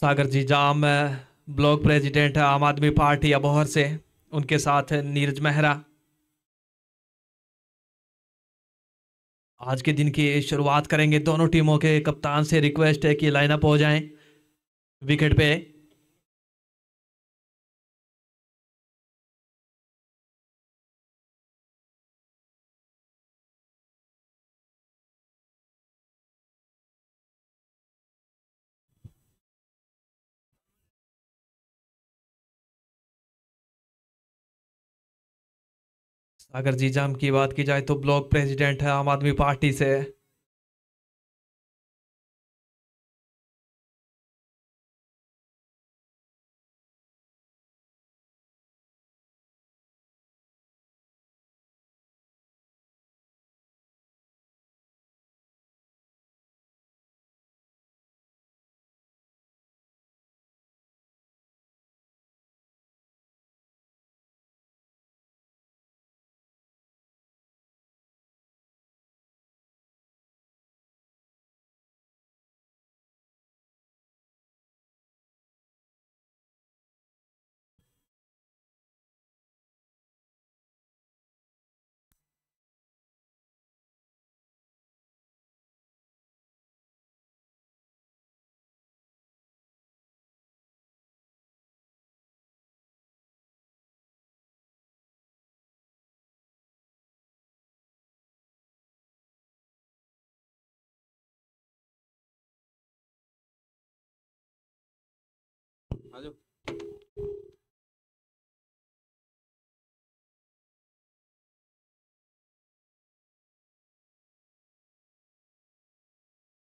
सागर जी जाम block president आम Aadmi party Abohar से उनके साथ नीरज मेहरा आज के दिन की शुरुआत करेंगे दोनों टीमों के कप्तान से रिक्वेस्ट है कि लाइनअप हो जाएं विकेट पे अगर जी जाम की बात की जाए तो ब्लॉक प्रेसिडेंट है आम आदमी पार्टी से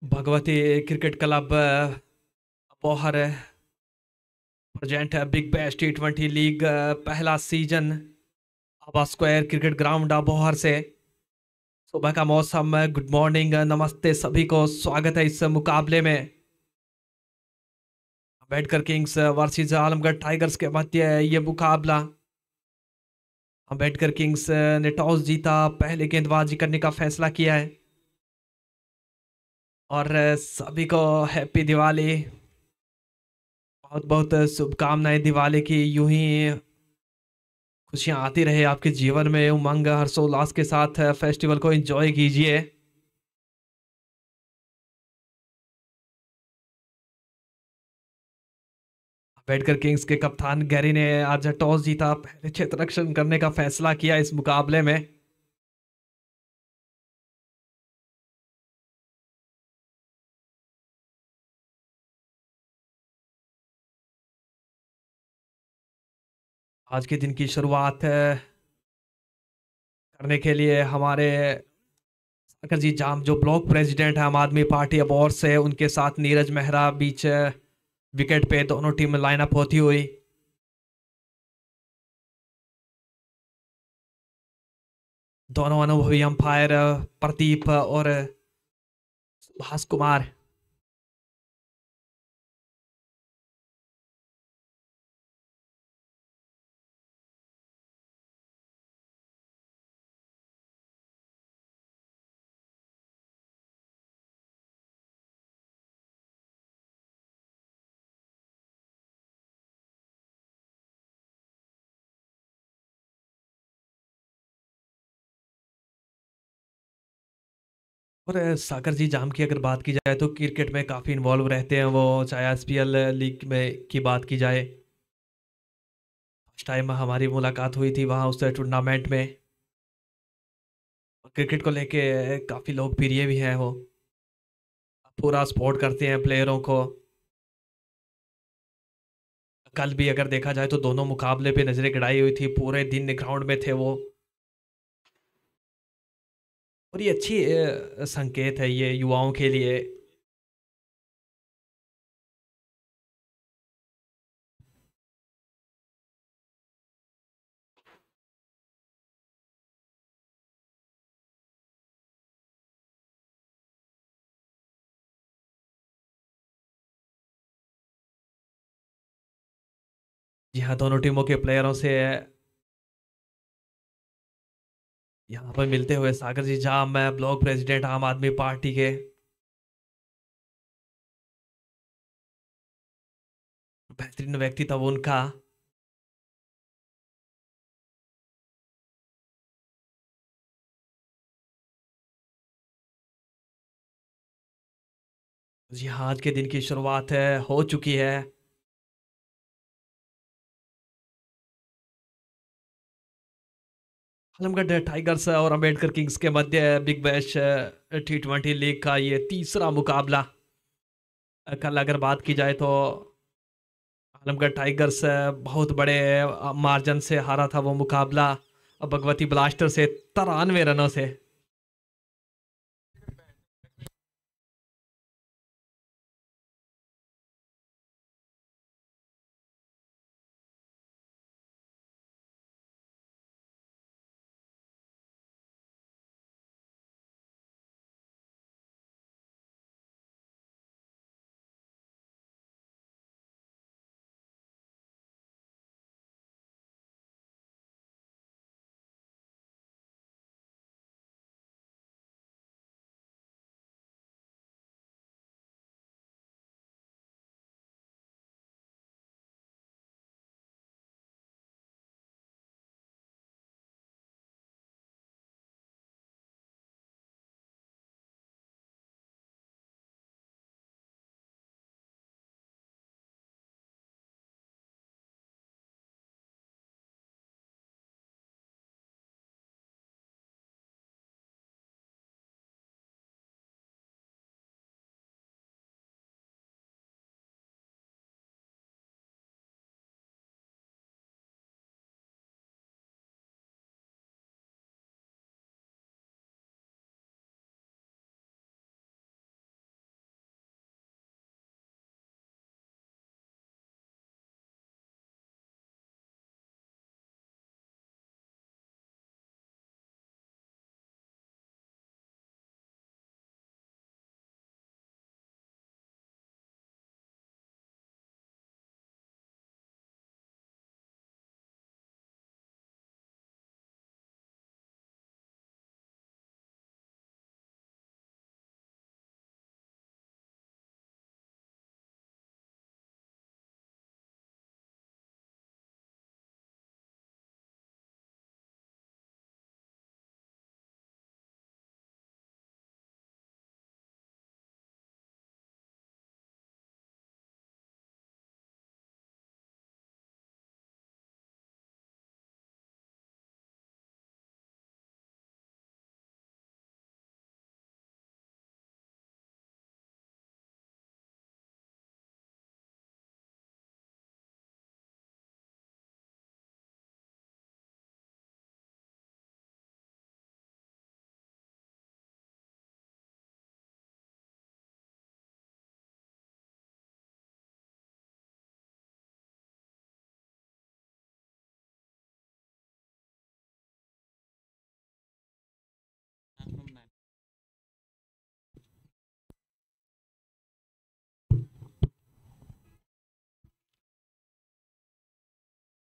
Bhagwati cricket club Abohar present big bash T twenty league पहला season Aaba square cricket ground Abohar से सुबह का मौसम गुड मॉर्निंग नमस्ते सभी को स्वागत है इस मुकाबले में Ambedkar kings versus Alamgarh tigers के मध्य ये मुकाबला अम्बेडकर किंग्स ने टॉस जीता पहले गेंदबाजी करने का फैसला किया है और सभी को हैप्पी दिवाली बहुत बहुत शुभकामनाएं दिवाली की यूं ही खुशियां आती रहे आपके जीवन में उमंग हर्षोल्लास के साथ फेस्टिवल को एंजॉय कीजिए अम्बेडकर किंग्स के कप्तान गैरी ने आज टॉस जीता पहले क्षेत्र रक्षण करने का फैसला किया इस मुकाबले में आज के दिन की शुरुआत करने के लिए हमारे जी जाम जो ब्लॉक प्रेसिडेंट है आम आदमी पार्टी और से उनके साथ नीरज मेहरा बीच विकेट पे दोनों टीम लाइनअप होती हुई दोनों अनुभवी अंपायर प्रदीप और सुभाष कुमार और सागर जी जाम की अगर बात की जाए तो क्रिकेट में काफ़ी इन्वॉल्व रहते हैं वो चाहे एस लीग में की बात की जाए फर्स्ट टाइम हमारी मुलाकात हुई थी वहाँ उस टूर्नामेंट में क्रिकेट को लेके काफ़ी लोग प्रिय भी हैं वो पूरा सपोर्ट करते हैं प्लेयरों को कल भी अगर देखा जाए तो दोनों मुकाबले पे नज़रें गड़ाई हुई थी पूरे दिन ग्राउंड में थे वो और ये अच्छी संकेत है ये युवाओं के लिए जी हाँ दोनों टीमों के प्लेयरों से यहाँ पर मिलते हुए सागर जी जहाँ मैं ब्लॉक प्रेसिडेंट आम आदमी पार्टी के बेहतरीन व्यक्ति था उनका जी हाँ, आज के दिन की शुरुआत है हो चुकी है आलमगढ़ टाइगर्स और अम्बेडकर किंग्स के मध्य big bash T twenty league का ये तीसरा मुकाबला कल अगर बात की जाए तो आलमगढ़ टाइगर्स बहुत बड़े मार्जिन से हारा था वो मुकाबला भगवती ब्लास्टर से तिरानवे रनों से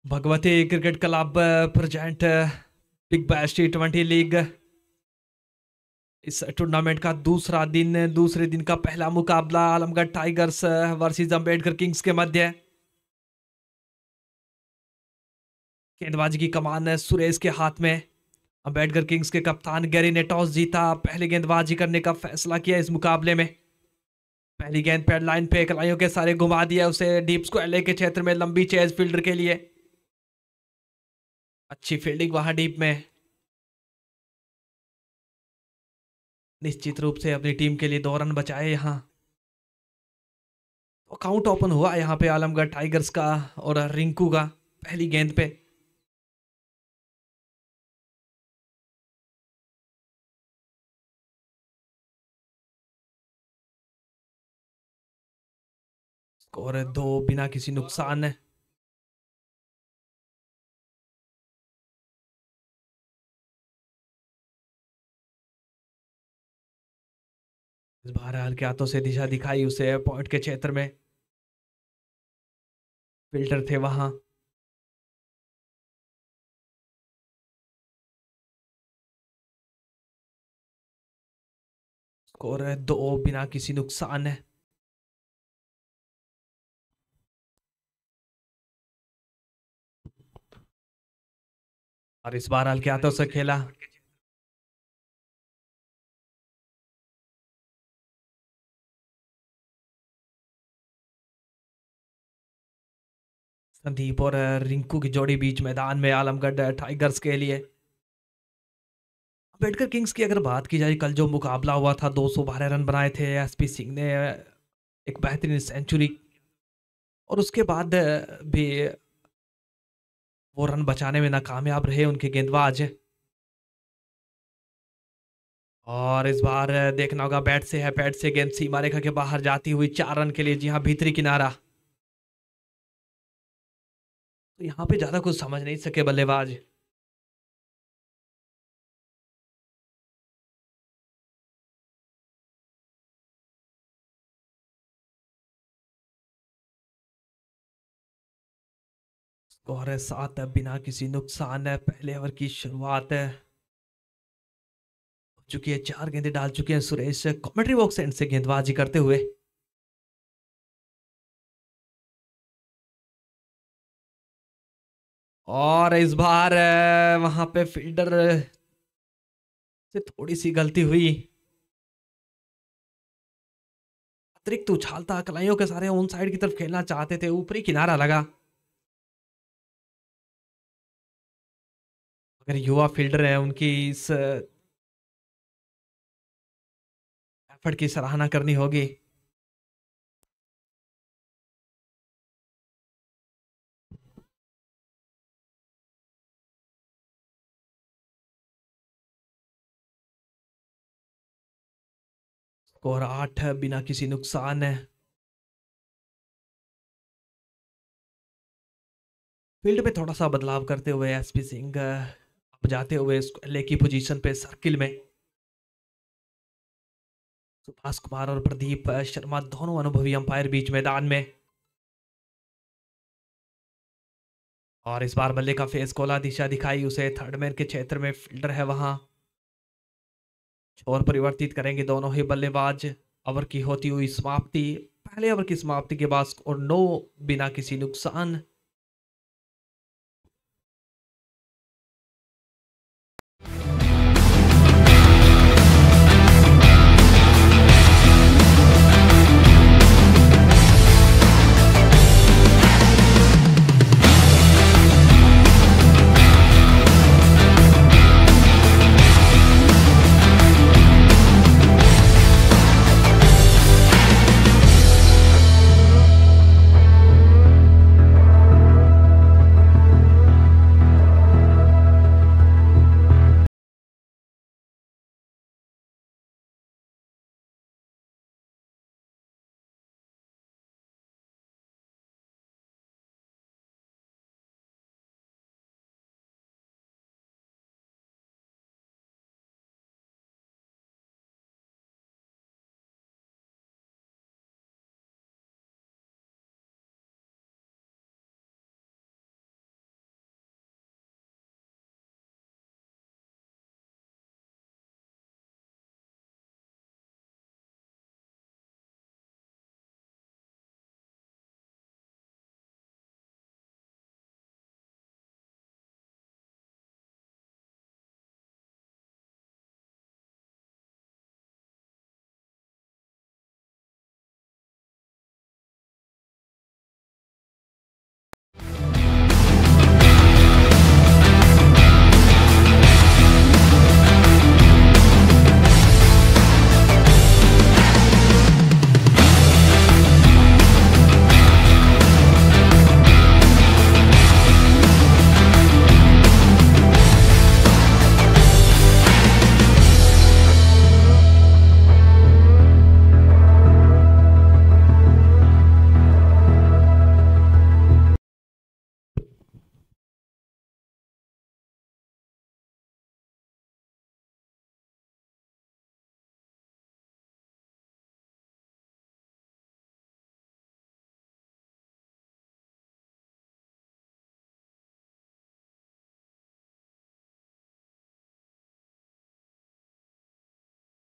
Bhagwati cricket club present big bash T twenty league इस टूर्नामेंट का दूसरा दिन दूसरे दिन का पहला मुकाबला Alamgarh tigers versus Ambedkar kings के मध्य गेंदबाजी की कमान सुरेश के हाथ में अम्बेडकर किंग्स के कप्तान गैरी ने टॉस जीता पहले गेंदबाजी करने का फैसला किया इस मुकाबले में पहली गेंद पैड लाइन पे कलाइयों के सारे घुमा दिया उसे डीप स्क्वायर लेके क्षेत्र में लंबी चेज फील्डर के लिए अच्छी फील्डिंग वहां डीप में निश्चित रूप से अपनी टीम के लिए दो रन बचाए यहाँ तो काउंट ओपन हुआ यहाँ पे आलमगढ़ टाइगर्स का और रिंकू का पहली गेंद पे स्कोर दो बिना किसी नुकसान है इस हाल के हाथों से दिशा दिखाई उसे एयरपोर्ट के क्षेत्र में फिल्टर थे वहां स्कोर है दो बिना किसी नुकसान है और इस बार हल्के हाथों से खेला संदीप और रिंकू की जोड़ी बीच मैदान में आलमगढ़ टाइगर्स के लिए अम्बेडकर किंग्स की अगर बात की जाए कल जो मुकाबला हुआ था 212 रन बनाए थे एसपी सिंह ने एक बेहतरीन सेंचुरी और उसके बाद भी वो रन बचाने में नाकामयाब रहे उनके गेंदबाज और इस बार देखना होगा बैट से है बैट से गेंद सीमा रेखा के बाहर जाती हुई चार रन के लिए जी हाँ भीतरी किनारा तो यहाँ पे ज़्यादा कुछ समझ नहीं सके बल्लेबाज स्कोर है सात है बिना किसी नुकसान है पहले ओवर की शुरुआत है चुकी है चार गेंदे डाल चुके हैं सुरेश कमेंट्री बॉक्स एंड से गेंदबाजी करते हुए और इस बार वहां पे फील्डर से थोड़ी सी गलती हुई अतिरिक्त उछालता कलाइयों के सारे उन साइड की तरफ खेलना चाहते थे ऊपरी किनारा लगा मगर युवा फील्डर है उनकी इस एफर्ट की सराहना करनी होगी आठ है बिना किसी नुकसान है फील्ड पे थोड़ा सा बदलाव करते हुए एसपी सिंह अब जाते हुए की पोजीशन पे सर्किल में सुभाष कुमार और प्रदीप शर्मा दोनों अनुभवी अंपायर बीच मैदान में और इस बार बल्ले का फेस कोला दिशा दिखाई उसे थर्ड मैन के क्षेत्र में फील्डर है वहां छोर परिवर्तित करेंगे दोनों ही बल्लेबाज ओवर की होती हुई समाप्ति पहले ओवर की समाप्ति के बाद और नो बिना किसी नुकसान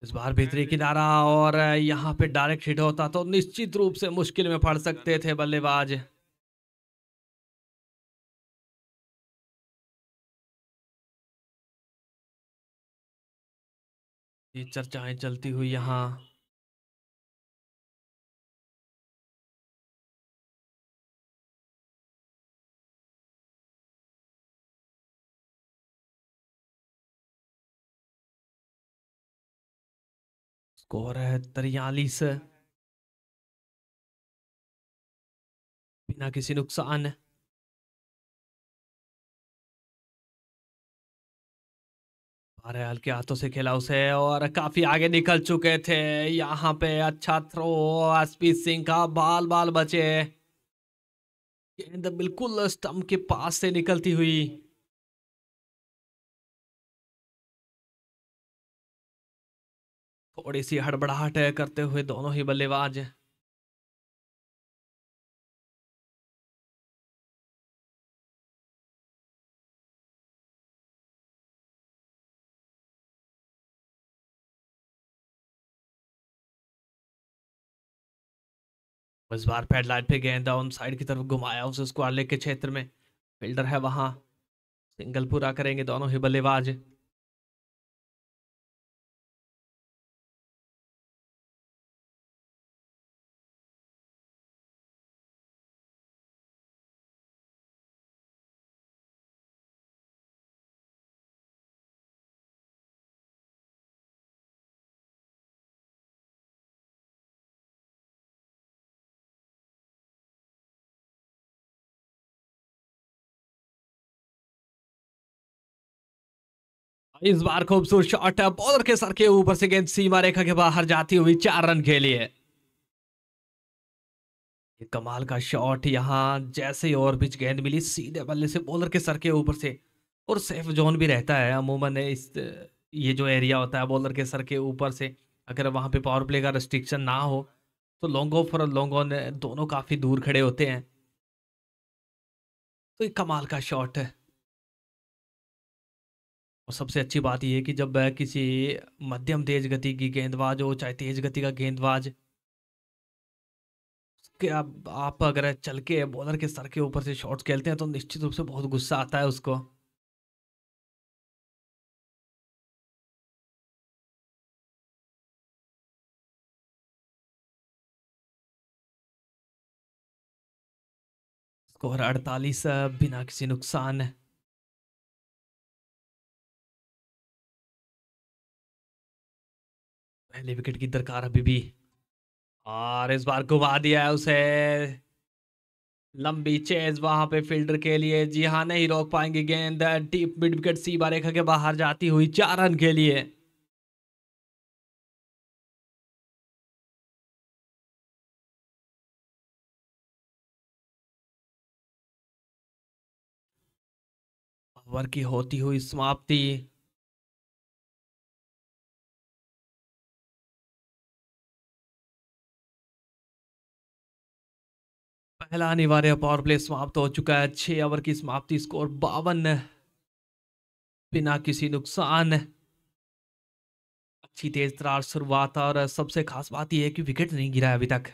इस बार भीतरी किनारा और यहाँ पे डायरेक्ट हिट होता तो निश्चित रूप से मुश्किल में पड़ सकते थे बल्लेबाज ये चर्चाएं चलती हुई यहाँ स्कोर है तिरयालीस बिना किसी नुकसान बहरहाल के हाथों से खेला उसे और काफी आगे निकल चुके थे यहाँ पे अच्छा थ्रो एसपी सिंह का बाल बाल बचे गेंद बिल्कुल स्टम्प के पास से निकलती हुई थोड़ी सी हड़बड़ाहट करते हुए दोनों ही बल्लेबाज इस बार पैडलाइट पे गेंदा उन साइड की तरफ घुमाया उस स्क्वायर लेग के क्षेत्र में फील्डर है वहां सिंगल पूरा करेंगे दोनों ही बल्लेबाज इस बार खूबसूरत शॉट बॉलर के सर के ऊपर से गेंद सीमा रेखा के बाहर जाती हुई चार रन के लिए कमाल का शॉट यहाँ जैसे ही और पिच गेंद मिली सीधे बल्ले से बॉलर के सर के ऊपर से और सेफ जोन भी रहता है अमूमन इस ये जो एरिया होता है बॉलर के सर के ऊपर से अगर वहां पे पावर प्ले का रिस्ट्रिक्शन ना हो तो लॉन्ग ऑफ और लॉन्ग ऑन दोनों काफ़ी दूर खड़े होते हैं तो ये कमाल का शॉट है और सबसे अच्छी बात यह है कि जब किसी मध्यम तेज गति की गेंदबाज हो चाहे तेज गति का गेंदबाज कि आप आप अगर चल के बॉलर के सर के ऊपर से शॉट्स खेलते हैं तो निश्चित रूप से बहुत गुस्सा आता है उसको स्कोर अड़तालीस बिना किसी नुकसान है पहले विकेट की दरकार अभी भी और इस बार घुमा दिया है उसे लंबी चेज वहां पे फील्डर के लिए जी हाँ नहीं रोक पाएंगे गेंद डीप मिड विकेट सी रेखा के बाहर जाती हुई चार रन के लिए की होती हुई समाप्ति पहला अनिवार्य पावर प्ले समाप्त हो चुका है छः ओवर की समाप्ति स्कोर बावन बिना किसी नुकसान अच्छी तेज तरार शुरुआत और सबसे खास बात यह है कि विकेट नहीं गिरा है अभी तक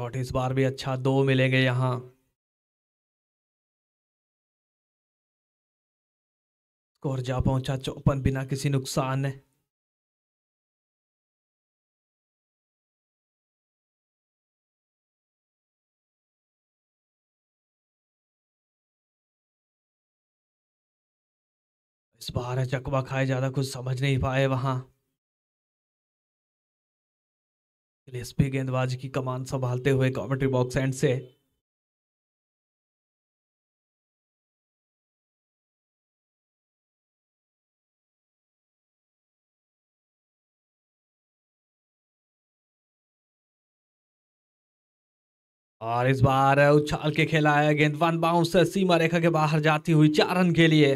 शॉट इस बार भी अच्छा दो मिलेंगे यहाँ स्कोर जा पहुंचा चौपन बिना किसी नुकसान ने इस बार चकवा खाए ज़्यादा कुछ समझ नहीं पाए वहां क्लेस्पी गेंदबाज की कमान संभालते हुए कॉमेंट्री बॉक्स एंड से और इस बार उछाल के खेला है वन बाउंस सीमा रेखा के बाहर जाती हुई चार रन के लिए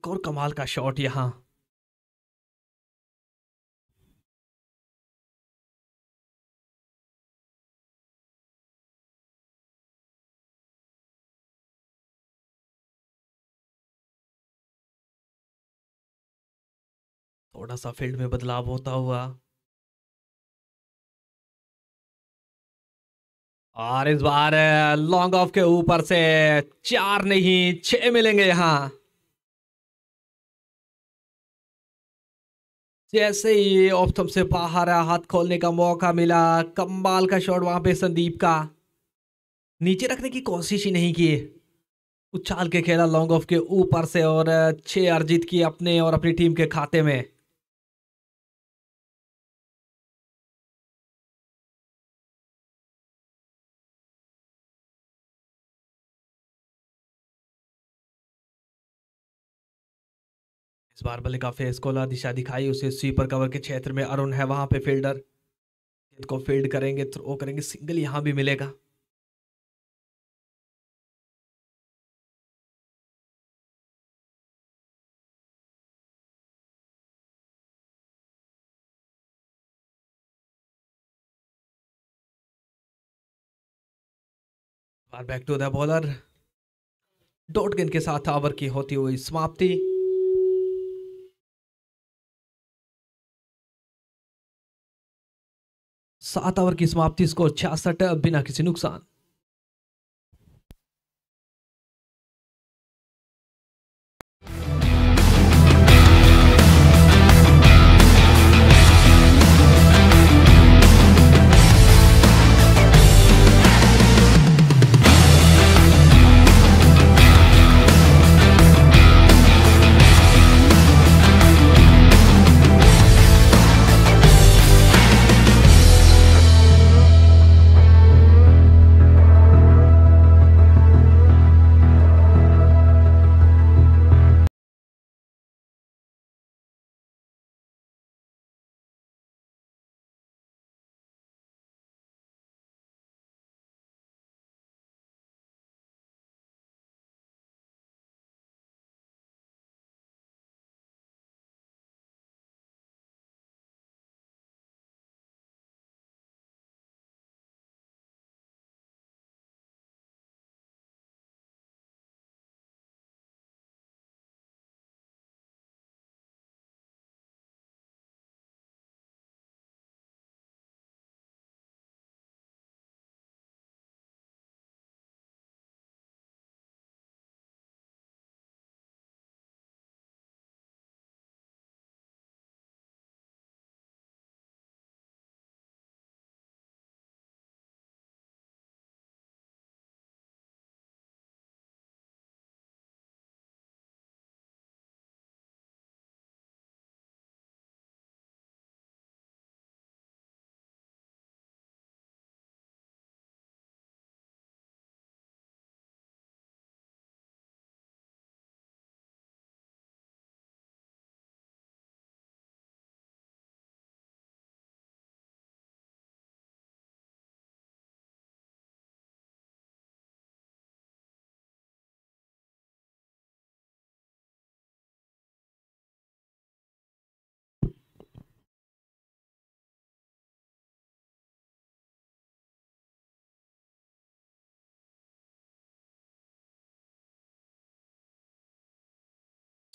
एक और कमाल का शॉट यहां थोड़ा सा फील्ड में बदलाव होता हुआ और इस बार लॉन्ग ऑफ के ऊपर से चार नहीं छह मिलेंगे यहां जैसे ही ऑफ थम से बाहर आया हाथ खोलने का मौका मिला कम्बाल का शॉट वहां पे संदीप का नीचे रखने की कोशिश ही नहीं की उछाल के खेला लॉन्ग ऑफ के ऊपर से और छः अर्जित किए अपने और अपनी टीम के खाते में इस बार बल्ले का फेस कोला दिशा दिखाई उसे स्वीपर कवर के क्षेत्र में अरुण है वहां पे फील्डर को फील्ड करेंगे थ्रो करेंगे सिंगल यहां भी मिलेगा back to the bowler dot गेंद के साथ ओवर की होती हुई समाप्ति सात ओवर की समाप्ति स्कोर छियासठ बिना किसी नुकसान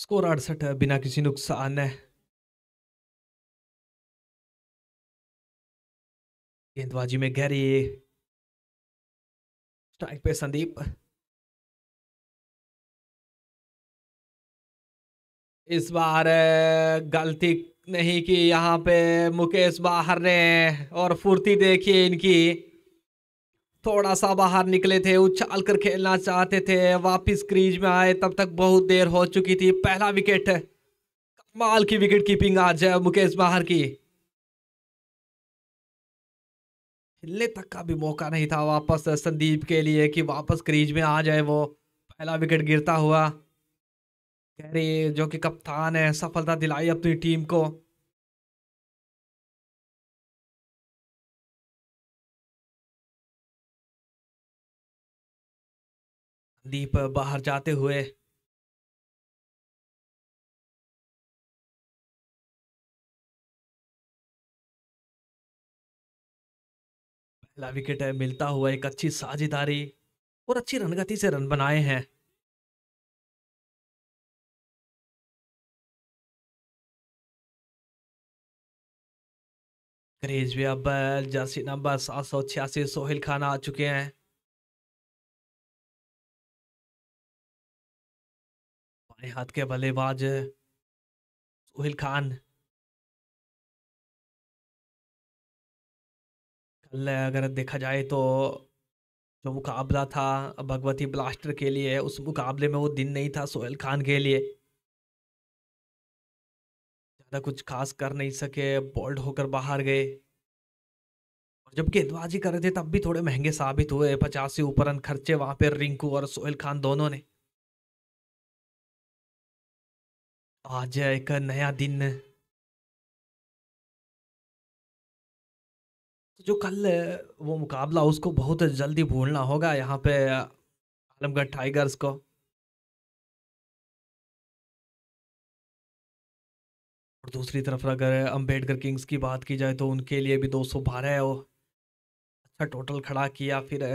स्कोर अड़सठ बिना किसी नुकसान है गेंदबाजी में गहरी स्ट्राइक पे संदीप इस बार गलती नहीं की यहाँ पे मुकेश बाहर ने और फुर्ती देखी इनकी थोड़ा सा बाहर निकले थे उछाल कर खेलना चाहते थे वापस क्रीज में आए तब तक बहुत देर हो चुकी थी पहला विकेट कमाल की विकेट कीपिंग आज मुकेश बाहर की हिलने तक का भी मौका नहीं था वापस संदीप के लिए कि वापस क्रीज में आ जाए वो पहला विकेट गिरता हुआ कह रही जो कि कप्तान है सफलता दिलाई अपनी टीम को दीप बाहर जाते हुए पहला विकेट मिलता हुआ एक अच्छी साझेदारी और अच्छी रनगति से रन बनाए हैं क्रेज भी अब जर्सी नंबर सात सौ छियासी सोहेल खान आ चुके हैं हाथ के बल्लेबाज सोहेल खान कल अगर देखा जाए तो जो मुकाबला था भगवती ब्लास्टर के लिए उस मुकाबले में वो दिन नहीं था सोहेल खान के लिए ज़्यादा कुछ खास कर नहीं सके बोल्ड होकर बाहर गए और जब गेंदबाजी कर रहे थे तब भी थोड़े महंगे साबित हुए पचास से ऊपर रन खर्चे वहाँ पर रिंकू और सोहेल खान दोनों ने आज एक नया दिन तो जो कल वो मुकाबला उसको बहुत जल्दी भूलना होगा यहाँ पे आलमगढ़ टाइगर्स को और दूसरी तरफ अगर अंबेडकर किंग्स की बात की जाए तो उनके लिए भी दो सौ बारह अच्छा टोटल खड़ा किया फिर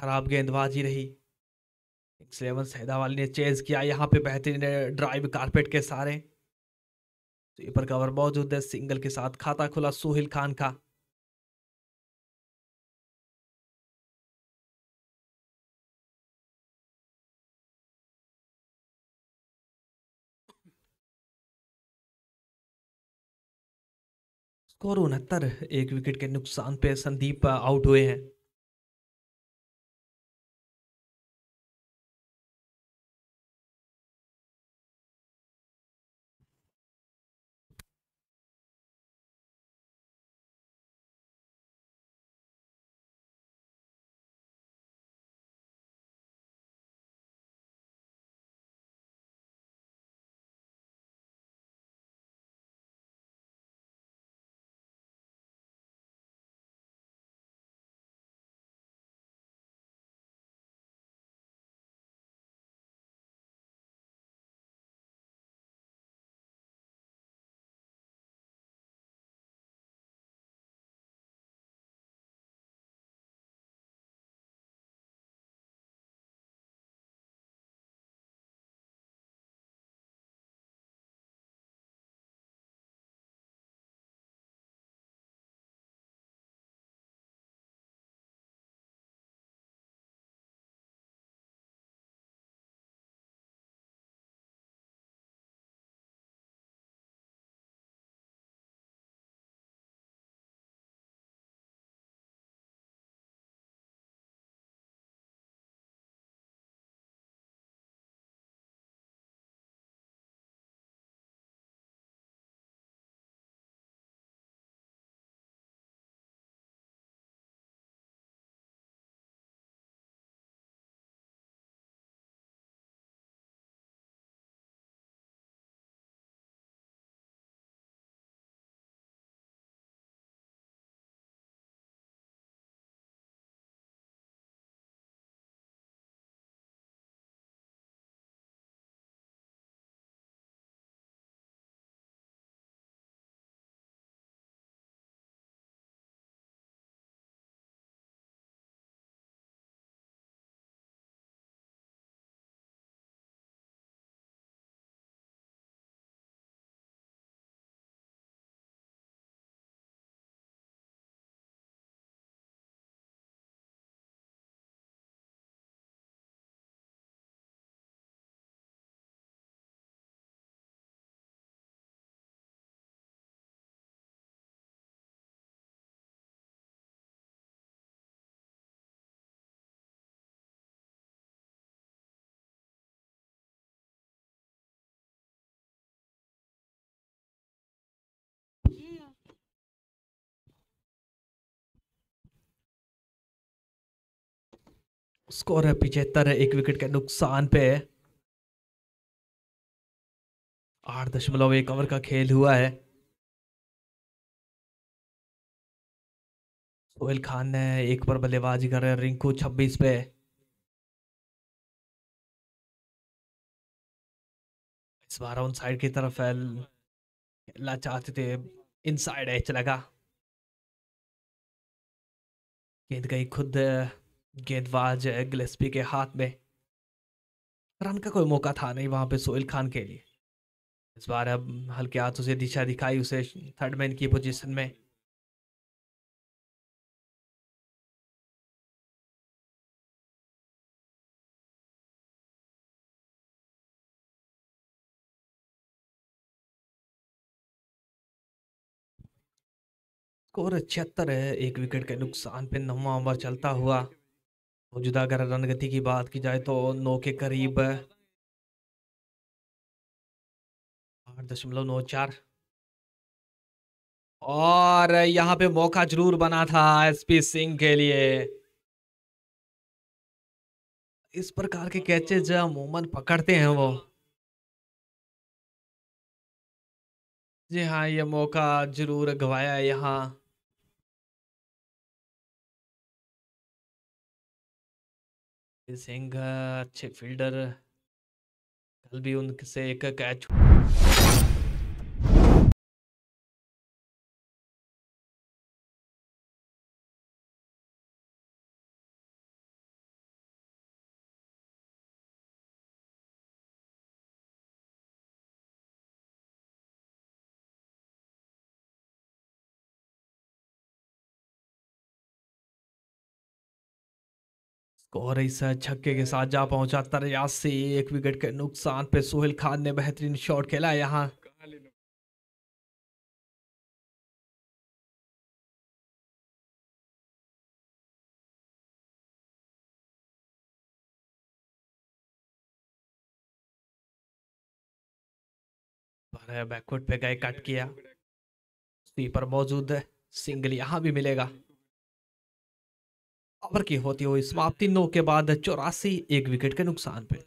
खराब गेंदबाजी रही इलेवन सैदावाल ने चेज किया यहाँ पे बेहतरीन ड्राइव कारपेट के सारे स्वीपर तो कवर मौजूद है सिंगल के साथ खाता खुला सोहिल खान का स्कोर उनहत्तर एक विकेट के नुकसान पे संदीप आउट हुए हैं स्कोर है पिछहत्तर है एक विकेट के नुकसान पे है आठ दशमलव एक ओवर का खेल हुआ है सोहेल खान ने एक पर बल्लेबाजी कर रहे हैं रिंकू छब्बीस पे इस बार उन साइड की तरफ खेलना चाहते थे इन साइड एच लगा गेंद गई खुद गेंदबाज गिलेस्पी के हाथ में रन का कोई मौका था नहीं वहां पे सोहेल खान के लिए इस बार अब हल्के हाथ उसे दिशा दिखाई उसे थर्ड मैन की पोजीशन में स्कोर छिहत्तर है एक विकेट के नुकसान पे नवा ओवर चलता हुआ मौजूदा तो अगर रन गति की बात की जाए तो नौ के करीब आठ दशमलव नौ चार और यहाँ पे मौका जरूर बना था एसपी सिंह के लिए इस प्रकार के कैचे जो अमूमन पकड़ते हैं वो जी हाँ ये मौका जरूर गवाया यहाँ सिंह अच्छे फील्डर कल भी उनसे एक कैच स्कोर ऐसा छक्के के साथ जा पहुंचा तरयाज से एक विकेट के नुकसान पे सोहेल खान ने बेहतरीन शॉट खेला यहाँ बैकवर्ड पे गए कट किया स्वीपर मौजूद है सिंगल यहां भी मिलेगा ओवर की होती हुई समाप्ति नौ के बाद चौरासी एक विकेट के नुकसान पे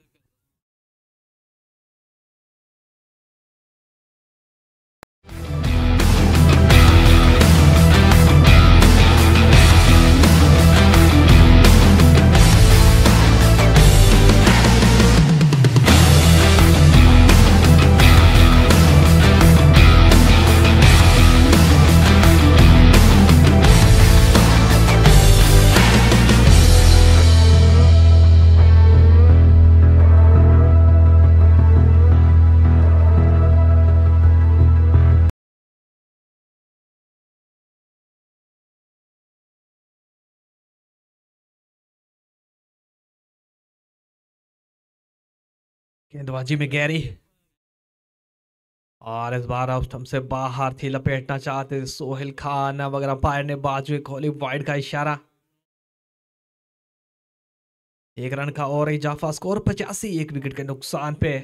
गेंदबाजी में गहरी और इस बार अब से बाहर थी लपेटना चाहते सोहेल खान वगैरह अगर अंपायर ने बाजू खोली वाइड का इशारा एक रन का और इजाफा स्कोर पचासी एक विकेट के नुकसान पे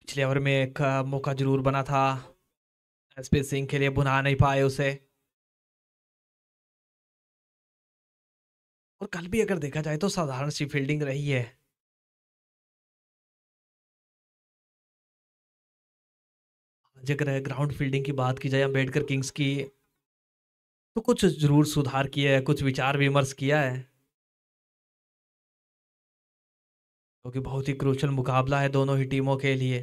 पिछले ओवर में एक मौका जरूर बना था एस पी सिंह के लिए बुना नहीं पाए उसे और कल भी अगर देखा जाए तो साधारण सी फील्डिंग रही है अगर ग्राउंड फील्डिंग की बात की जाए अम्बेडकर किंग्स की तो कुछ जरूर सुधार किया है कुछ विचार विमर्श किया है क्योंकि तो बहुत ही क्रूशल मुकाबला है दोनों ही टीमों के लिए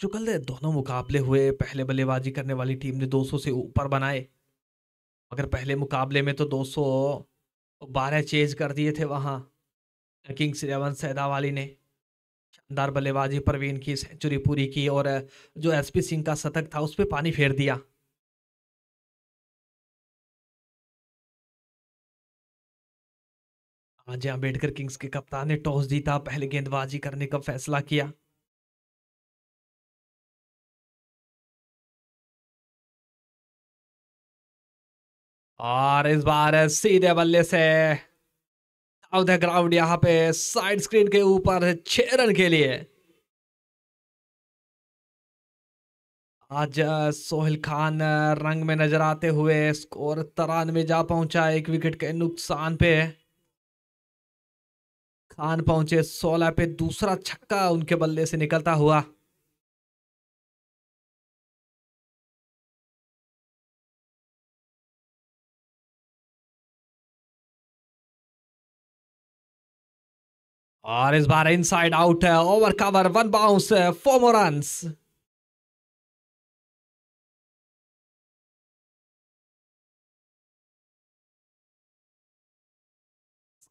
जो कल दोनों मुकाबले हुए पहले बल्लेबाजी करने वाली टीम ने 200 से ऊपर बनाए मगर पहले मुकाबले में तो 212 चेज कर दिए थे वहाँ किंग्स इलेवन सैदा वाली ने शानदार बल्लेबाजी परवीन की सेंचुरी पूरी की और जो एसपी सिंह का शतक था उस पर पानी फेर दिया आज अम्बेडकर किंग्स के कप्तान ने टॉस जीता पहले गेंदबाजी करने का फैसला किया और इस बार सीधे बल्ले से और द ग्राउंड यहाँ पे साइड स्क्रीन के ऊपर छह रन के लिए आज सोहेल खान रंग में नजर आते हुए स्कोर तिरानवे जा पहुंचा एक विकेट के नुकसान पे खान पहुंचे सोलह पे दूसरा छक्का उनके बल्ले से निकलता हुआ और इस बार इनसाइड आउट है over cover one bounce four more run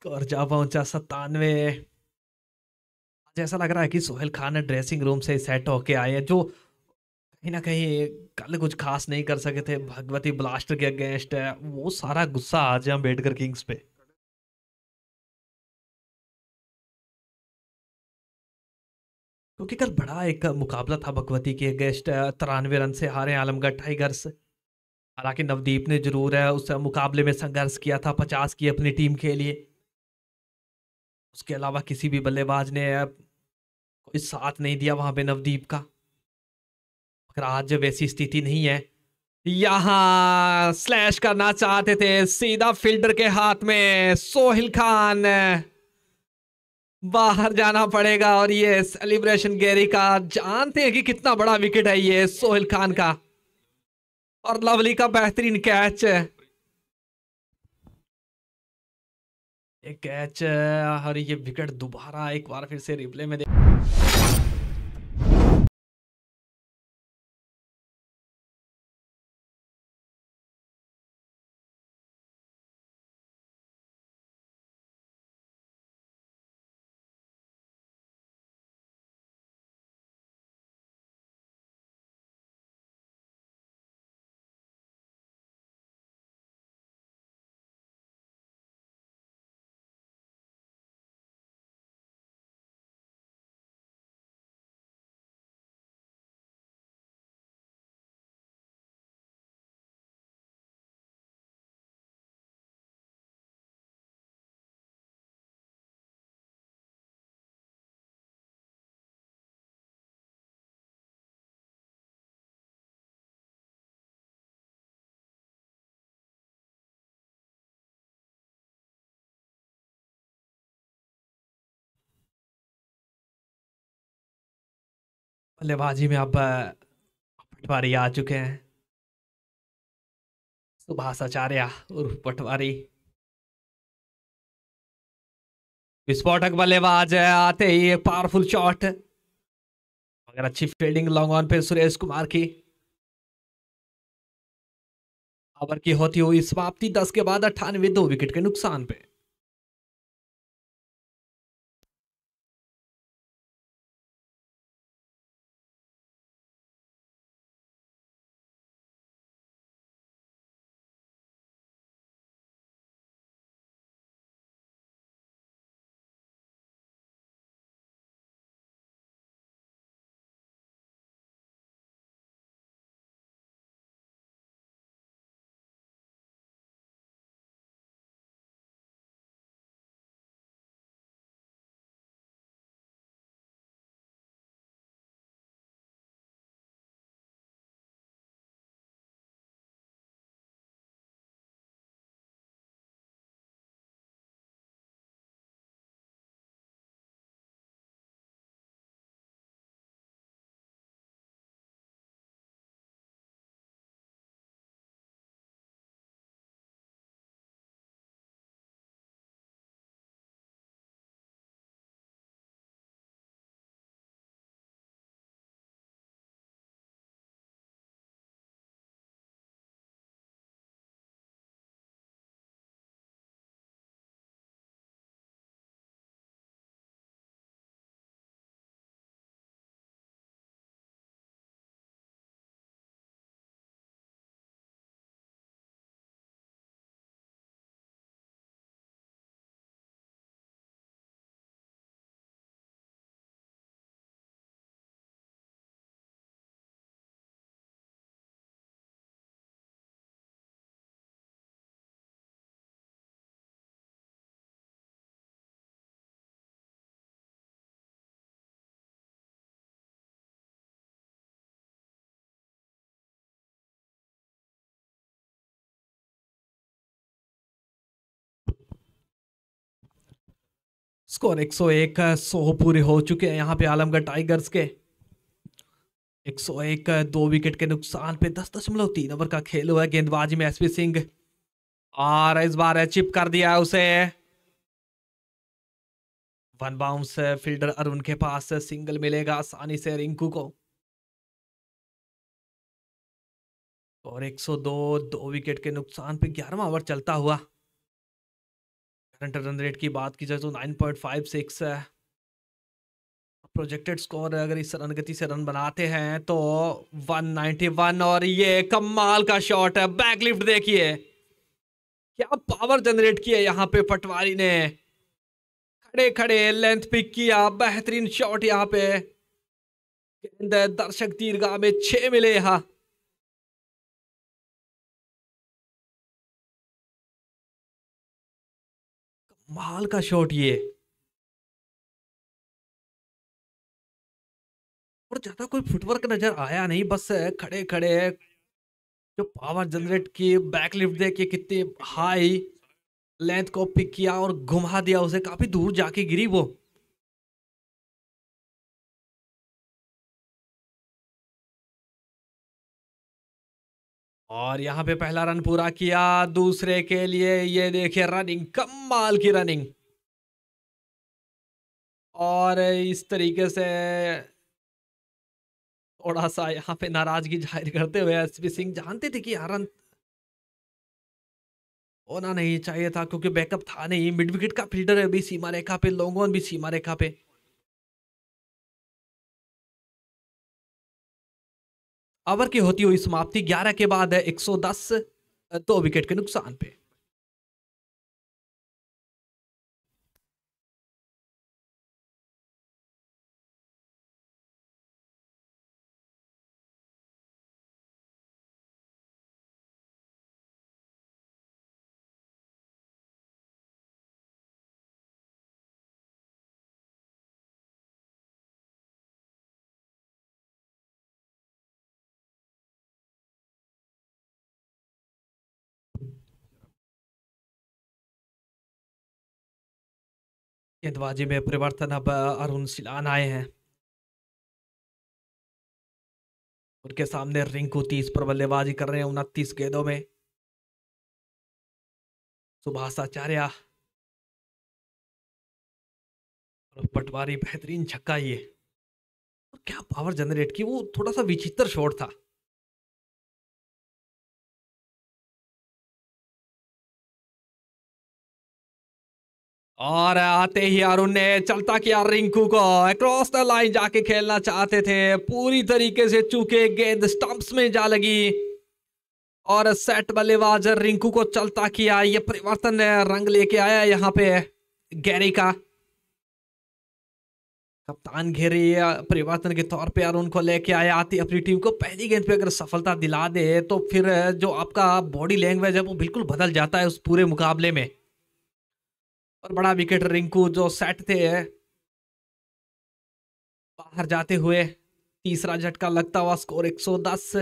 और जा पहुंचा सत्तानवे ऐसा लग रहा है कि सोहेल खान ड्रेसिंग रूम से सेट होके आए हैं जो कहीं ना कहीं कल कुछ खास नहीं कर सके थे भगवती ब्लास्टर के अगेंस्ट है वो सारा गुस्सा आज अंबेडकर किंग्स पे क्योंकि कल बड़ा एक मुकाबला था भगवती के अगेंस्ट तिरानवे रन से हारे आलमगढ़ टाइगर्स हालांकि नवदीप ने जरूर है उस मुकाबले में संघर्ष किया था पचास की अपनी टीम के लिए उसके अलावा किसी भी बल्लेबाज ने कोई साथ नहीं दिया वहां पे नवदीप का मगर आज वैसी स्थिति नहीं है यहाँ स्लैश करना चाहते थे सीधा फील्डर के हाथ में सोहिल खान बाहर जाना पड़ेगा और ये सेलिब्रेशन गैरी का जानते हैं कि कितना बड़ा विकेट है ये सोहेल खान का और लवली का बेहतरीन कैच ये कैच और ये विकेट दोबारा एक बार फिर से रिप्ले में देख बल्लेबाजी में अब पटवारी आ चुके हैं सुभाष आचार्य उर्फ पटवारी विस्फोटक बल्लेबाज आते ही एक पावरफुल शॉट मगर अच्छी फील्डिंग लॉन्ग ऑन पे सुरेश कुमार की ओवर की होती हुई समाप्ति दस के बाद अट्ठानवे दो विकेट के नुकसान पे स्कोर 101 एक सौ पूरे हो चुके हैं यहाँ पे आलमगढ़ टाइगर्स के 101 दो विकेट के नुकसान पे दस दशमलव तीन ओवर का खेल हुआ है गेंदबाजी में एसपी सिंह और इस बार चिप कर दिया उसे वन बाउंस फील्डर अरुण के पास सिंगल मिलेगा आसानी से रिंकू को और 102 दो विकेट के नुकसान पे ग्यारहवा ओवर चलता हुआ करंट रन रेट की बात की जाए तो 9.56 है प्रोजेक्टेड स्कोर अगर इस रन गति से रन बनाते हैं तो 191 और ये कमाल का शॉट है बैक लिफ्ट देखिए क्या पावर जनरेट किया यहाँ पे पटवारी ने खड़े खड़े लेंथ पिक किया बेहतरीन शॉट यहाँ पे दर्शक दीर्घा में छः मिले यहाँ माल का शॉट ये और ज्यादा कोई फुटवर्क नजर आया नहीं बस खड़े खड़े जो पावर जनरेट की बैकलिफ्ट लिफ्ट के कितने हाई लेंथ को पिक किया और घुमा दिया उसे काफी दूर जाके गिरी वो और यहाँ पे पहला रन पूरा किया दूसरे के लिए ये देखिए रनिंग कमाल की रनिंग और इस तरीके से थोड़ा सा यहाँ पे नाराजगी जाहिर करते हुए एस पी सिंह जानते थे कि यार रन होना नहीं चाहिए था क्योंकि बैकअप था नहीं मिड विकेट का फील्डर है भी सीमा रेखा पे लॉन्ग ऑन भी सीमा रेखा पे ओवर की होती हुई समाप्ति ग्यारह के बाद है 110 दो विकेट के नुकसान पे गेंदबाजी में परिवर्तन अब अरुण सिलान आए हैं उनके सामने रिंकू तीस पर बल्लेबाजी कर रहे हैं उनतीस गेंदों में सुभाषाचार्य पटवारी बेहतरीन छक्का ये क्या पावर जनरेट की वो थोड़ा सा विचित्र शॉट था और आते ही अरुण ने चलता किया रिंकू को अक्रॉस द लाइन जाके खेलना चाहते थे पूरी तरीके से चूके गेंद स्टंप्स में जा लगी और सेट बल्लेबाज रिंकू को चलता किया ये परिवर्तन रंग लेके आया यहाँ पे गैरी का कप्तान घेरी परिवर्तन के तौर पे अरुण को लेके आया आती अपनी टीम को पहली गेंद पे अगर सफलता दिला दे तो फिर जो आपका बॉडी लैंग्वेज है वो बिल्कुल बदल जाता है उस पूरे मुकाबले में और बड़ा विकेट रिंकू जो सेट थे बाहर जाते हुए तीसरा झटका लगता हुआ स्कोर 110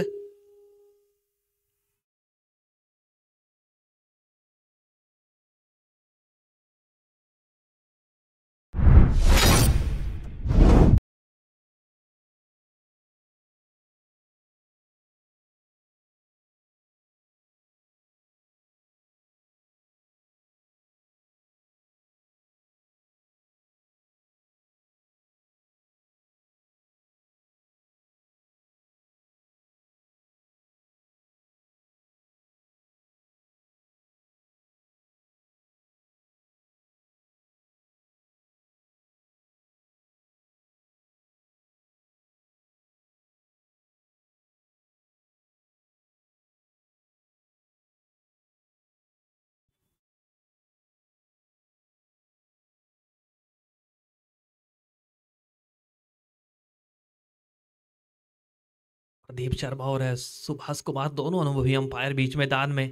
प्रदीप शर्मा और सुभाष कुमार दोनों अनुभवी अंपायर बीच मैदान में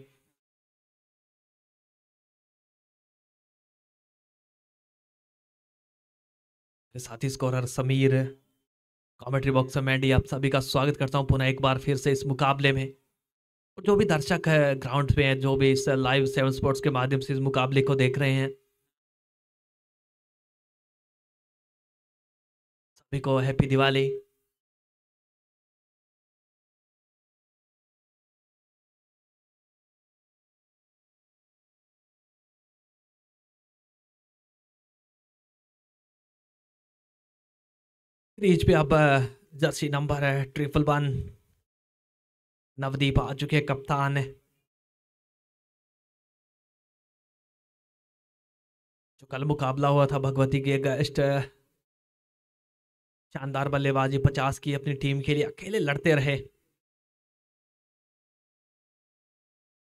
साथी स्कोरर समीर कमेंट्री बॉक्स में मैंडी आप सभी का स्वागत करता हूं पुनः एक बार फिर से इस मुकाबले में और जो भी दर्शक है ग्राउंड पे हैं जो भी इस लाइव सेवन स्पोर्ट्स के माध्यम से इस मुकाबले को देख रहे हैं सभी को हैप्पी दिवाली क्रीज पे अब uh, जर्सी नंबर है ट्रिपल वन नवदीप आ चुके कप्तान जो कल मुकाबला हुआ था भगवती के गेस्ट uh, शानदार बल्लेबाजी पचास की अपनी टीम के लिए अकेले लड़ते रहे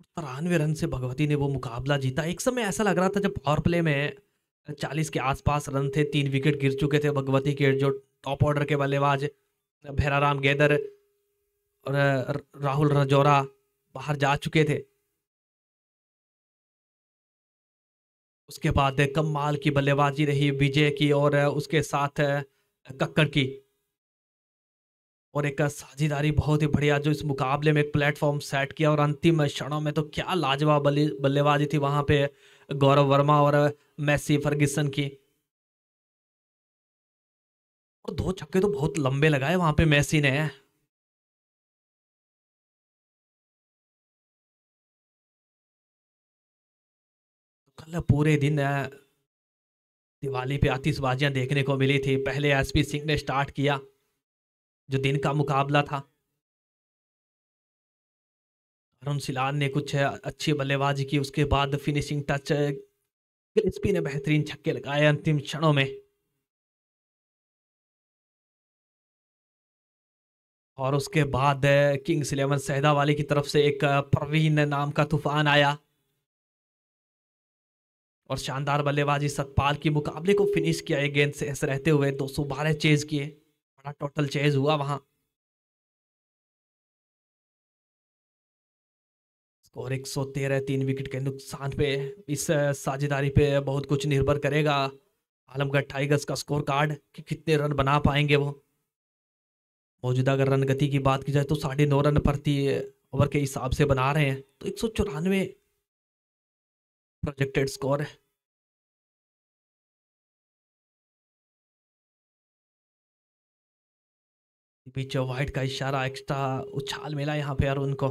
तिरानवे रन से भगवती ने वो मुकाबला जीता एक समय ऐसा लग रहा था जब पावर प्ले में चालीस के आसपास रन थे तीन विकेट गिर चुके थे भगवती के जो टॉप ऑर्डर के बल्लेबाज भैराराम गेदर और राहुल रजौरा बाहर जा चुके थे उसके बाद कमाल की बल्लेबाजी रही विजय की और उसके साथ कक्कड़ की और एक साझेदारी बहुत ही बढ़िया जो इस मुकाबले में एक प्लेटफॉर्म सेट किया और अंतिम क्षणों में तो क्या लाजवाब बल्लेबाजी थी वहां पे गौरव वर्मा और मैसी फर्गिसन की और दो छक्के तो बहुत लंबे लगाए वहां पे मैसी ने कल पूरे दिन दिवाली पे आतिशबाजियां देखने को मिली थी पहले एसपी सिंह ने स्टार्ट किया जो दिन का मुकाबला था सिलान ने कुछ अच्छी बल्लेबाजी की उसके बाद फिनिशिंग टच गिलस्पी ने बेहतरीन छक्के लगाए अंतिम क्षणों में और उसके बाद किंग्स इलेवन सहदा वाले की तरफ से एक प्रवीण नाम का तूफान आया और शानदार बल्लेबाजी सतपाल के मुकाबले को फिनिश किया एक गेंद से ऐसे रहते हुए 212 चेज किए बड़ा टोटल चेज हुआ वहां और 113 तीन विकेट के नुकसान पे इस साझेदारी पे बहुत कुछ निर्भर करेगा आलमगढ़ टाइगर्स का स्कोर कार्ड कि कितने रन बना पाएंगे वो मौजूदा अगर रन गति की बात की जाए तो साढ़े नौ रन प्रति ओवर के हिसाब से बना रहे हैं तो एक सौ चौरानवे प्रोजेक्टेड स्कोर है बीच वाइट का इशारा एक्स्ट्रा उछाल मिला यहाँ पे यार उनको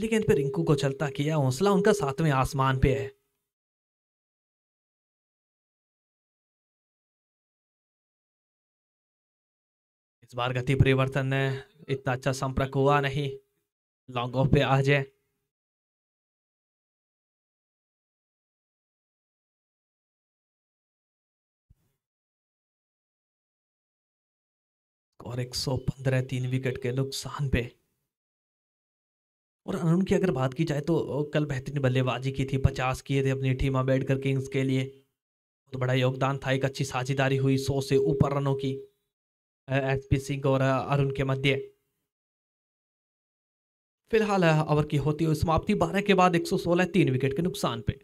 लेकिन फिर रिंकू को चलता किया हौसला उनका सातवें आसमान पे है इस बार गति परिवर्तन ने इतना अच्छा संपर्क हुआ नहीं लॉन्ग ऑफ पे आ जाए और 115 तीन विकेट के नुकसान पे और अरुण की अगर बात की जाए तो कल बेहतरीन बल्लेबाजी की थी पचास किए थे अपनी टीम अम्बेडकर किंग्स के लिए बहुत तो बड़ा योगदान था एक अच्छी साझेदारी हुई सौ से ऊपर रनों की एच पी सिंह और अरुण के मध्य फिलहाल ओवर की होती हुई समाप्ति बारह के बाद एक सौ सोलह तीन विकेट के नुकसान पे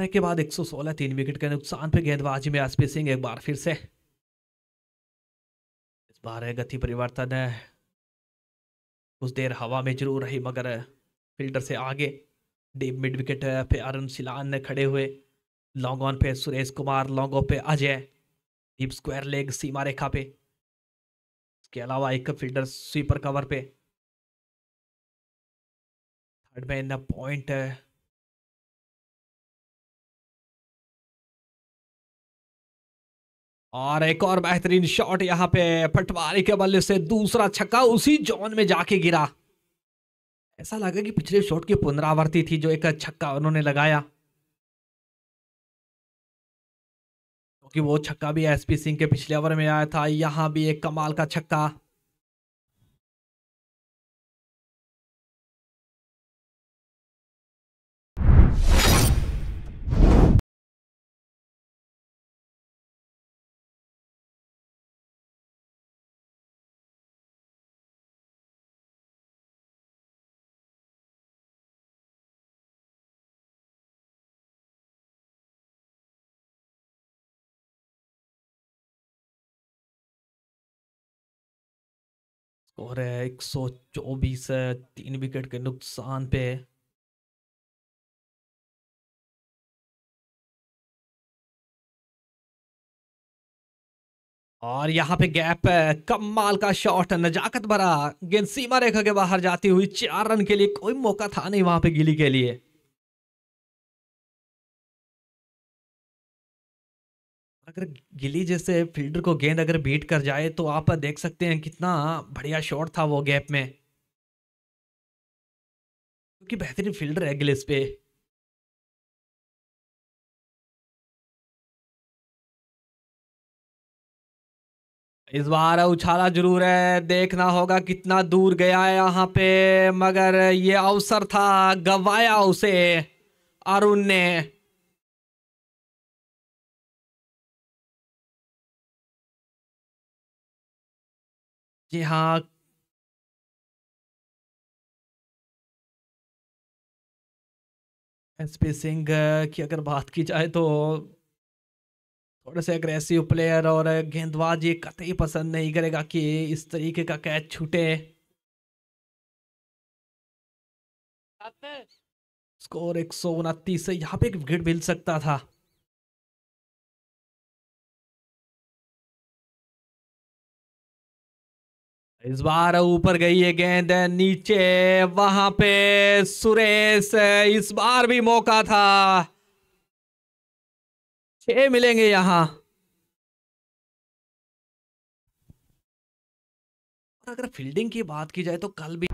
रन के बाद 116 तीन विकेट के नुकसान पर गेंदबाजी में आसपी सिंह एक बार फिर से इस बार है गति परिवर्तन है कुछ देर हवा में जरूर रही मगर फील्डर से आगे डीप मिड विकेट पे अरुण सिलान ने खड़े हुए लॉन्ग ऑन पे सुरेश कुमार लॉन्ग ऑफ पे अजय डीप स्क्वायर लेग सीमा रेखा पे इसके अलावा एक फील्डर स्वीपर कवर पे थर्ड मैन पॉइंट और एक और बेहतरीन शॉट यहाँ पे पटवारी के बल्ले से दूसरा छक्का उसी जोन में जाके गिरा ऐसा लगा कि पिछले शॉट की पुनरावृत्ति थी जो एक छक्का उन्होंने लगाया क्योंकि तो वो छक्का भी एसपी सिंह के पिछले ओवर में आया था यहाँ भी एक कमाल का छक्का और एक सौ चौबीस तीन विकेट के नुकसान पे और यहाँ पे गैप कमाल का शॉट नजाकत भरा गेंद सीमा रेखा के बाहर जाती हुई चार रन के लिए कोई मौका था नहीं वहां पे गिली के लिए अगर गिली जैसे फील्डर को गेंद अगर बीट कर जाए तो आप देख सकते हैं कितना बढ़िया शॉट था वो गैप में क्योंकि बेहतरीन फील्डर है गिलिस पे इस बार उछाला जरूर है देखना होगा कितना दूर गया है यहाँ पे मगर ये अवसर था गवाया उसे अरुण ने कि हाँ सिंह की अगर बात की जाए तो थोड़े से अग्रेसिव प्लेयर और गेंदबाज ये कतई पसंद नहीं करेगा कि इस तरीके का कैच छूटे स्कोर एक सौ उनतीस से यहाँ पे एक विकेट मिल सकता था इस बार ऊपर गई है गेंद नीचे वहां पे सुरेश इस बार भी मौका था छह मिलेंगे यहां अगर फील्डिंग की बात की जाए तो कल भी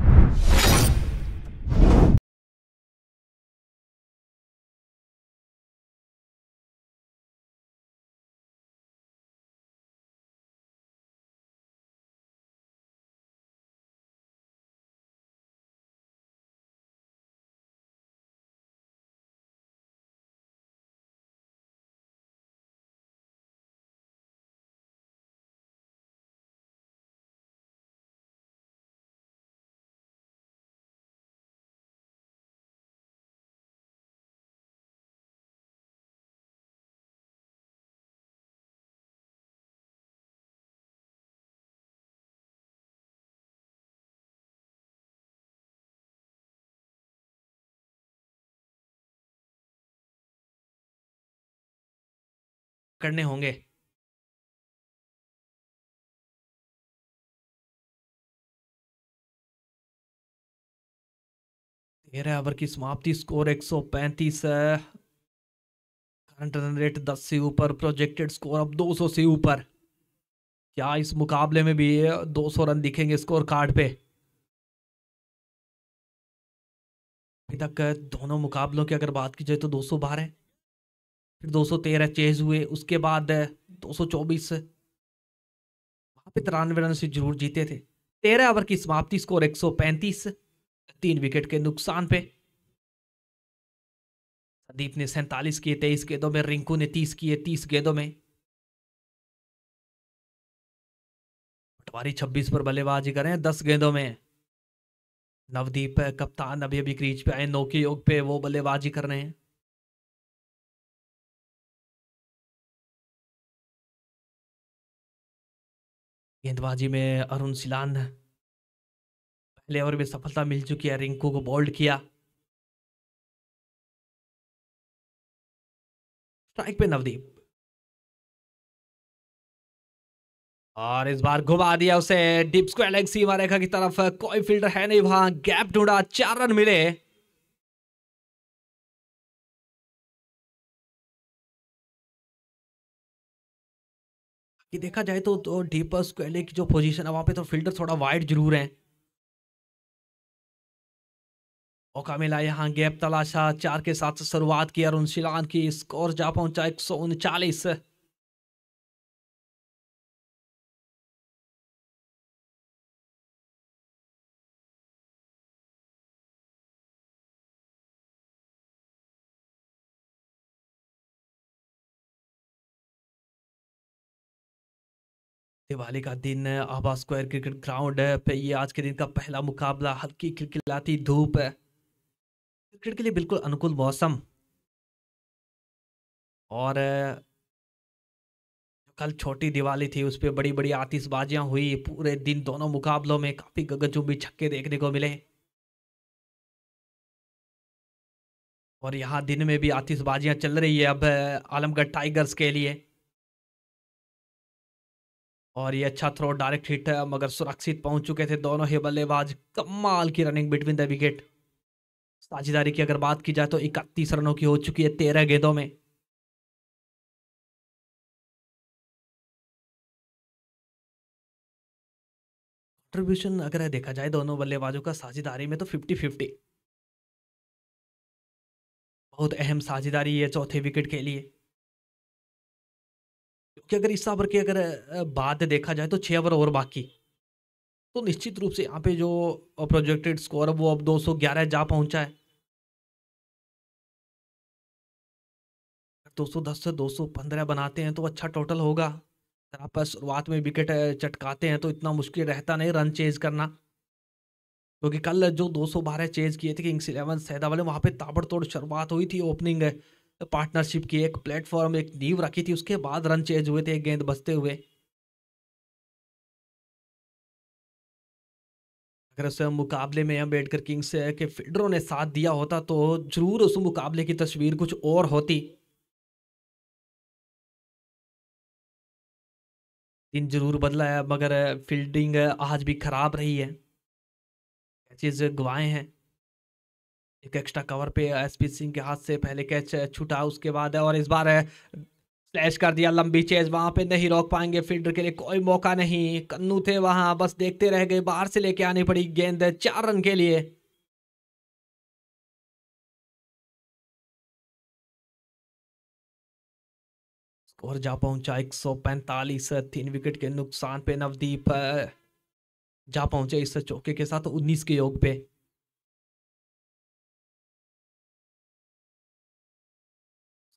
करने होंगे तेरह ओवर की समाप्ति स्कोर 135 है करंट रन रेट 10 से ऊपर प्रोजेक्टेड स्कोर अब 200 से ऊपर क्या इस मुकाबले में भी 200 रन दिखेंगे स्कोर कार्ड पे अभी तक दोनों मुकाबलों की अगर बात की जाए तो दो सौ बारह फिर 213 चेज हुए उसके बाद 224 वहाँ पर तिरानवे रन से जरूर जीते थे तेरह ओवर की समाप्ति स्कोर 135 तीन विकेट के नुकसान पे संदीप ने सैंतालीस किए तेईस गेंदों में रिंकू ने तीस किए तीस गेंदों में पटवारी छब्बीस पर बल्लेबाजी करें दस गेंदों में नवदीप कप्तान अभी अभी क्रीज पे आए नौ के योग पे वो बल्लेबाजी कर रहे हैं गेंदबाजी में अरुण सिलान पहले ओवर में सफलता मिल चुकी है रिंकू को बोल्ड किया स्ट्राइक पे नवदीप और इस बार घुमा दिया उसे डिप्स को एलेक्सी मारेखा की तरफ कोई फील्डर है नहीं वहां गैप ढूंढा चार रन मिले कि देखा जाए तो, तो डीपस की जो पोजीशन है वहां पे तो फील्डर थोड़ा वाइड जरूर है मौका मिला यहाँ गैप तलाशा चार के साथ शुरुआत की और उनशिलान की स्कोर जा पहुंचा एक सौ उनचालीस दिवाली का दिन है आभा स्क्वायर क्रिकेट ग्राउंड है ये आज के दिन का पहला मुकाबला हल्की खिलखिलाती धूप है क्रिकेट के लिए बिल्कुल अनुकूल मौसम और कल छोटी दिवाली थी उस पर बड़ी बड़ी आतिशबाजियां हुई पूरे दिन दोनों मुकाबलों में काफी गगनचुंबी छक्के देखने को मिले और यहाँ दिन में भी आतिशबाजियां चल रही है अब आलमगढ़ टाइगर्स के लिए और ये अच्छा थ्रो डायरेक्ट हिट है मगर सुरक्षित पहुंच चुके थे दोनों ही बल्लेबाज कमाल की रनिंग बिटवीन द विकेट साझेदारी की अगर बात की जाए तो इकतीस रनों की हो चुकी है तेरह गेंदों में कंट्रीब्यूशन अगर देखा जाए दोनों बल्लेबाजों का साझेदारी में तो फिफ्टी फिफ्टी बहुत अहम साझेदारी है चौथे विकेट के लिए जबकि अगर इस ओवर की अगर बाद देखा जाए तो छः ओवर और बाकी तो निश्चित रूप से यहाँ पे जो प्रोजेक्टेड स्कोर वो अब 211 जा पहुंचा है 210 से 215 बनाते हैं तो अच्छा टोटल होगा अगर आप शुरुआत में विकेट चटकाते हैं तो इतना मुश्किल रहता नहीं रन चेज करना क्योंकि तो कल जो 212 चेज किए थे किंग्स इलेवन सैदा वाले वहाँ पे ताबड़तोड़ शुरुआत हुई थी ओपनिंग पार्टनरशिप की एक प्लेटफॉर्म एक नींव रखी थी उसके बाद रन चेज हुए थे गेंद बचते हुए अगर उस मुकाबले में अम्बेडकर किंग्स के फील्डरों ने साथ दिया होता तो जरूर उस मुकाबले की तस्वीर कुछ और होती दिन जरूर बदला है मगर फील्डिंग आज भी खराब रही है कैचेज गवाए हैं एक एक्स्ट्रा कवर पे एसपी सिंह के हाथ से पहले कैच छूटा उसके बाद और इस बार स्लैश कर दिया लंबी चेज वहां पे नहीं रोक पाएंगे फील्डर के लिए कोई मौका नहीं कन्नू थे वहां बस देखते रह गए बाहर से लेके आनी पड़ी गेंद चार रन के लिए और जा पहुंचा 145 तीन विकेट के नुकसान पे नवदीप जा पहुंचे इस चौके के साथ 19 के योग पे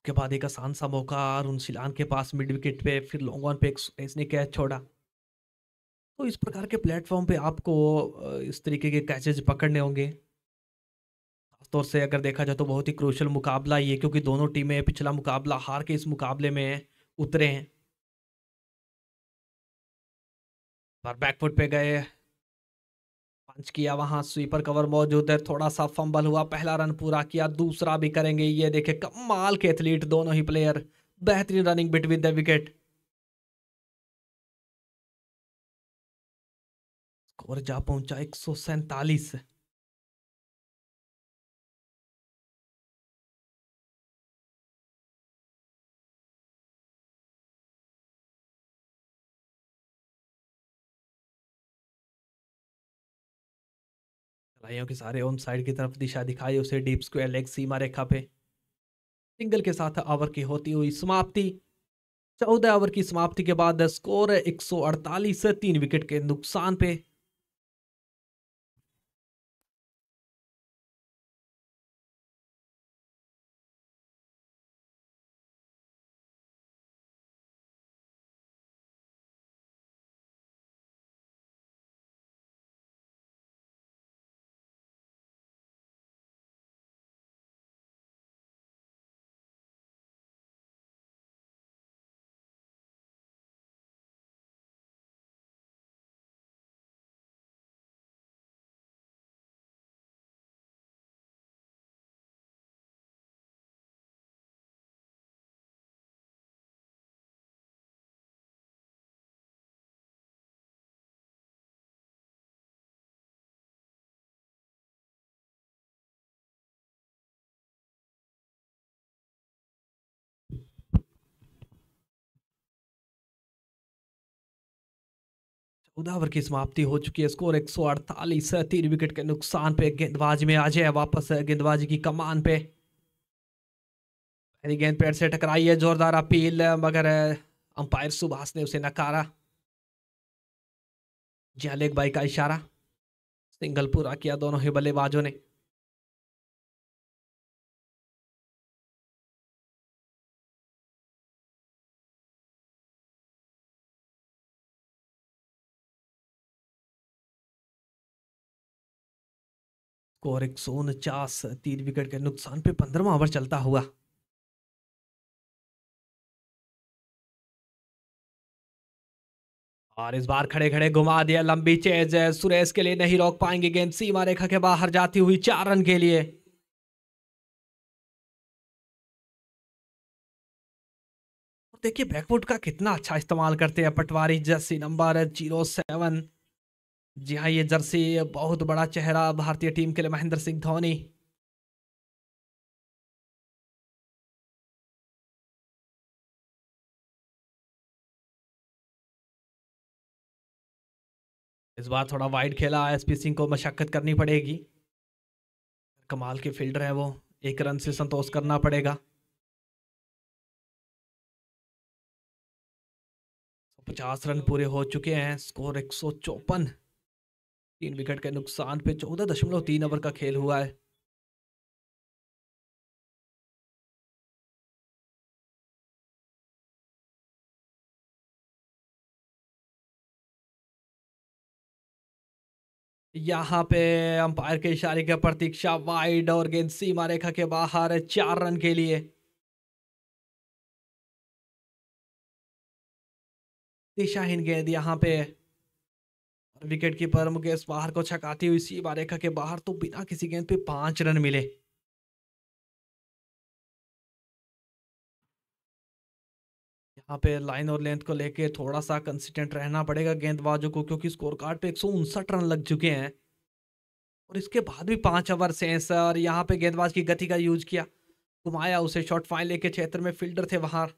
उसके बाद एक आसान सा मौका रुनशिलान के पास मिड विकेट पे फिर लॉन्ग ऑन पे एक इसने कैच छोड़ा तो इस प्रकार के प्लेटफॉर्म पे आपको इस तरीके के कैचेज पकड़ने होंगे खासतौर से अगर देखा जाए तो बहुत ही क्रोशल मुकाबला ये क्योंकि दोनों टीमें पिछला मुकाबला हार के इस मुकाबले में उतरे हैं बार बैकफुट पे गए कैच किया वहां स्वीपर कवर मौजूद है थोड़ा सा फंबल हुआ पहला रन पूरा किया दूसरा भी करेंगे ये देखे कमाल के एथलीट दोनों ही प्लेयर बेहतरीन running between the wicket score जा पहुंचा एक सौ सैतालीस भाइयों के सारे ओम साइड की तरफ दिशा दिखाई उसे डीप स्क्वायर लेग सीमा रेखा पे सिंगल के साथ ओवर की होती हुई समाप्ति चौदह ओवर की समाप्ति के बाद स्कोर एक सौ अड़तालीस तीन विकेट के नुकसान पे उदावर की समाप्ति हो चुकी है स्कोर एक सौ अड़तालीस तीन विकेट के नुकसान पे गेंदबाज में अजय वापस गेंदबाजी की कमान पे पहली गेंद पेड़ से टकराई है जोरदार अपील मगर अंपायर सुभाष ने उसे नकारा जी जहलेग भाई का इशारा सिंगल पूरा किया दोनों ही बल्लेबाजों ने सौ उनचास तीन विकेट के नुकसान पे पंद्रवा ओवर चलता हुआ और इस बार खड़े खड़े घुमा दिया लंबी चेज सुरेश के लिए नहीं रोक पाएंगे गेंद सीमा रेखा के बाहर जाती हुई चार रन के लिए देखिए बैकवुड का कितना अच्छा इस्तेमाल करते हैं Patwari jersey number zero seven जी हाँ ये जर्सी बहुत बड़ा चेहरा भारतीय टीम के लिए महेंद्र सिंह धोनी इस बार थोड़ा वाइड खेला एसपी सिंह को मशक्क़त करनी पड़ेगी कमाल के फील्डर है वो एक रन से संतोष करना पड़ेगा पचास रन पूरे हो चुके हैं स्कोर एक सौ चौपन तीन विकेट के नुकसान पे चौदह दशमलव तीन ओवर का खेल हुआ है यहाँ पे अंपायर के इशारे की प्रतीक्षा वाइड और गेंद सीमा रेखा के बाहर चार रन के लिए दिशाहीन गेंद यहाँ पे विकेट कीपर मुकेश बाहर को छकाती हुई सी बारेखा के बाहर तो बिना किसी गेंद पे पांच रन मिले यहाँ पे लाइन और लेंथ को लेके थोड़ा सा कंसिस्टेंट रहना पड़ेगा गेंदबाजों को क्योंकि स्कोर कार्ड पे एक रन लग चुके हैं और इसके बाद भी पांच ओवर सेंस और यहाँ पे गेंदबाज की गति का यूज किया घुमाया उसे शॉर्ट फाइन लेके क्षेत्र में फील्डर थे बाहर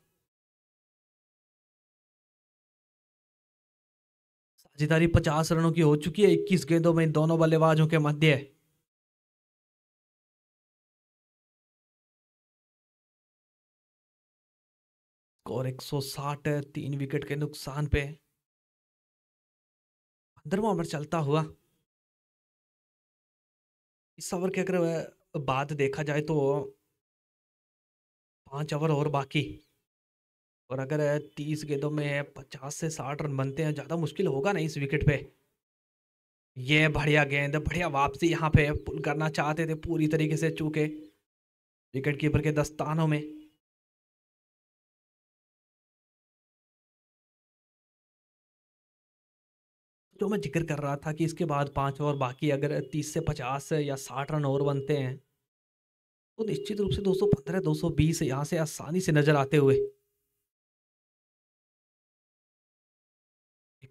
जितारी पचास रनों की हो चुकी है इक्कीस गेंदों में इन दोनों बल्लेबाजों के मध्य और 160 तीन विकेट के नुकसान पे पंद्रवा ओवर चलता हुआ इस ओवर के अगर बाद देखा जाए तो पांच ओवर और बाकी और अगर तीस गेंदों में पचास से साठ रन बनते हैं ज़्यादा मुश्किल होगा नहीं इस विकेट पे ये बढ़िया गेंद बढ़िया वापसी यहाँ पे पुल करना चाहते थे पूरी तरीके से चूके विकेट कीपर के दस्तानों में जो मैं जिक्र कर रहा था कि इसके बाद पांच और बाकी अगर तीस से पचास या साठ रन और बनते हैं तो निश्चित रूप से दो सौ पंद्रह दो सौ बीस यहाँ से आसानी से नजर आते हुए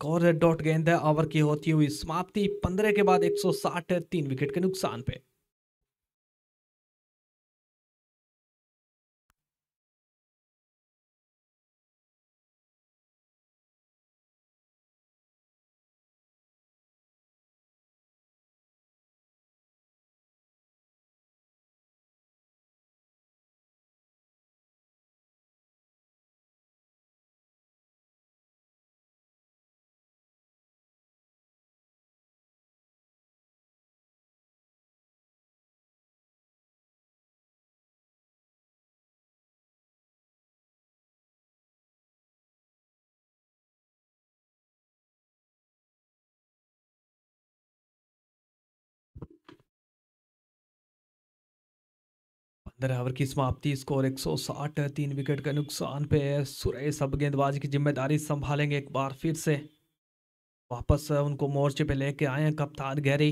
एक और डॉट गेंद है ओवर की होती हुई समाप्ति पंद्रह के बाद एक सौ साठ तीन विकेट के नुकसान पे पंद्रह ओवर की समाप्ति स्कोर 160 तीन विकेट के नुकसान पे सुरेश अब गेंदबाज की जिम्मेदारी संभालेंगे एक बार फिर से वापस उनको मोर्चे पे लेके आए हैं कप्तान गहरी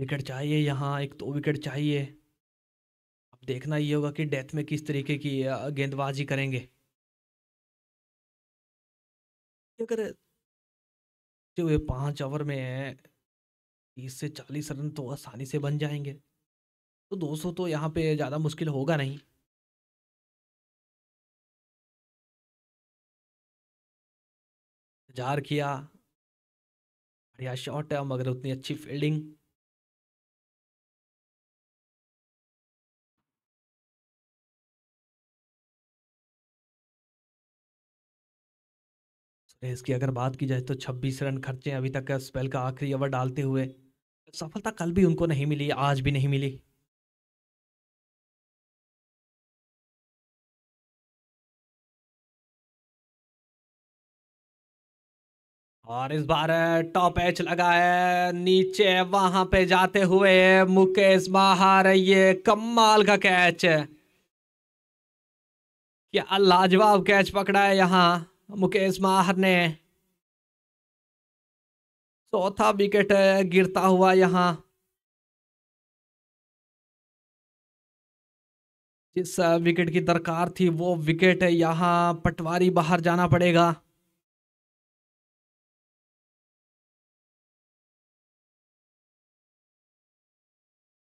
विकेट चाहिए यहाँ एक दो तो विकेट चाहिए अब देखना ये होगा कि डेथ में किस तरीके की गेंदबाजी करेंगे अगर पाँच ओवर में तीस से चालीस रन तो आसानी से बन जाएंगे तो 200 तो यहाँ पे ज़्यादा मुश्किल होगा नहीं जार किया बढ़िया शॉट है मगर उतनी अच्छी फील्डिंग इसकी अगर बात की जाए तो 26 रन खर्चे अभी तक स्पेल का आखिरी ओवर डालते हुए सफलता कल भी उनको नहीं मिली आज भी नहीं मिली और इस बार टॉप एच लगा है नीचे वहां पे जाते हुए मुकेश बाहर ये कमाल का कैच क्या लाजवाब कैच पकड़ा है यहाँ मुकेश माहर ने चौथा विकेट गिरता हुआ यहाँ जिस विकेट की दरकार थी वो विकेट यहाँ पटवारी बाहर जाना पड़ेगा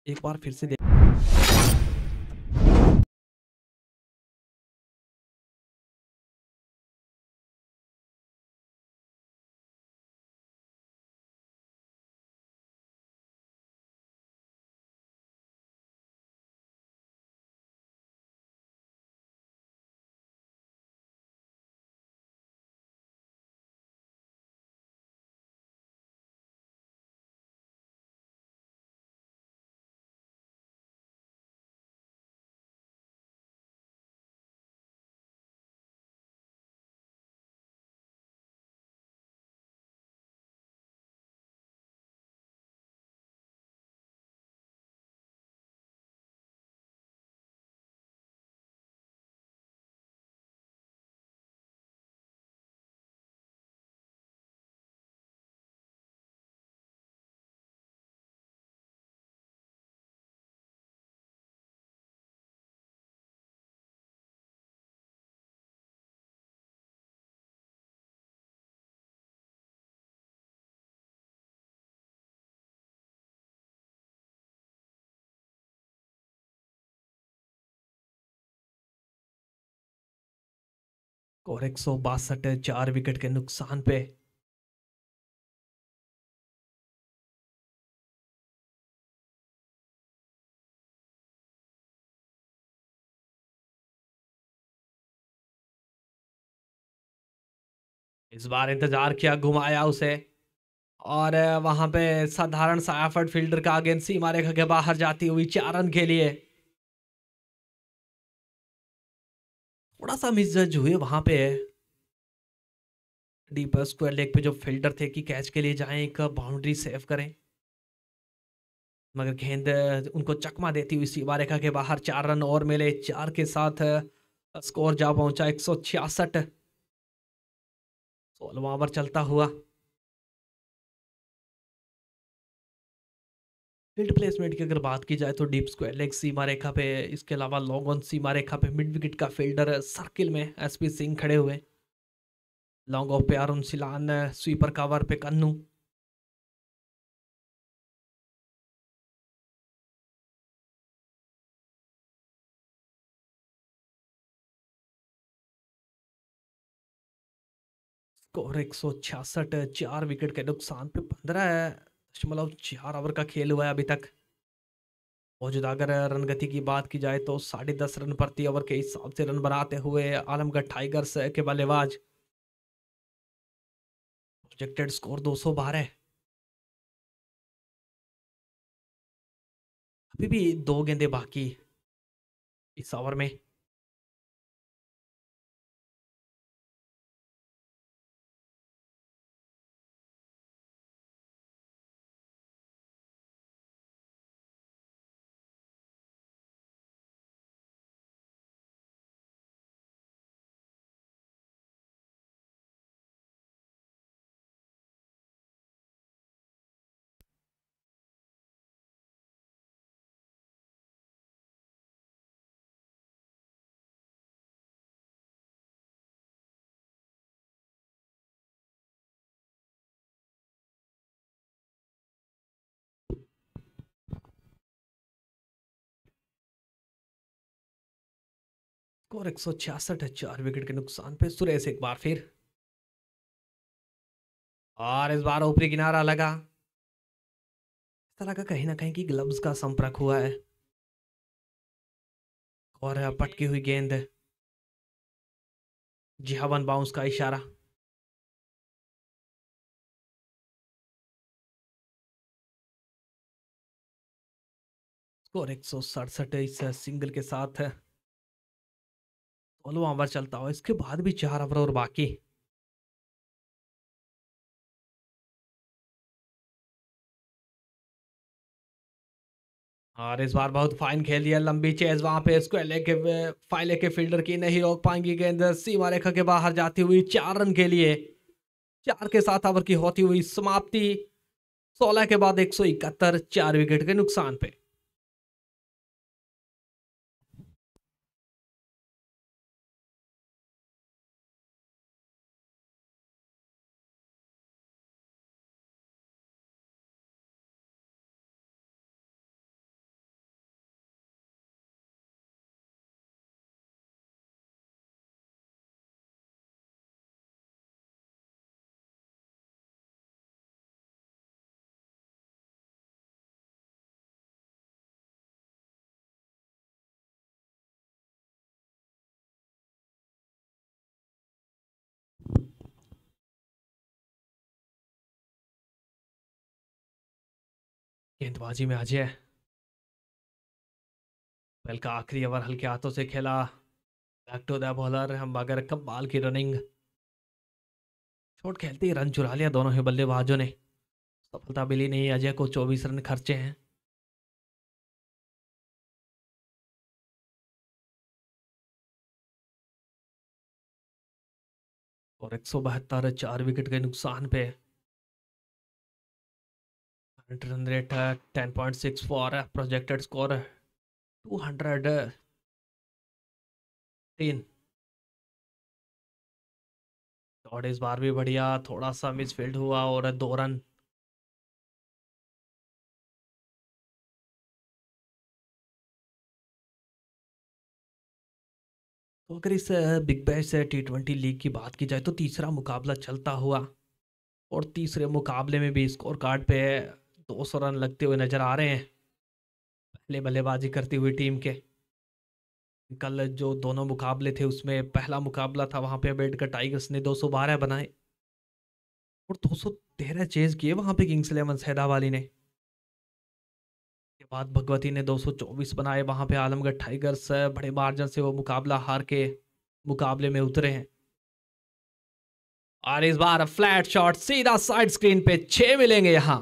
एक बार फिर से देख और एक सौ बासठ चार विकेट के नुकसान पे इस बार इंतजार किया घुमाया उसे और वहां पे साधारण सा एफर्ट फील्डर का अगेंस्ट सीमा रेखा के बाहर जाती हुई चार रन के लिए थोड़ा सा मिसजज हुए वहाँ पे डीपर स्क्वायर लेग पे जो फिल्टर थे कि कैच के लिए जाएं कब बाउंड्री सेव करें मगर गेंद उनको चकमा देती हुई रेखा के बाहर चार रन और मिले चार के साथ स्कोर जा पहुंचा एक सौ छियासठ सोलवा ओवर चलता हुआ फील्ड प्लेसमेंट की अगर बात की जाए तो डीप स्क्वायर लेग सीमा रेखा पे इसके अलावा लॉन्ग ऑन सीमा रेखा पे मिड विकेट का फील्डर सर्किल में एस पी सिंह खड़े हुए लॉन्ग ऑफ पे अरुण सिलान स्वीपर कवर पे कन्नू स्कोर एक सौ छियासठ चार विकेट के नुकसान पे पंद्रह दशमलव मतलब चार ओवर का खेल हुआ है अभी तक मौजूदा अगर रन गति की बात की जाए तो साढ़े दस रन प्रति ओवर के हिसाब से रन बनाते हुए आलमगढ़ टाइगर्स के बल्लेबाज प्रोजेक्टेड स्कोर दो सौ बारह अभी भी दो गेंदे बाकी इस ओवर में स्कोर एक सौ छियासठ है चार विकेट के नुकसान पे सुरेश एक बार फिर और इस बार ऊपरी किनारा लगा ऐसा लगा कहीं ना कहीं कि ग्लव्स का संपर्क हुआ है और पटकी हुई गेंद जी हवन हाँ, बाउंस का इशारा स्कोर एक सौ सड़सठ इस सिंगल के साथ है सोलवा ओवर चलता हो इसके बाद भी चार ओवर और बाकी और हाँ, इस बार बहुत फाइन खेल दिया लंबी चेज वहां पे इसको लेके फाइल के फील्डर की नहीं रोक पाएंगी गेंद सीमा रेखा के बाहर जाती हुई चार रन के लिए चार के साथ ओवर की होती हुई समाप्ति सोलह के बाद एक सौ इकहत्तर चार विकेट के नुकसान पे गेंदबाजी में अजय पहल का आखिरी ओवर हल्के हाथों से खेला बैक टू द बॉलर हम मगर कब बाल की रनिंग छोट खेलते ही रन चुरा लिया दोनों ही बल्लेबाजों ने सफलता मिली नहीं अजय को 24 रन खर्चे हैं और एक सौ बहत्तर चार विकेट के नुकसान पे current run rate 10.6 projected score projected score इस बार भी बढ़िया थोड़ा सा मिसफील्ड हुआ और दो रन तो अगर इस big bash T twenty league की बात की जाए तो तीसरा मुकाबला चलता हुआ और तीसरे मुकाबले में भी स्कोर कार्ड पे दो तो सौ रन लगते हुए नजर आ रहे हैं पहले बल्लेबाजी करती हुई टीम के कल जो दोनों मुकाबले थे उसमें पहला मुकाबला था वहाँ पे बैठकर टाइगर्स ने 212 बनाए और 213 चेज किए वहाँ पे किंग्स इलेवन सैदावाली ने के बाद भगवती ने 224 बनाए वहाँ पे आलमगढ़ टाइगर्स बड़े मार्जन से वो मुकाबला हार के मुकाबले में उतरे हैं और इस बार फ्लैट शॉट सीधा साइड स्क्रीन पे छह मिलेंगे यहाँ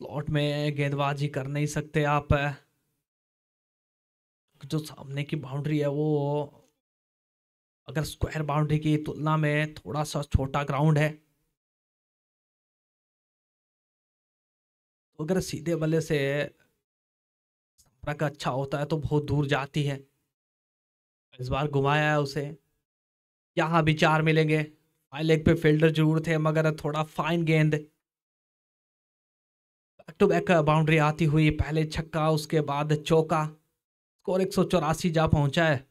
स्लॉट में गेंदबाजी कर नहीं सकते आप जो सामने की बाउंड्री है वो अगर स्क्वायर बाउंड्री की तुलना में थोड़ा सा छोटा ग्राउंड है तो अगर सीधे बल्ले से संपर्क अच्छा होता है तो बहुत दूर जाती है इस बार घुमाया है उसे यहाँ भी चार मिलेंगे हाई लेग पे फील्डर जरूर थे मगर थोड़ा फाइन गेंद बैक टू बैक बाउंड्री आती हुई पहले छक्का उसके बाद चौका स्कोर एक सौ चौरासी जा पहुंचा है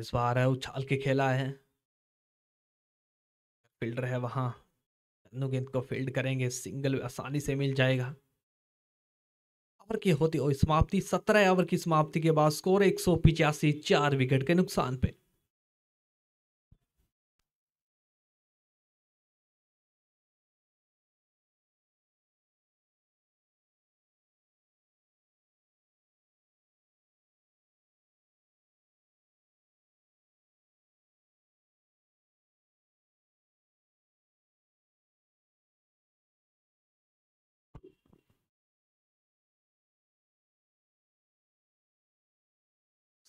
इस बार है उछाल के खेला है फील्डर है वहां नो गेंद को फील्ड करेंगे सिंगल आसानी से मिल जाएगा ओवर की होती समाप्ति सत्रह ओवर की समाप्ति के बाद स्कोर एक सौ पिचासी चार विकेट के नुकसान पे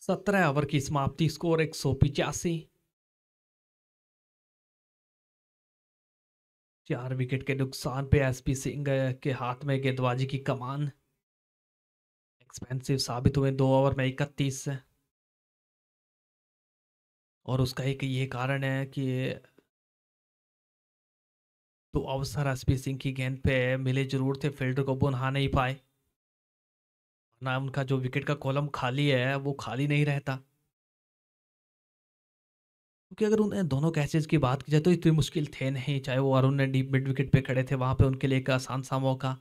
सत्रह ओवर की समाप्ति स्कोर एक सौ पिचासी चार विकेट के नुकसान पे एसपी सिंह के हाथ में गेंदबाजी की कमान एक्सपेंसिव साबित हुए दो ओवर में इकतीस और उसका एक ये कारण है कि तो अवसर एसपी सिंह की गेंद पे मिले जरूर थे फील्डर को बुनहा नहीं पाए ना उनका जो विकेट का कॉलम खाली है वो खाली नहीं रहता क्योंकि अगर उन दोनों कैचेज की बात की जाए तो इतनी मुश्किल थे नहीं चाहे वो अरुण ने डीप मिड विकेट पे खड़े थे वहाँ पे उनके लिए एक आसान सा मौका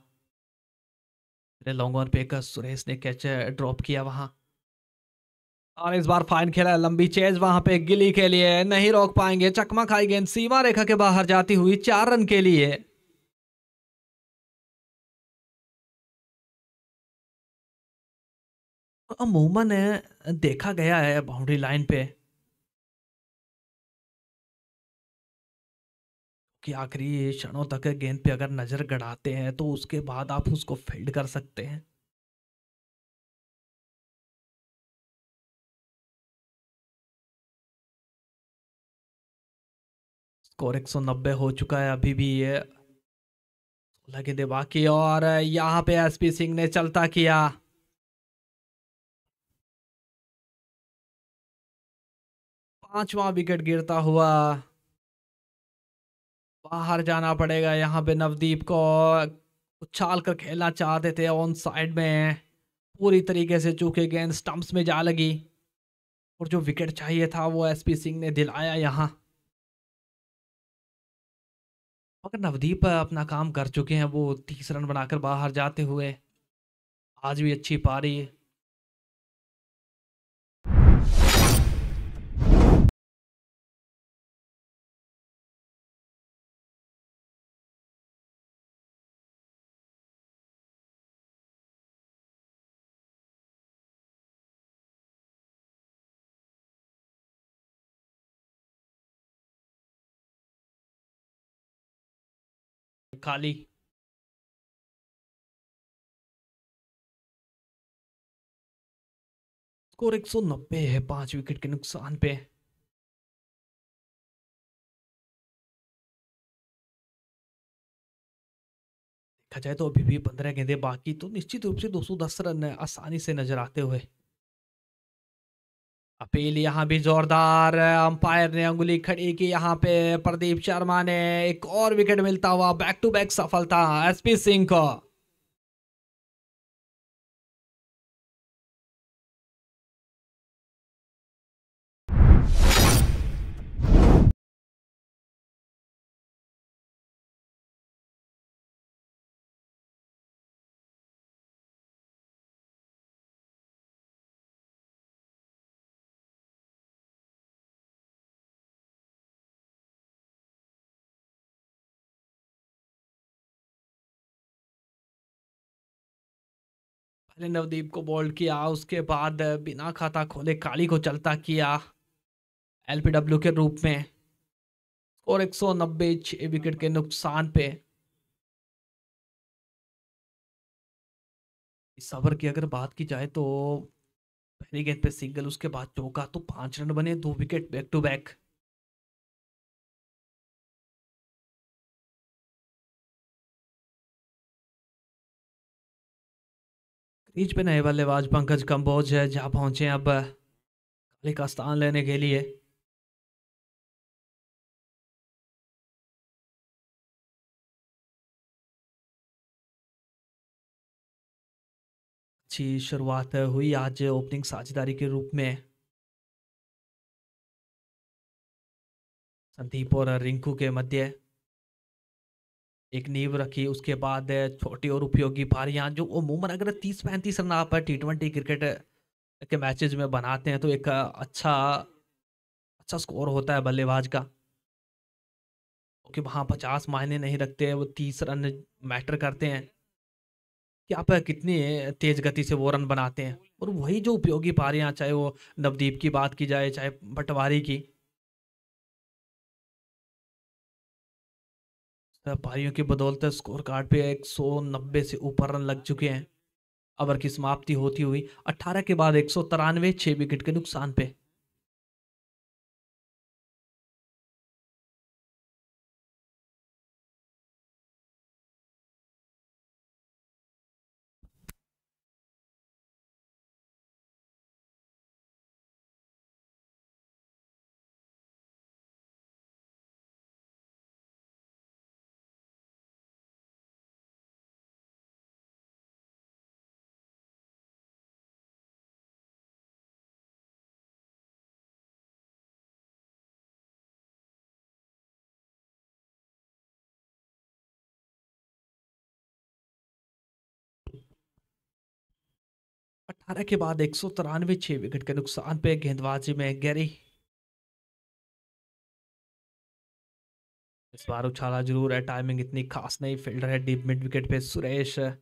लॉन्ग ऑन पे एक सुरेश ने कैच ड्रॉप किया वहाँ और इस बार फाइन खेला लंबी चेज वहाँ पे गिली के लिए नहीं रोक पाएंगे चकमा खाई गेंद सीमा रेखा के बाहर जाती हुई चार रन के लिए अमूमन देखा गया है बाउंड्री लाइन पे कि आखिरी क्षणों तक गेंद पे अगर नजर गड़ाते हैं तो उसके बाद आप उसको फील्ड कर सकते हैं स्कोर 190 हो चुका है अभी भी ये लगे दे बाकी और यहां पे एसपी सिंह ने चलता किया पांचवा विकेट गिरता हुआ बाहर जाना पड़ेगा यहाँ पे नवदीप को उछाल कर खेलना चाहते थे ऑन साइड में पूरी तरीके से चूके गेंद स्टंप्स में जा लगी और जो विकेट चाहिए था वो एसपी सिंह ने दिलाया यहाँ मगर नवदीप अपना काम कर चुके हैं वो तीस रन बनाकर बाहर जाते हुए आज भी अच्छी पारी खाली स्कोर 190 है पांच विकेट के नुकसान पे देखा जाए तो अभी भी पंद्रह गेंदे बाकी तो निश्चित रूप से 210 रन आसानी से नजर आते हुए अपील यहाँ भी जोरदार अंपायर ने अंगुली खड़ी की यहाँ पे प्रदीप शर्मा ने एक और विकेट मिलता हुआ बैक टू बैक सफलता एसपी सिंह को पहले नवदीप को बोल्ड किया उसके बाद बिना खाता खोले काली को चलता किया एलपीडब्ल्यू के रूप में और एक सौ नब्बे छ विकेट के नुकसान पे इस की अगर बात की जाए तो पहली गेंद पे सिंगल उसके बाद चौका तो पांच रन बने दो विकेट बैक टू बैक बीच पे नए बल्लेबाज पंकज कंबोज है जहाँ पहुंचे अब काली का स्थान लेने के लिए अच्छी शुरुआत हुई आज ओपनिंग साझेदारी के रूप में संदीप और रिंकू के मध्य एक नींव रखी उसके बाद छोटी और उपयोगी पारियां जो अमूमन अगर तीस पैंतीस रन आप टी ट्वेंटी क्रिकेट के मैचेज में बनाते हैं तो एक अच्छा अच्छा स्कोर होता है बल्लेबाज का क्योंकि तो वहाँ पचास मायने नहीं रखते वो तीस रन मैटर करते हैं कि आप कितनी तेज गति से वो रन बनाते हैं और वही जो उपयोगी पारियाँ चाहे वो नवदीप की बात की जाए चाहे पटवारी की व्यापारियों की बदौलत स्कोर कार्ड पे एक सौ नब्बे से ऊपर रन लग चुके हैं अवर की समाप्ति होती हुई अट्ठारह के बाद एक सौ तिरानवे छः विकेट के नुकसान पे अठारह के बाद एक सौ तिरानवे छह विकेट के नुकसान पे गेंदबाजी में गैरी इस बार उछाला जरूर है टाइमिंग इतनी खास नहीं फील्डर है डीप मिड विकेट पे सुरेश सिंगल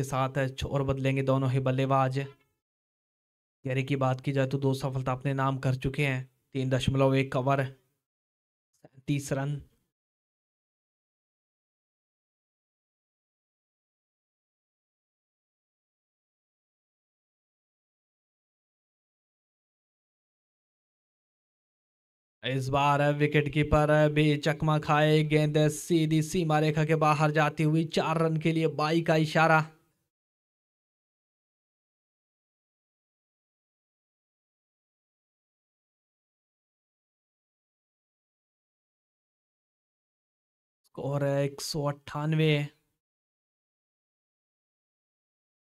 के साथ है छोर बदलेंगे दोनों ही बल्लेबाज गैरी की बात की जाए तो दो सफलता अपने नाम कर चुके हैं तीन दशमलव एक कवर सैंतीस रन इस बार विकेट कीपर चकमा खाए गेंद सीधी सीमा रेखा के बाहर जाती हुई चार रन के लिए बाई का इशारा स्कोर है एक सौ अट्ठानवे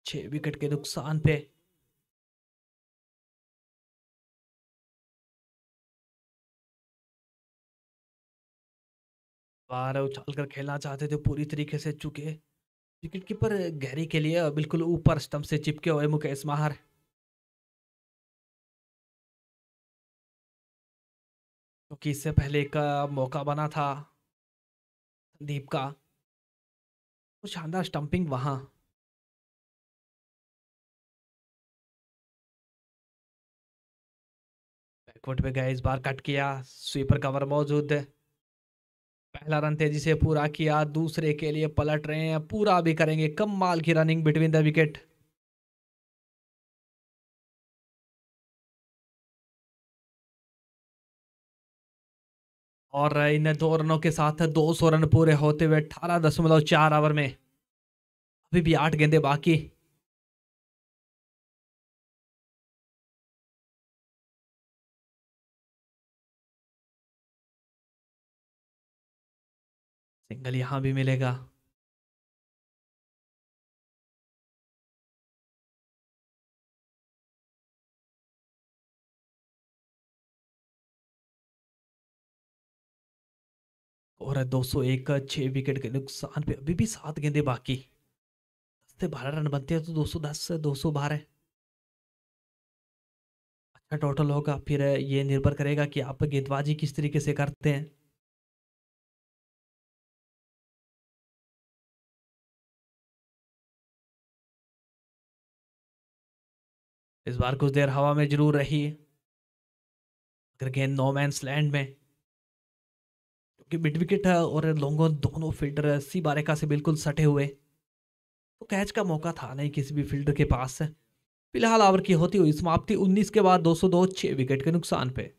छह विकेट के नुकसान पे बार उछाल कर खेलना चाहते थे पूरी तरीके से चुके विकेट कीपर गहरी के लिए बिल्कुल ऊपर स्टम्प से चिपके हुए मुकेश माहर क्योंकि इससे पहले एक मौका बना था संदीप का तो शानदार स्टंपिंग वहां बैकवर्ड पे गए इस बार कट किया स्वीपर कवर मौजूद है पहला रन तेजी से पूरा किया दूसरे के लिए पलट रहे हैं पूरा भी करेंगे कम माल की रनिंग बिटवीन द विकेट और इन दो रनों के साथ 200 रन पूरे होते हुए अठारह दशमलव चार ओवर में अभी भी आठ गेंदे बाकी सिंगल यहाँ भी मिलेगा और दो सौ एक छः विकेट के नुकसान पे अभी भी सात गेंदे बाकी दस से बारह रन बनते हैं तो 210 से 212 अच्छा टोटल होगा फिर ये निर्भर करेगा कि आप गेंदबाजी किस तरीके से करते हैं इस बार कुछ देर हवा में जरूर रही अगर गेंद नो मैंस लैंड में क्योंकि मिड विकेट और लोंगों दोनों फील्डर सी बारेका से बिल्कुल सटे हुए तो कैच का मौका था नहीं किसी भी फील्डर के पास फिलहाल आवर की होती हुई समाप्ति 19 के बाद 202 सौ विकेट के नुकसान पे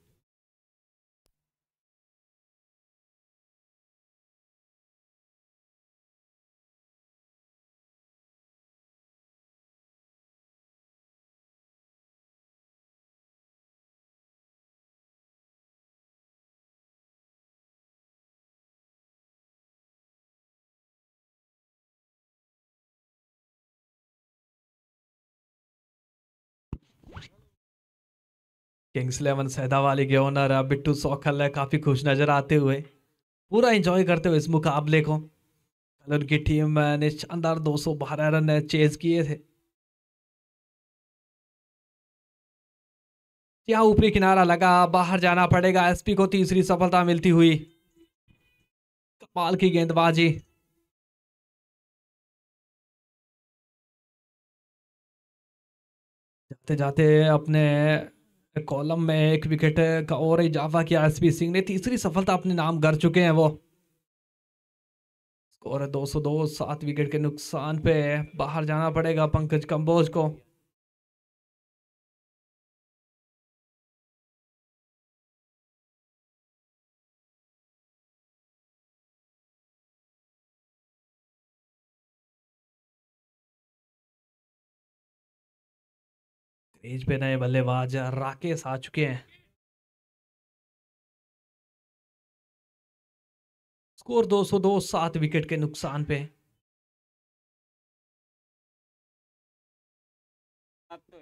किंग्स इलेवन सैदावाली के ओनर बिट्टू सौखल है काफ़ी खुश नज़र आते हुए पूरा इंजॉय करते हुए इस मुकाबले को कल उनकी टीम ने शानदार 212 रन चेज किए थे क्या ऊपरी किनारा लगा बाहर जाना पड़ेगा एसपी को तीसरी सफलता मिलती हुई कपाल की गेंदबाजी जाते जाते अपने कॉलम में एक विकेट का और इजाफा किया पी सिंह ने तीसरी सफलता अपने नाम कर चुके हैं वो स्कोर है दो दो सात विकेट के नुकसान पे बाहर जाना पड़ेगा पंकज कंबोज को स्टेज पे नए बल्लेबाज राकेश आ चुके हैं स्कोर 202 सात विकेट के नुकसान पे तो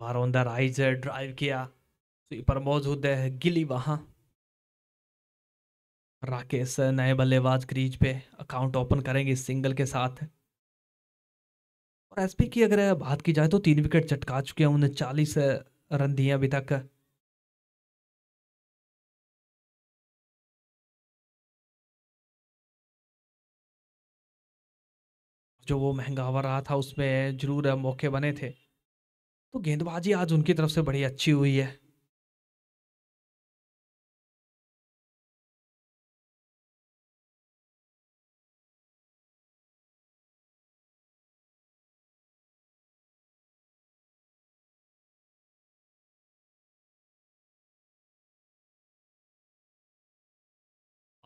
बार ऑन द राइज ड्राइव किया स्वीपर मौजूद है गिली वहां राकेश नए बल्लेबाज क्रीज पे अकाउंट ओपन करेंगे सिंगल के साथ और एसपी की अगर बात की जाए तो तीन विकेट चटका चुके हैं उन्हें चालीस रन दिए अभी तक जो वो महंगा हवा रहा था उसमें जरूर मौके बने थे तो गेंदबाजी आज उनकी तरफ से बड़ी अच्छी हुई है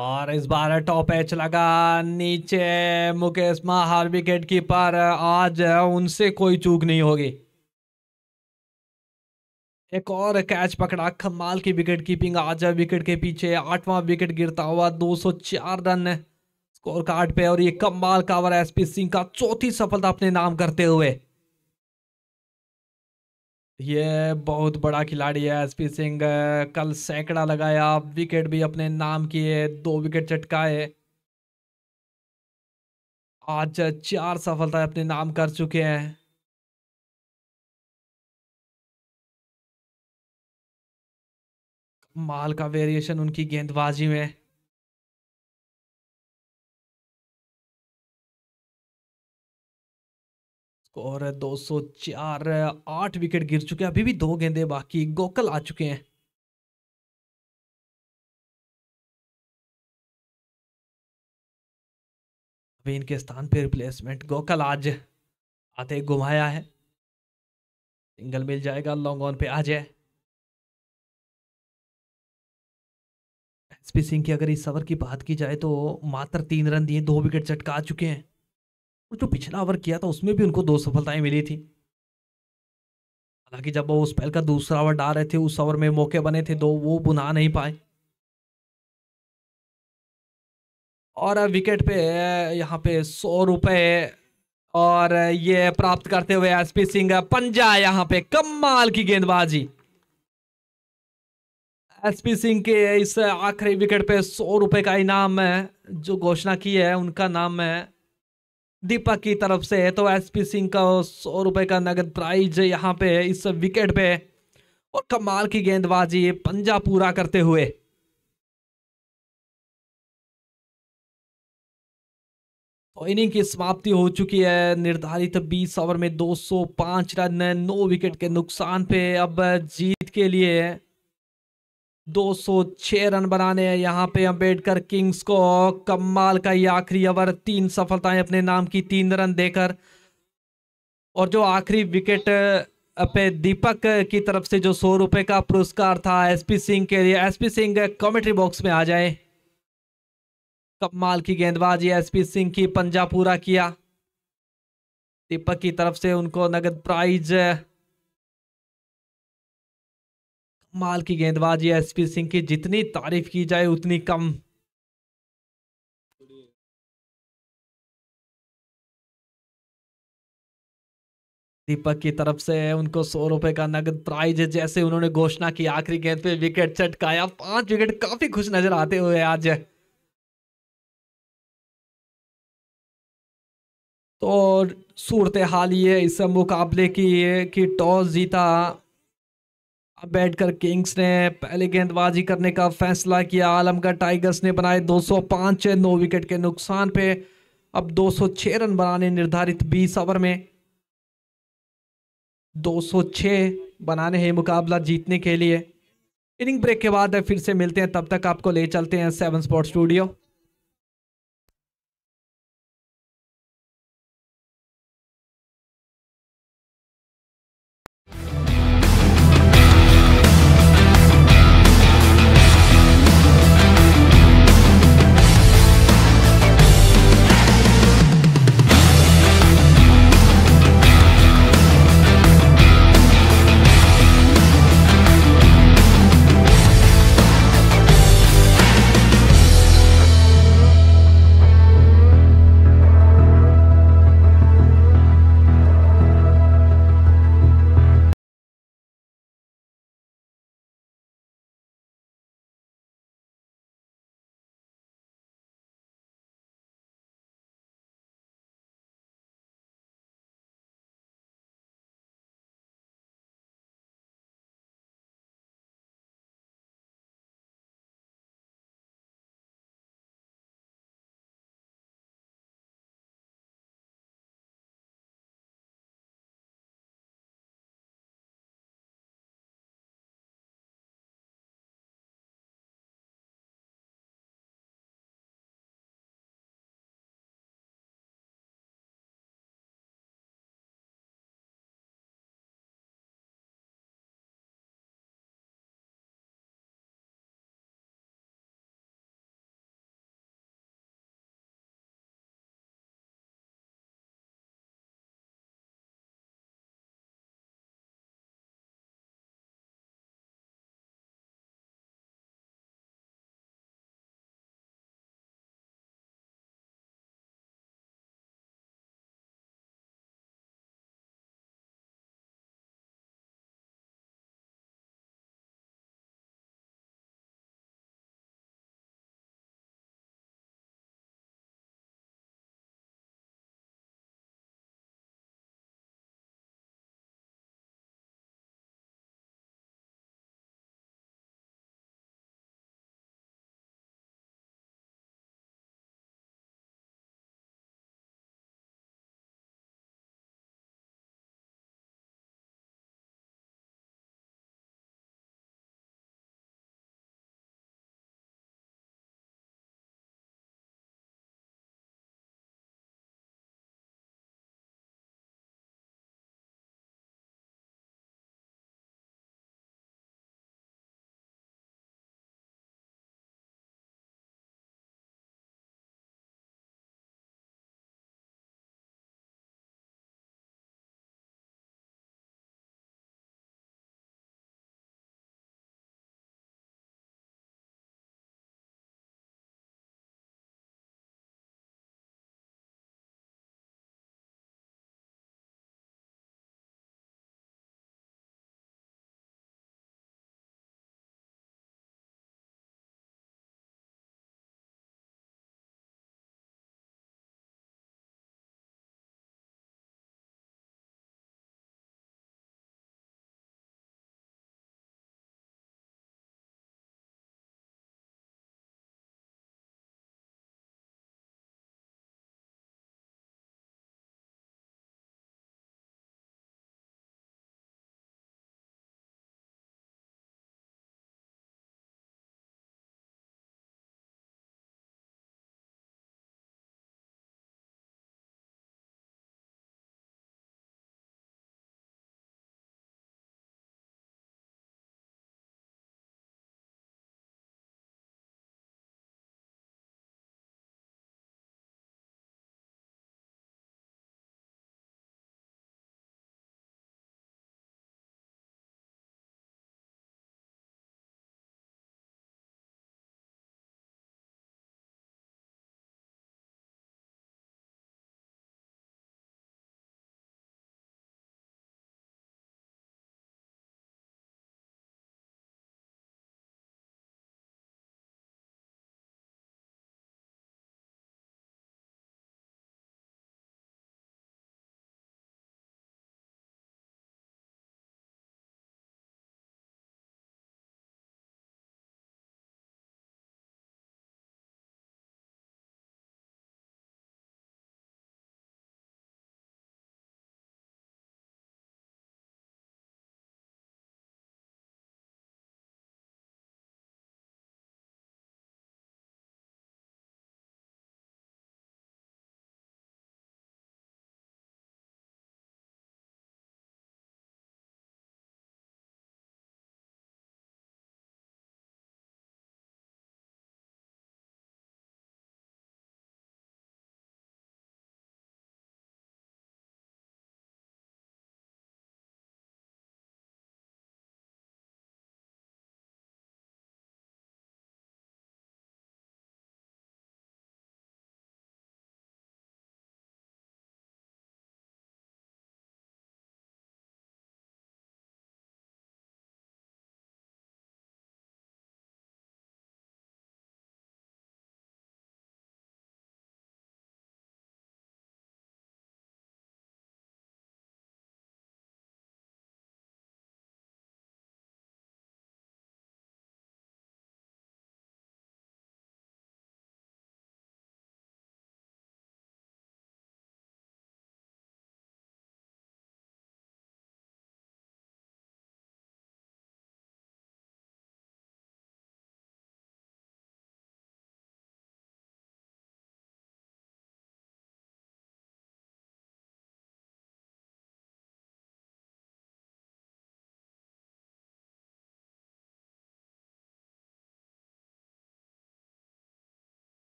और इस बार टॉप एच लगा नीचे मुकेश महार विकेट कीपर आज उनसे कोई चूक नहीं होगी एक और कैच पकड़ा खमाल की विकेट कीपिंग आज विकेट के पीछे आठवां विकेट गिरता हुआ 204 रन स्कोर कार्ड पे और ये कमाल कावर एसपी सिंह का चौथी सफलता अपने नाम करते हुए ये बहुत बड़ा खिलाड़ी है एसपी सिंह कल सैकड़ा लगाया विकेट भी अपने नाम किए दो विकेट चटकाए आज चार सफलताएं अपने नाम कर चुके हैं माल का वेरिएशन उनकी गेंदबाजी में स्कोर सौ चार आठ विकेट गिर चुके हैं अभी भी दो गेंदे बाकी गोकल आ चुके हैं अभी इनके स्थान पर रिप्लेसमेंट गोकल आज आते घुमाया है सिंगल मिल जाएगा लॉन्ग ऑन पे आ जाए एसपी सिंह की अगर इस सवर की बात की जाए तो मात्र तीन रन दिए दो विकेट चटका चुके हैं वो जो पिछला ओवर किया था उसमें भी उनको दो सफलताएं मिली थी हालांकि जब वो स्पेल का दूसरा ओवर डाल रहे थे उस ओवर में मौके बने थे दो तो वो बुना नहीं पाए और विकेट पे यहाँ पे सौ रुपये और ये प्राप्त करते हुए एसपी सिंह पंजा यहाँ पे कमाल की गेंदबाजी एसपी सिंह के इस आखिरी विकेट पे सौ रुपए का इनाम है जो घोषणा की है उनका नाम है दीपक की तरफ से तो एसपी सिंह का सौ रुपए का नगद प्राइज यहाँ पे इस विकेट पे और कमाल की गेंदबाजी पंजा पूरा करते हुए तो इनिंग की समाप्ति हो चुकी है निर्धारित 20 ओवर में 205 रन नौ विकेट के नुकसान पे अब जीत के लिए 206 रन बनाने हैं यहाँ पे अंबेडकर किंग्स को कमाल का ये आखिरी ओवर तीन सफलताएं अपने नाम की तीन रन देकर और जो आखिरी विकेट पे दीपक की तरफ से जो सौ रुपए का पुरस्कार था एसपी सिंह के लिए एसपी सिंह कमेंट्री बॉक्स में आ जाए कमाल की गेंदबाजी एसपी सिंह की पंजा पूरा किया दीपक की तरफ से उनको नगद प्राइज माल की गेंदबाजी एसपी सिंह की जितनी तारीफ की जाए उतनी कम दीपक की तरफ से उनको सौ रुपए का नगद प्राइज है जैसे उन्होंने घोषणा की आखिरी गेंद पे विकेट चटकाया पांच विकेट काफी खुश नजर आते हुए आज तो सूरत हाल ये इस मुकाबले की कि टॉस जीता बैठकर किंग्स ने पहले गेंदबाजी करने का फैसला किया आलमगढ़ टाइगर्स ने बनाए 205 नौ विकेट के नुकसान पे अब 206 रन बनाने निर्धारित 20 ओवर में 206 बनाने हैं मुकाबला जीतने के लिए इनिंग ब्रेक के बाद फिर से मिलते हैं तब तक आपको ले चलते हैं सेवन स्पॉट स्टूडियो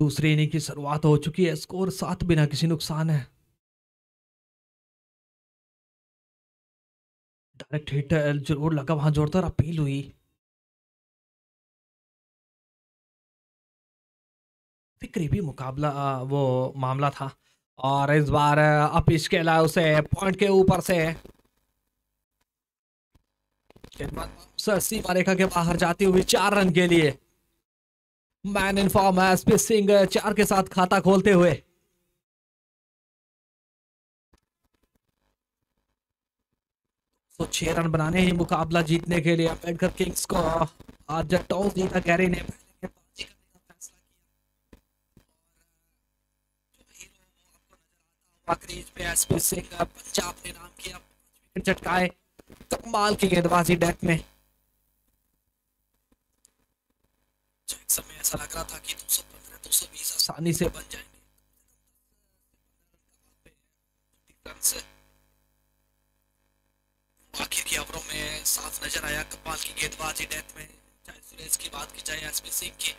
दूसरी इनिंग की शुरुआत हो चुकी है स्कोर सात बिना किसी नुकसान है डायरेक्ट हिट जरूर लगा वहां जोरदार अपील हुई करीबी मुकाबला वो मामला था और इस बार अब इसके अलावा उसे पॉइंट के ऊपर से अस्सी रेखा के बाहर जाती हुई चार रन के लिए मैन इन फॉर्म है एसपी सिंह चार के साथ खाता खोलते हुए तो छह रन बनाने हैं मुकाबला जीतने के लिए अम्बेडकर किंग्स को आज जब टॉस जीता गैरी ने पे एसपी सिंह पंजाब ने नाम किया चटकाए कमाल की गेंदबाजी डेथ में जो एक समय ऐसा लग रहा था कि 215 220 आसानी से बन जाएंगे बाकी की खबरों में साफ नजर आया कपाल की गेंदबाजी डेथ में चाहे सुरेश की बात की जाए एसपी सिंह की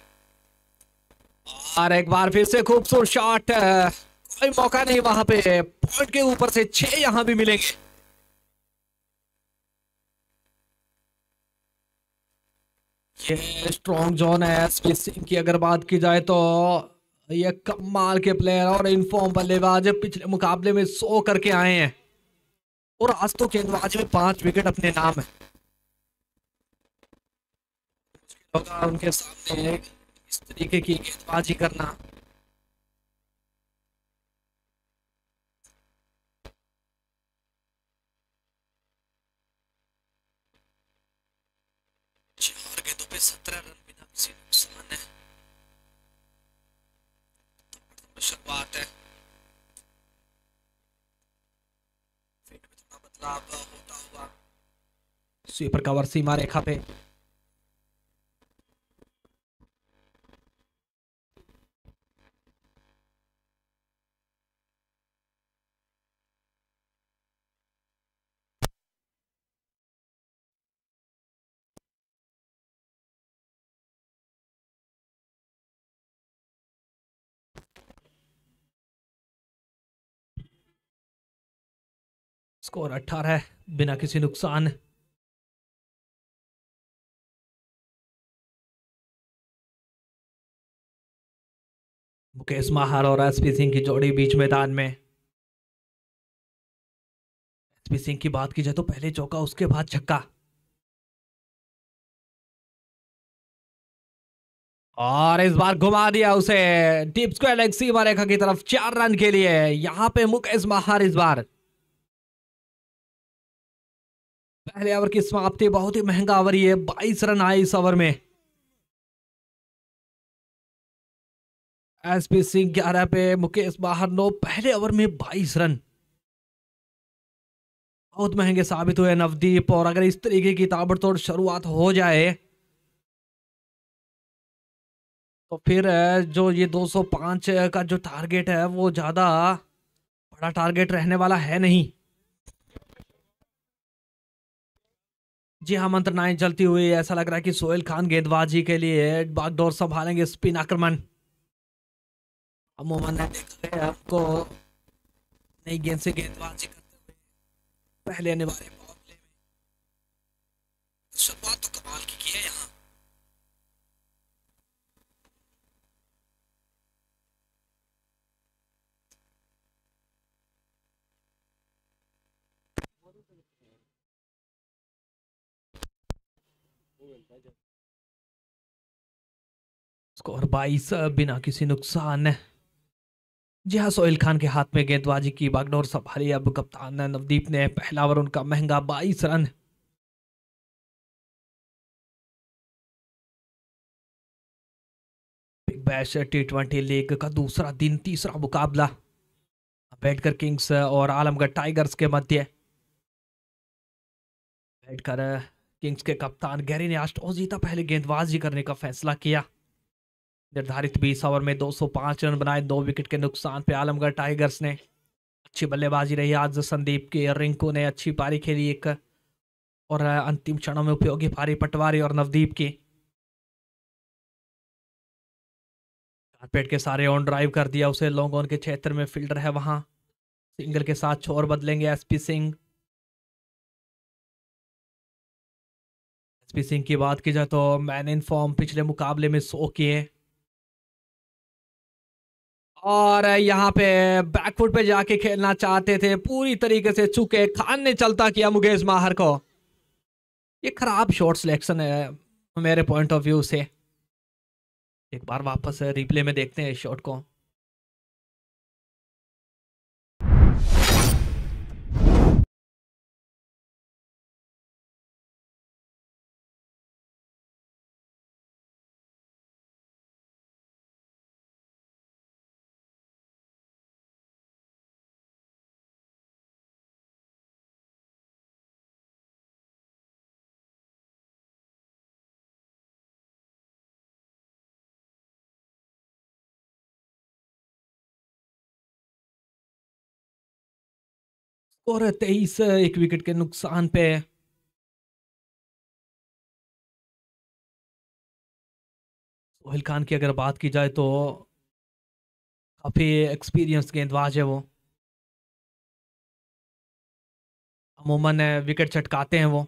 और एक बार फिर से खूबसूरत शॉट कोई मौका नहीं वहां पे पॉइंट के ऊपर से छह यहां भी मिलेंगे ये स्ट्रॉन्ग जोन है स्पेसिंग की अगर बात की जाए तो ये कमाल के प्लेयर और इनफॉर्म बल्लेबाज पिछले मुकाबले में सो करके आए हैं और आज तो गेंदबाज में पांच विकेट अपने नाम है उनके सामने इस तरीके की गेंदबाजी करना पे सत्रह रन बिना किसी नुकसान है शुरुआत है फील्ड में थोड़ा बदलाव होता हुआ स्वीपर कवर सीमा रेखा पे स्कोर अट्ठारह बिना किसी नुकसान मुकेश माहर और एसपी सिंह की जोड़ी बीच मैदान में एसपी सिंह की बात की जाए तो पहले चौका उसके बाद छक्का और इस बार घुमा दिया उसे टिप्स को एलेक्सी मरेखा की तरफ चार रन के लिए यहां पे मुकेश माहर इस बार पहले ओवर की समाप्ति बहुत ही महंगा ओवर ये बाईस रन आए इस ओवर में एस पी सिंह ग्यारह पे मुकेश बाहर नो पहले ओवर में बाईस रन बहुत महंगे साबित हुए नवदीप और अगर इस तरीके की ताबड़तोड़ शुरुआत हो जाए तो फिर जो ये 205 का जो टारगेट है वो ज़्यादा बड़ा टारगेट रहने वाला है नहीं जी हाँ मंत्रणाएं चलती हुई ऐसा लग रहा है कि सोहेल खान गेंदबाजी के लिए बागडोर संभालेंगे स्पिन आक्रमण अमूमन आपको नई गेंद से गेंदबाजी करते हुए पहले आने वाले मुकाबले में शुरुआत तो कमाल की, की यहाँ स्कोर और बाईस बिना किसी नुकसान जी हाँ सोहेल खान के हाथ में गेंदबाजी की बागडोर संभाली अब कप्तान नवदीप ने पहला ओवर उनका महंगा बाईस run big bash T twenty league का दूसरा दिन तीसरा मुकाबला अम्बेडकर किंग्स और आलमगढ़ टाइगर्स के मध्य अम्बेडकर किंग्स के कप्तान गैरी ने आज टॉस जीता पहले गेंदबाजी करने का फैसला किया निर्धारित 20 ओवर में 205 रन बनाए दो विकेट के नुकसान पे आलमगढ़ टाइगर्स ने अच्छी बल्लेबाजी रही आज संदीप के रिंकू ने अच्छी पारी खेली एक और अंतिम क्षणों में उपयोगी पारी पटवारी और नवदीप की कारपेट के सारे ऑन ड्राइव कर दिया उसे लॉन्ग ऑन के क्षेत्र में फील्डर है वहां सिंगल के साथ छोर बदलेंगे एसपी सिंह एसपी सिंह की बात की जाए तो मैन इन फॉर्म पिछले मुकाबले में सो किए और यहाँ पे बैकफुट पे जाके खेलना चाहते थे पूरी तरीके से चुके खान ने चलता किया मुकेश माहर को ये खराब शॉट सिलेक्शन है मेरे पॉइंट ऑफ व्यू से एक बार वापस रिप्ले में देखते हैं इस शॉट को और तेईस एक विकेट के नुकसान पे सोहेल खान की अगर बात की जाए तो काफ़ी एक्सपीरियंस गेंदबाज है वो अमूमन विकेट चटकाते हैं वो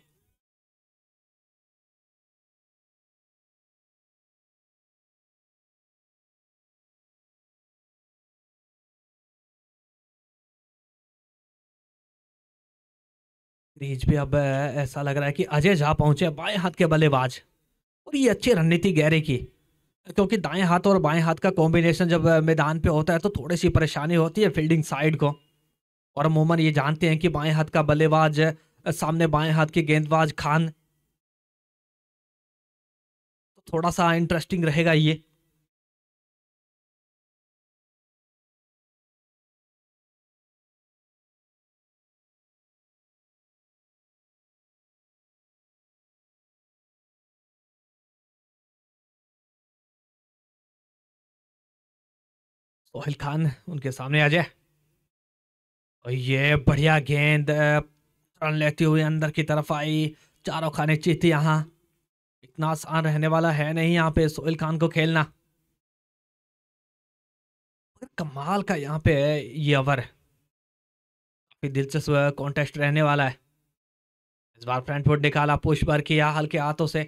क्रीज पे अब ऐसा लग रहा है कि अजय झा पहुंचे बाएं हाथ के बल्लेबाज और ये अच्छी रणनीति गहरे की क्योंकि दाएं हाथ और बाएं हाथ का कॉम्बिनेशन जब मैदान पे होता है तो थोड़ी सी परेशानी होती है फील्डिंग साइड को और मोमन ये जानते हैं कि बाएं हाथ का बल्लेबाज सामने बाएं हाथ के गेंदबाज खान थोड़ा सा इंटरेस्टिंग रहेगा ये सोहेल खान उनके सामने आ जाए और ये बढ़िया गेंद रन लेती हुई अंदर की तरफ आई चारों खाने चीती यहाँ इतना आसान रहने वाला है नहीं यहाँ पे सोहेल खान को खेलना कमाल का यहाँ पे ये ओवर काफ़ी दिलचस्प कॉन्टेस्ट रहने वाला है इस बार फुट निकाला पुश भर किया हल्के हाथों से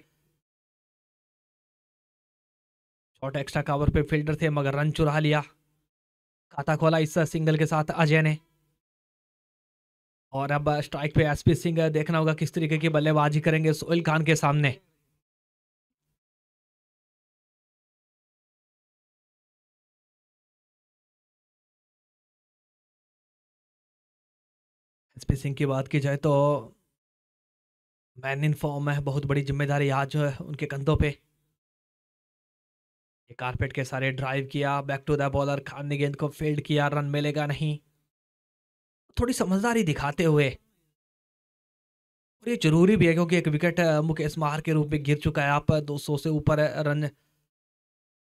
शॉट एक्स्ट्रा कवर पे फील्डर थे मगर रन चुरा लिया खाता खोला इस सिंगल के साथ अजय ने और अब स्ट्राइक पे एसपी सिंह देखना होगा किस तरीके की बल्लेबाजी करेंगे सोहेल खान के सामने एसपी सिंह की बात की जाए तो मैन इन फॉर्म है बहुत बड़ी जिम्मेदारी आज उनके कंधों पे कारपेट के सारे ड्राइव किया back to the bowler Khan ने गेंद को फील्ड किया रन मिलेगा नहीं थोड़ी समझदारी दिखाते हुए और ये जरूरी भी है क्योंकि एक विकेट मुकेश मार के रूप में गिर चुका है आप 200 से ऊपर रन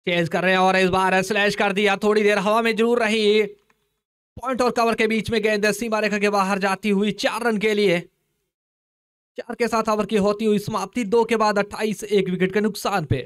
चेज कर रहे हैं और इस बार स्लैश कर दिया थोड़ी देर हवा में जरूर रही पॉइंट और कवर के बीच में गेंद सीमा रेखा के बाहर जाती हुई चार रन के लिए चार के साथ ओवर की होती हुई समाप्ति दो के बाद अट्ठाईस एक विकेट के नुकसान पे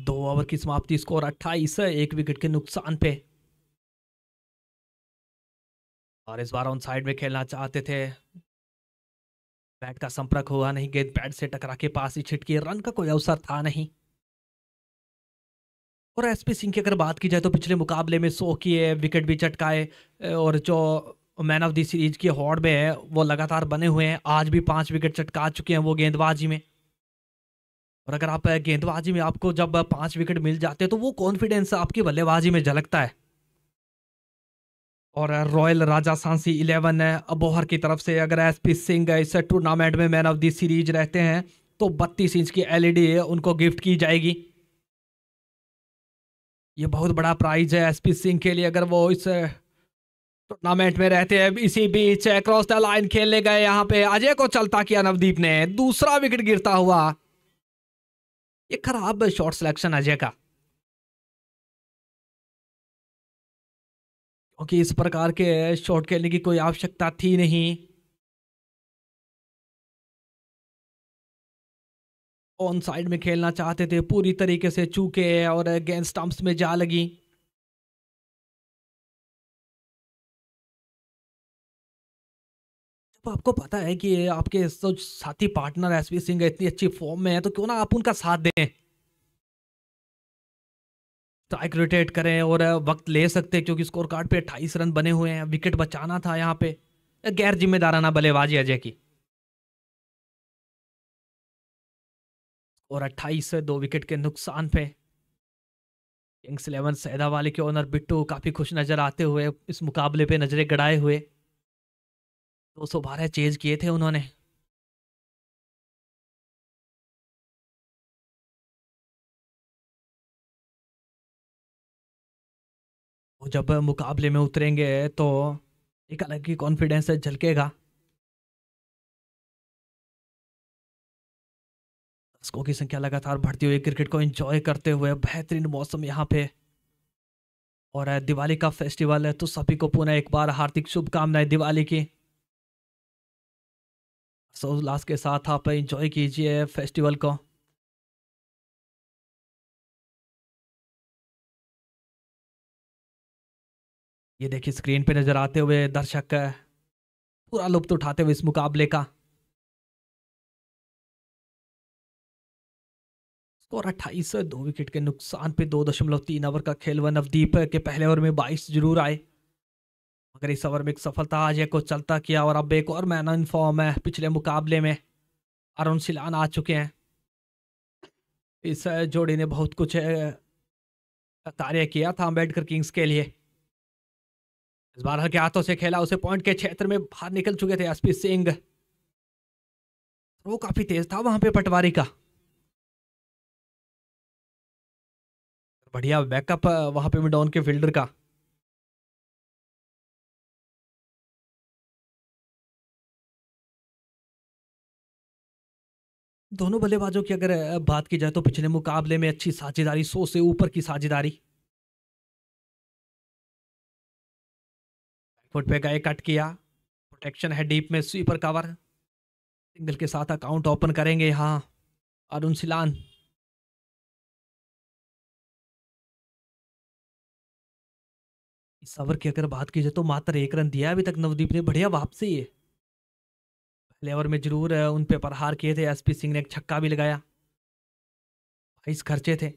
दो ओवर की समाप्ति स्कोर 28 है एक विकेट के नुकसान पे और इस बार ऑन साइड में खेलना चाहते थे बैट का संपर्क हुआ नहीं गेंद बैट से टकरा के पास ही छिटकी रन का कोई अवसर था नहीं और एसपी सिंह की अगर बात की जाए तो पिछले मुकाबले में सो किए विकेट भी चटकाए और जो मैन ऑफ दी सीरीज के हॉर्ड में है वो लगातार बने हुए हैं आज भी पांच विकेट चटका चुके हैं वो गेंदबाजी में और अगर आप गेंदबाजी में आपको जब पांच विकेट मिल जाते हैं तो वो कॉन्फिडेंस आपकी बल्लेबाजी में झलकता है और रॉयल राजा सांसी इलेवन है अबोहर की तरफ से अगर एस पी सिंह इस टूर्नामेंट में मैन ऑफ दी सीरीज रहते हैं तो बत्तीस इंच की एलईडी e उनको गिफ्ट की जाएगी ये बहुत बड़ा प्राइज है पी सिंह के लिए अगर वो इस टूर्नामेंट में रहते हैं इसी बीच क्रॉस द लाइन खेलने गए यहाँ पे अजय को चलता किया नवदीप ने दूसरा विकेट गिरता हुआ ये खराब शॉर्ट सिलेक्शन अजय का क्योंकि इस प्रकार के शॉट खेलने की कोई आवश्यकता थी नहीं ऑन साइड में खेलना चाहते थे पूरी तरीके से चूके और गेंद स्टम्प्स में जा लगी तो आपको पता है कि आपके सब साथी पार्टनर एस सिंह इतनी अच्छी फॉर्म में है तो क्यों ना आप उनका साथ दें ट्राई तो रोटेट करें और वक्त ले सकते हैं क्योंकि स्कोर कार्ड पे अट्ठाईस रन बने हुए हैं विकेट बचाना था यहाँ पे गैर जिम्मेदाराना बल्लेबाजी अजय की और 28 दो विकेट के नुकसान पे किंग्स इलेवन सैदा वाले के ओनर बिट्टू काफ़ी खुश नज़र आते हुए इस मुकाबले पे नज़रें गड़ाए हुए दो सौ बारह चेज किए थे उन्होंने वो जब मुकाबले में उतरेंगे तो एक अलग ही कॉन्फिडेंस झलकेगा दर्शकों की संख्या लगातार बढ़ती हुई क्रिकेट को एंजॉय करते हुए बेहतरीन मौसम यहाँ पे और दिवाली का फेस्टिवल है तो सभी को पुनः एक बार हार्दिक शुभकामनाएं दिवाली की सो उल्लास के साथ आप इंजॉय कीजिए फेस्टिवल को ये देखिए स्क्रीन पे नज़र आते हुए दर्शक पूरा लुप्त उठाते हुए इस मुकाबले का स्कोर अट्ठाईस दो विकेट के नुकसान पे दो दशमलव तीन ओवर का खेल व नवदीप के पहले ओवर में बाईस जरूर आए मगर इस ओवर में एक सफलता अजय को चलता किया और अब एक और मैन इन फॉर्म है पिछले मुकाबले में अरुण सिलान आ चुके हैं इस जोड़ी ने बहुत कुछ कार्य किया था अम्बेडकर किंग्स के लिए इस बार हल्के हाथों से खेला उसे पॉइंट के क्षेत्र में बाहर निकल चुके थे एसपी सिंह वो काफी तेज था वहां पे पटवारी का बढ़िया बैकअप वहां पे मिडोन के फील्डर का दोनों बल्लेबाजों की अगर बात की जाए तो पिछले मुकाबले में अच्छी साझेदारी सौ से ऊपर की साझेदारी फुट पे गए कट किया प्रोटेक्शन है डीप में स्वीपर कवर सिंगल के साथ अकाउंट ओपन करेंगे यहाँ अरुण सिलान इस ओवर की अगर बात की जाए तो मात्र एक रन दिया अभी तक नवदीप ने बढ़िया वापसी है लेवर में जरूर उन पे प्रहार किए थे एसपी सिंह ने एक छक्का भी लगाया इस खर्चे थे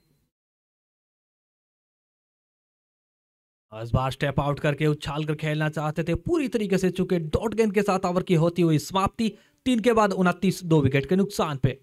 इस बार स्टेप आउट करके उछाल कर खेलना चाहते थे पूरी तरीके से चुके डॉट गेंद के साथ ओवर की होती हुई समाप्ति तीन के बाद उनतीस दो विकेट के नुकसान पे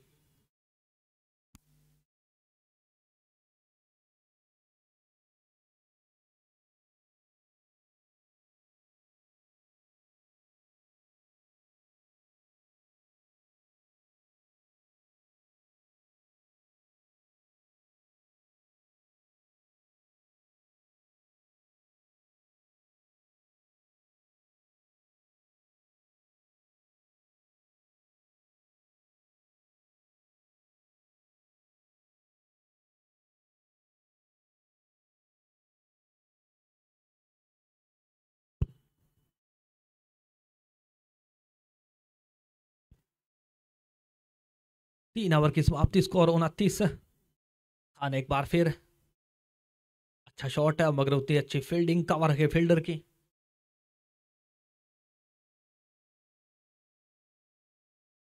तीन ओवर की समाप्ति स्कोर उनतीस खान एक बार फिर अच्छा शॉट है मगर उतनी अच्छी फील्डिंग कवर है फील्डर की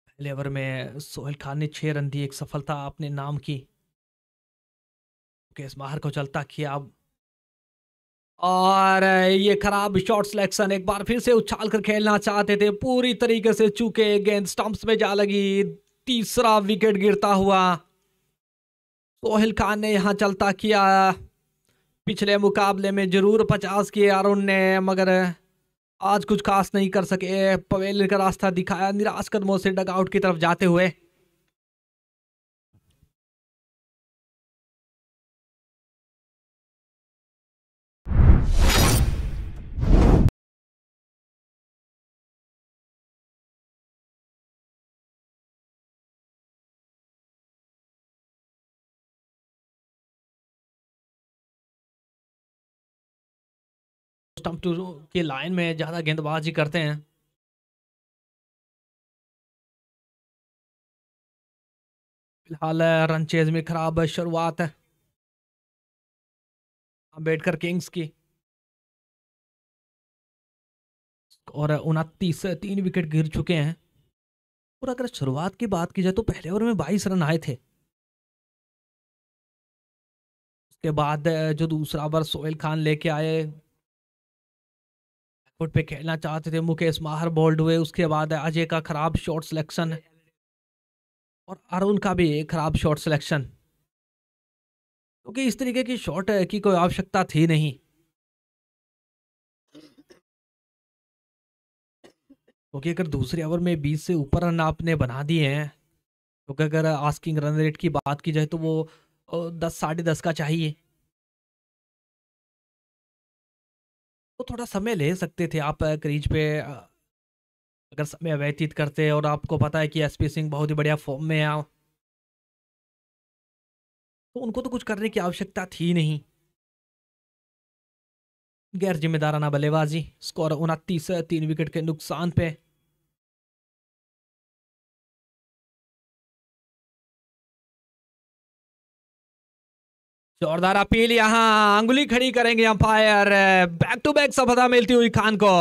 पहले ओवर में सोहेल खान ने छह रन दिए एक सफलता अपने नाम की केस बाहर को चलता किया अब और ये खराब शॉट सिलेक्शन एक बार फिर से उछाल कर खेलना चाहते थे पूरी तरीके से चूके गेंद स्टंप्स में जा लगी तीसरा विकेट गिरता हुआ सोहेल खान ने यहाँ चलता किया पिछले मुकाबले में जरूर पचास किए अरुण ने मगर आज कुछ खास नहीं कर सके पवेल का रास्ता दिखाया निराश कदमों से डगआउट की तरफ जाते हुए स्टंप टू के लाइन में ज़्यादा गेंदबाजी करते हैं फिलहाल रन चेज में खराब शुरुआत है अम्बेडकर किंग्स की और उनतीस तीन विकेट गिर चुके हैं और अगर शुरुआत की बात की जाए तो पहले ओवर में बाईस रन आए थे उसके बाद जो दूसरा ओवर सोहेल खान लेके आए फुट पे खेलना चाहते थे मुकेश माहर बोल्ड हुए उसके बाद अजय का खराब शॉट सिलेक्शन और अरुण का भी खराब शॉट सिलेक्शन क्योंकि तो इस तरीके की शॉट की कोई आवश्यकता थी नहीं क्योंकि तो अगर दूसरे ओवर में 20 से ऊपर रन आपने बना दिए हैं क्योंकि तो अगर आस्किंग रन रेट की बात की जाए तो वो दस साढ़े दस का चाहिए तो थोड़ा समय ले सकते थे आप क्रीज पे अगर समय व्यतीत करते और आपको पता है कि पी सिंह बहुत ही बढ़िया फॉर्म में है तो उनको तो कुछ करने की आवश्यकता थी नहीं गैर जिम्मेदाराना बल्लेबाजी स्कोर उनतीस तीन विकेट के नुकसान पे जोरदार अपील यहाँ अंगुली खड़ी करेंगे अंपायर बैक टू बैक सफलता मिलती हुई खान को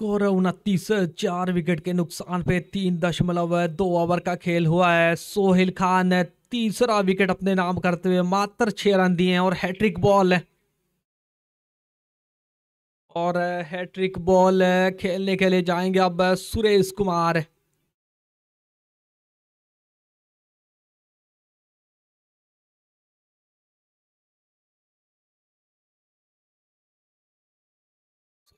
स्कोर उनतीस चार विकेट के नुकसान पे तीन दशमलव दो ओवर का खेल हुआ है सोहेल खान ने तीसरा विकेट अपने नाम करते हुए मात्र छह रन दिए हैं और हैट्रिक बॉल है और हैट्रिक बॉल खेलने के लिए जाएंगे अब सुरेश कुमार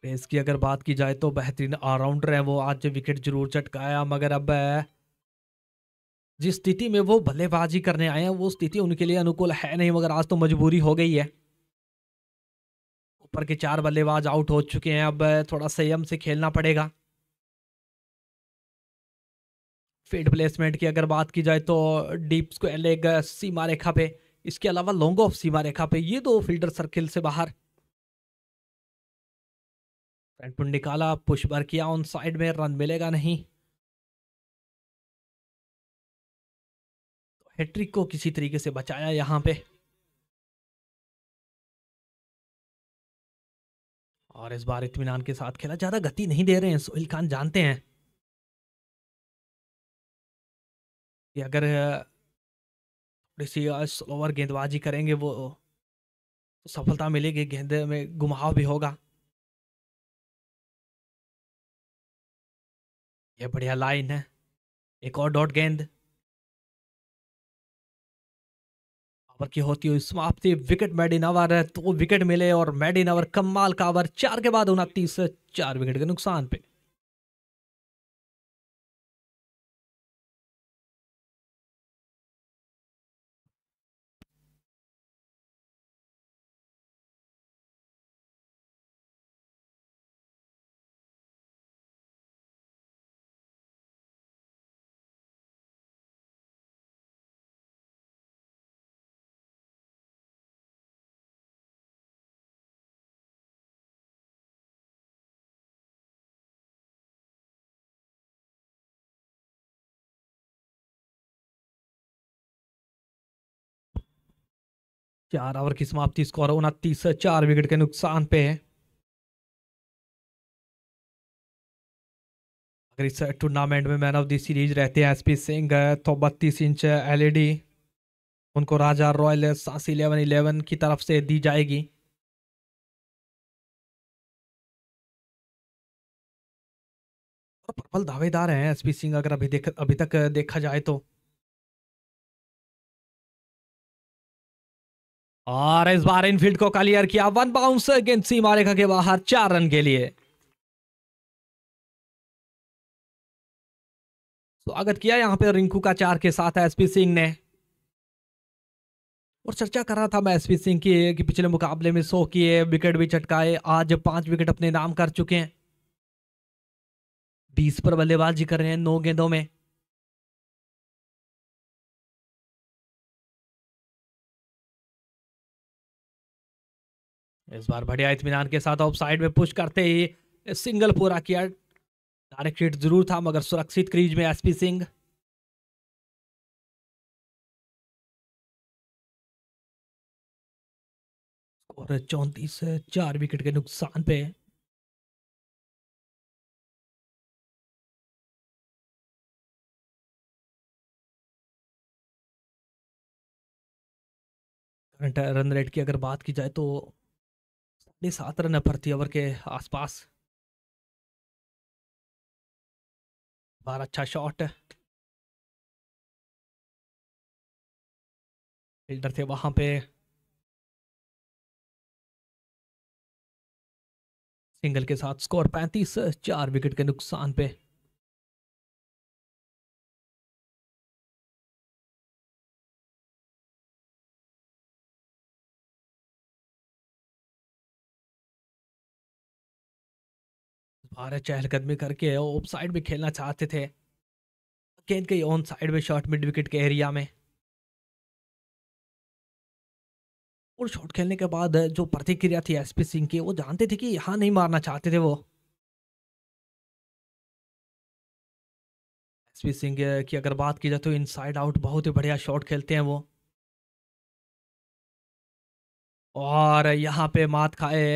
पेस की अगर बात की जाए तो बेहतरीन ऑलराउंडर है वो आज विकेट जरूर चटकाया मगर अब जिस स्थिति में वो बल्लेबाजी करने आए हैं वो स्थिति उनके लिए अनुकूल है नहीं मगर आज तो मजबूरी हो गई है ऊपर के चार बल्लेबाज आउट हो चुके हैं अब थोड़ा संयम से खेलना पड़ेगा फील्ड प्लेसमेंट की अगर बात की जाए तो डीप को लेग सीमा रेखा पे इसके अलावा लॉन्ग ऑफ सीमा रेखा पे ये दो फील्डर सर्किल से बाहर पेंटपुन निकाला पुश बार किया ऑन साइड में रन मिलेगा नहीं तो हैट्रिक को किसी तरीके से बचाया यहाँ पे और इस बार इतमान के साथ खेला ज़्यादा गति नहीं दे रहे हैं सोहिल खान जानते हैं कि अगर थोड़ी सी स्लोवर गेंदबाजी करेंगे वो तो सफलता मिलेगी गेंद में घुमाव भी होगा ये बढ़िया लाइन है एक और डॉट गेंद की होती हुई समाप्ति विकेट मेडिन ओवर है दो तो विकेट मिले और मेडिन अवर कमाल का अवर चार के बाद उनतीस चार विकेट के नुकसान पे चार ओवर की समाप्ति स्कोर उनतीस चार विकेट के नुकसान पे है अगर इस टूर्नामेंट में मैन ऑफ द सीरीज रहते हैं एसपी सिंह तो बत्तीस इंच एलईडी e उनको राजा रॉयल सास इलेवन इलेवन की तरफ से दी जाएगी प्रबल दावेदार हैं एसपी सिंह अगर अभी देख अभी तक देखा जाए तो और इस बार इनफील्ड को क्लियर किया वन बाउंस गेंद सीमा रेखा के बाहर चार रन के लिए स्वागत किया यहाँ पे रिंकू का चार के साथ एसपी सिंह ने और चर्चा कर रहा था मैं एसपी सिंह की कि पिछले मुकाबले में सो किए विकेट भी चटकाए आज पांच विकेट अपने नाम कर चुके हैं बीस पर बल्लेबाजी कर रहे हैं नौ गेंदों में इस बार बढ़िया इतमान के साथ ऑफ साइड में पुश करते ही सिंगल पूरा किया डायरेक्ट हिट जरूर था मगर सुरक्षित क्रीज में एसपी सिंह और चौंतीस चार विकेट के नुकसान पे करंट रन रेट की अगर बात की जाए तो ॾिस आतरनि भर्ती के आसपास बार अच्छा शॉट फील्डर थे वहां पे सिंगल के साथ स्कोर पैंतीस चार विकेट के नुकसान पे भारत चहलकदमी करके ऑफ साइड में खेलना चाहते थे गेंद गई ऑन साइड में शॉट मिड विकेट के एरिया में और शॉट खेलने के बाद जो प्रतिक्रिया थी एसपी सिंह की वो जानते थे कि यहाँ नहीं मारना चाहते थे वो एसपी सिंह की अगर बात की जाए तो इन साइड आउट बहुत ही बढ़िया शॉट खेलते हैं वो और यहाँ पे मात खाए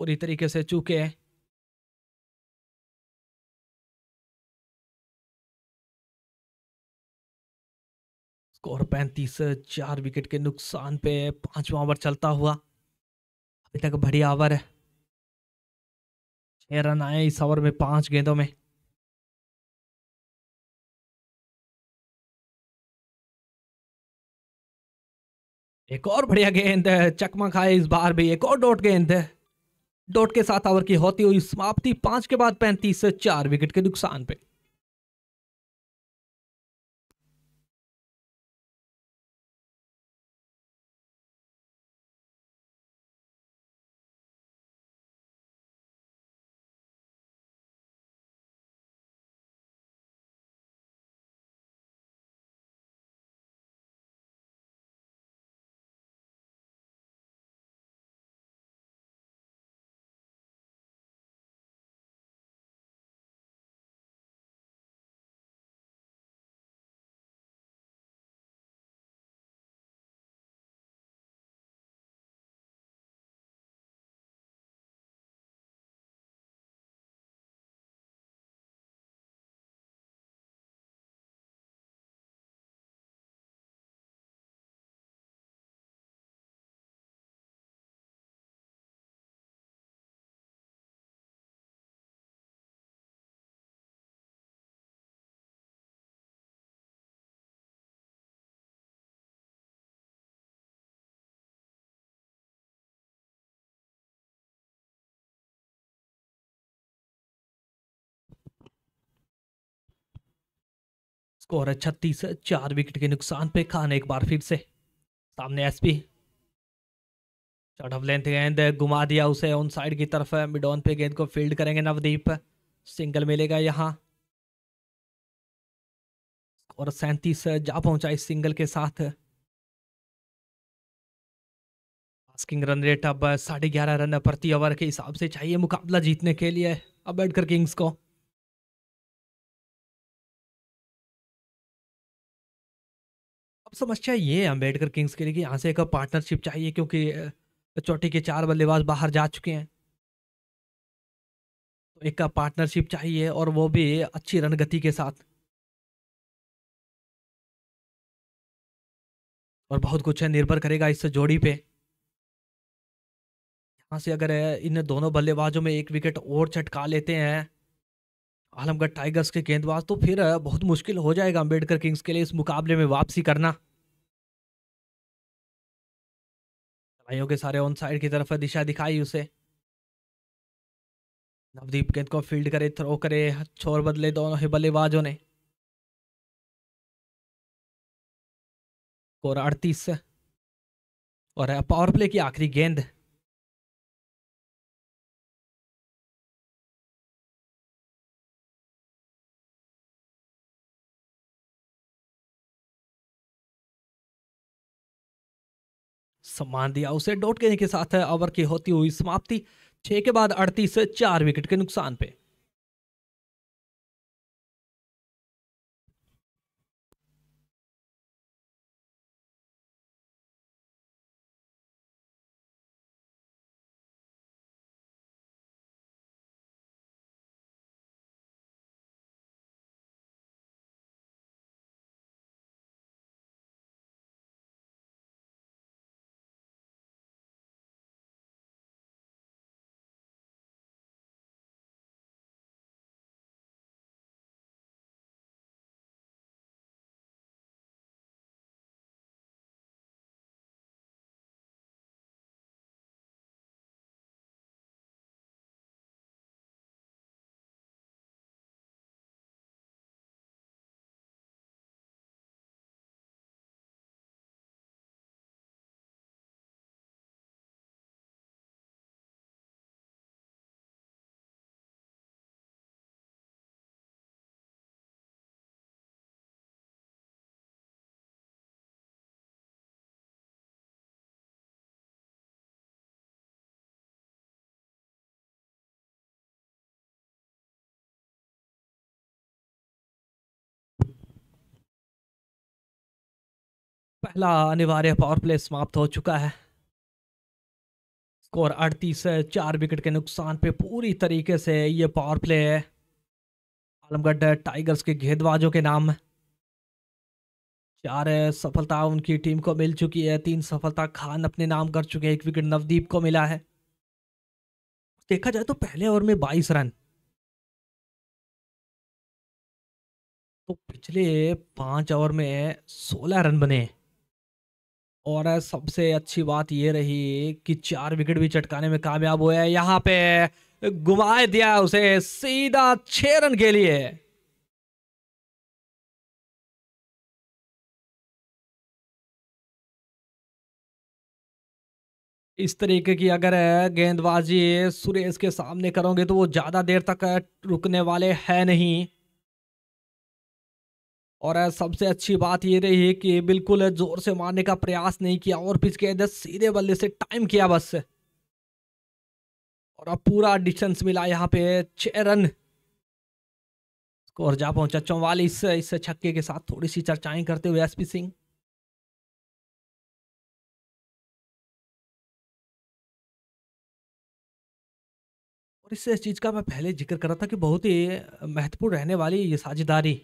पूरी तरीके से चूके स्कोर पैंतीस चार विकेट के नुकसान पे पांचवा ओवर चलता हुआ अभी तक बढ़िया ओवर है छह रन आए इस ओवर में पांच गेंदों में एक और बढ़िया गेंद चकमा खाए इस बार भी एक और डॉट गेंद है डॉट के साथ ओवर की होती हुई समाप्ति पांच के बाद पैंतीस से चार विकेट के नुकसान पे स्कोर है अच्छा छत्तीस चार विकेट के नुकसान पे खान एक बार फिर से सामने एसपी शॉर्ट ऑफ लेंथ गेंद घुमा दिया उसे ऑन साइड की तरफ मिड ऑन पे गेंद को फील्ड करेंगे नवदीप सिंगल मिलेगा यहाँ और सैंतीस जा पहुंचा इस सिंगल के साथ किंग रन रेट अब साढ़े ग्यारह रन प्रति ओवर के हिसाब से चाहिए मुकाबला जीतने के लिए अब बैठकर किंग्स को अब समस्या ये है अम्बेडकर किंग्स के लिए कि यहाँ से एक पार्टनरशिप चाहिए क्योंकि चोटी के चार बल्लेबाज बाहर जा चुके हैं तो एक का पार्टनरशिप चाहिए और वो भी अच्छी रन गति के साथ और बहुत कुछ है निर्भर करेगा इस जोड़ी पे यहाँ से अगर इन दोनों बल्लेबाजों में एक विकेट और चटका लेते हैं आलमगढ़ टाइगर्स के गेंदबाज तो फिर बहुत मुश्किल हो जाएगा अम्बेडकर किंग्स के लिए इस मुकाबले में वापसी करना भाइयों के सारे ऑन साइड की तरफ दिशा दिखाई उसे नवदीप गेंद को फील्ड करे थ्रो करे छोर बदले दोनों ही बल्लेबाजों ने और अड़तीस और पावर प्ले की आखिरी गेंद सम्मान दिया उसे डॉट के साथ ओवर की होती हुई समाप्ति छह के बाद अड़तीस चार विकेट के नुकसान पे पहला अनिवार्य पावर प्ले समाप्त हो चुका है स्कोर 38 है चार विकेट के नुकसान पे पूरी तरीके से ये पावर प्ले है आलमगढ़ टाइगर्स के गेंदबाजों के नाम चार सफलता उनकी टीम को मिल चुकी है तीन सफलता खान अपने नाम कर चुके हैं एक विकेट नवदीप को मिला है देखा जाए तो पहले ओवर में 22 रन तो पिछले पांच ओवर में 16 रन बने हैं और सबसे अच्छी बात ये रही कि चार विकेट भी चटकाने में कामयाब हुए यहाँ पे घुमा दिया उसे सीधा छह रन के लिए इस तरीके की अगर गेंदबाजी सुरेश के सामने करोगे तो वो ज़्यादा देर तक रुकने वाले है नहीं और सबसे अच्छी बात ये रही है कि बिल्कुल जोर से मारने का प्रयास नहीं किया और पिच के इधर सीधे बल्ले से टाइम किया बस और अब पूरा डिस्टेंस मिला यहाँ पे छः रन स्कोर जा पहुंचा चौवालीस इस छक्के के साथ थोड़ी सी चर्चाएं करते हुए एसपी सिंह और इस चीज़ का मैं पहले जिक्र कर रहा था कि बहुत ही महत्वपूर्ण रहने वाली ये साझेदारी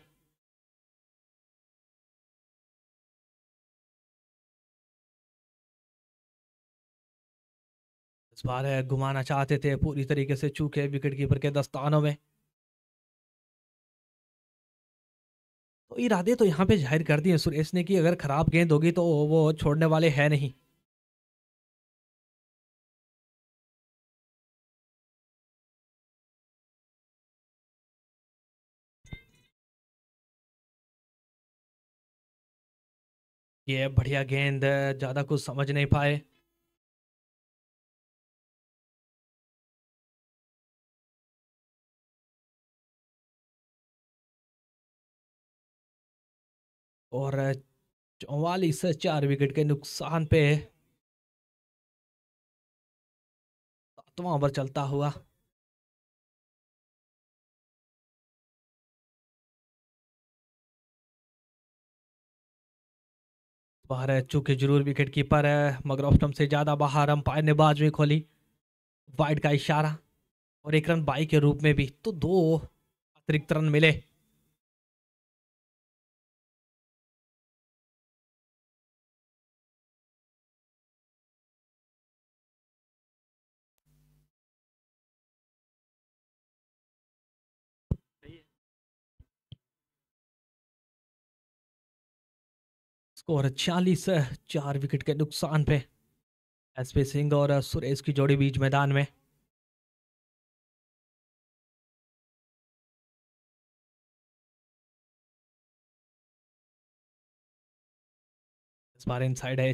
इस बार घुमाना चाहते थे पूरी तरीके से चूके विकेट कीपर के दस्तानों में तो इरादे तो यहाँ पे जाहिर कर दिए सुरेश ने कि अगर खराब गेंद होगी तो वो छोड़ने वाले है नहीं ये बढ़िया गेंद ज़्यादा कुछ समझ नहीं पाए और चौवालीस चार विकेट के नुकसान पे सातवां ओवर चलता हुआ बाहर है चूंकि जरूर विकेट कीपर है मगर ऑफ से ज़्यादा बाहर अंपायर ने बाज में खोली वाइड का इशारा और एक रन बाई के रूप में भी तो दो अतिरिक्त रन मिले स्कोर चालीस चार विकेट के नुकसान पे एस पी सिंह और सुरेश की जोड़ी बीच मैदान में इस बार इनसाइड है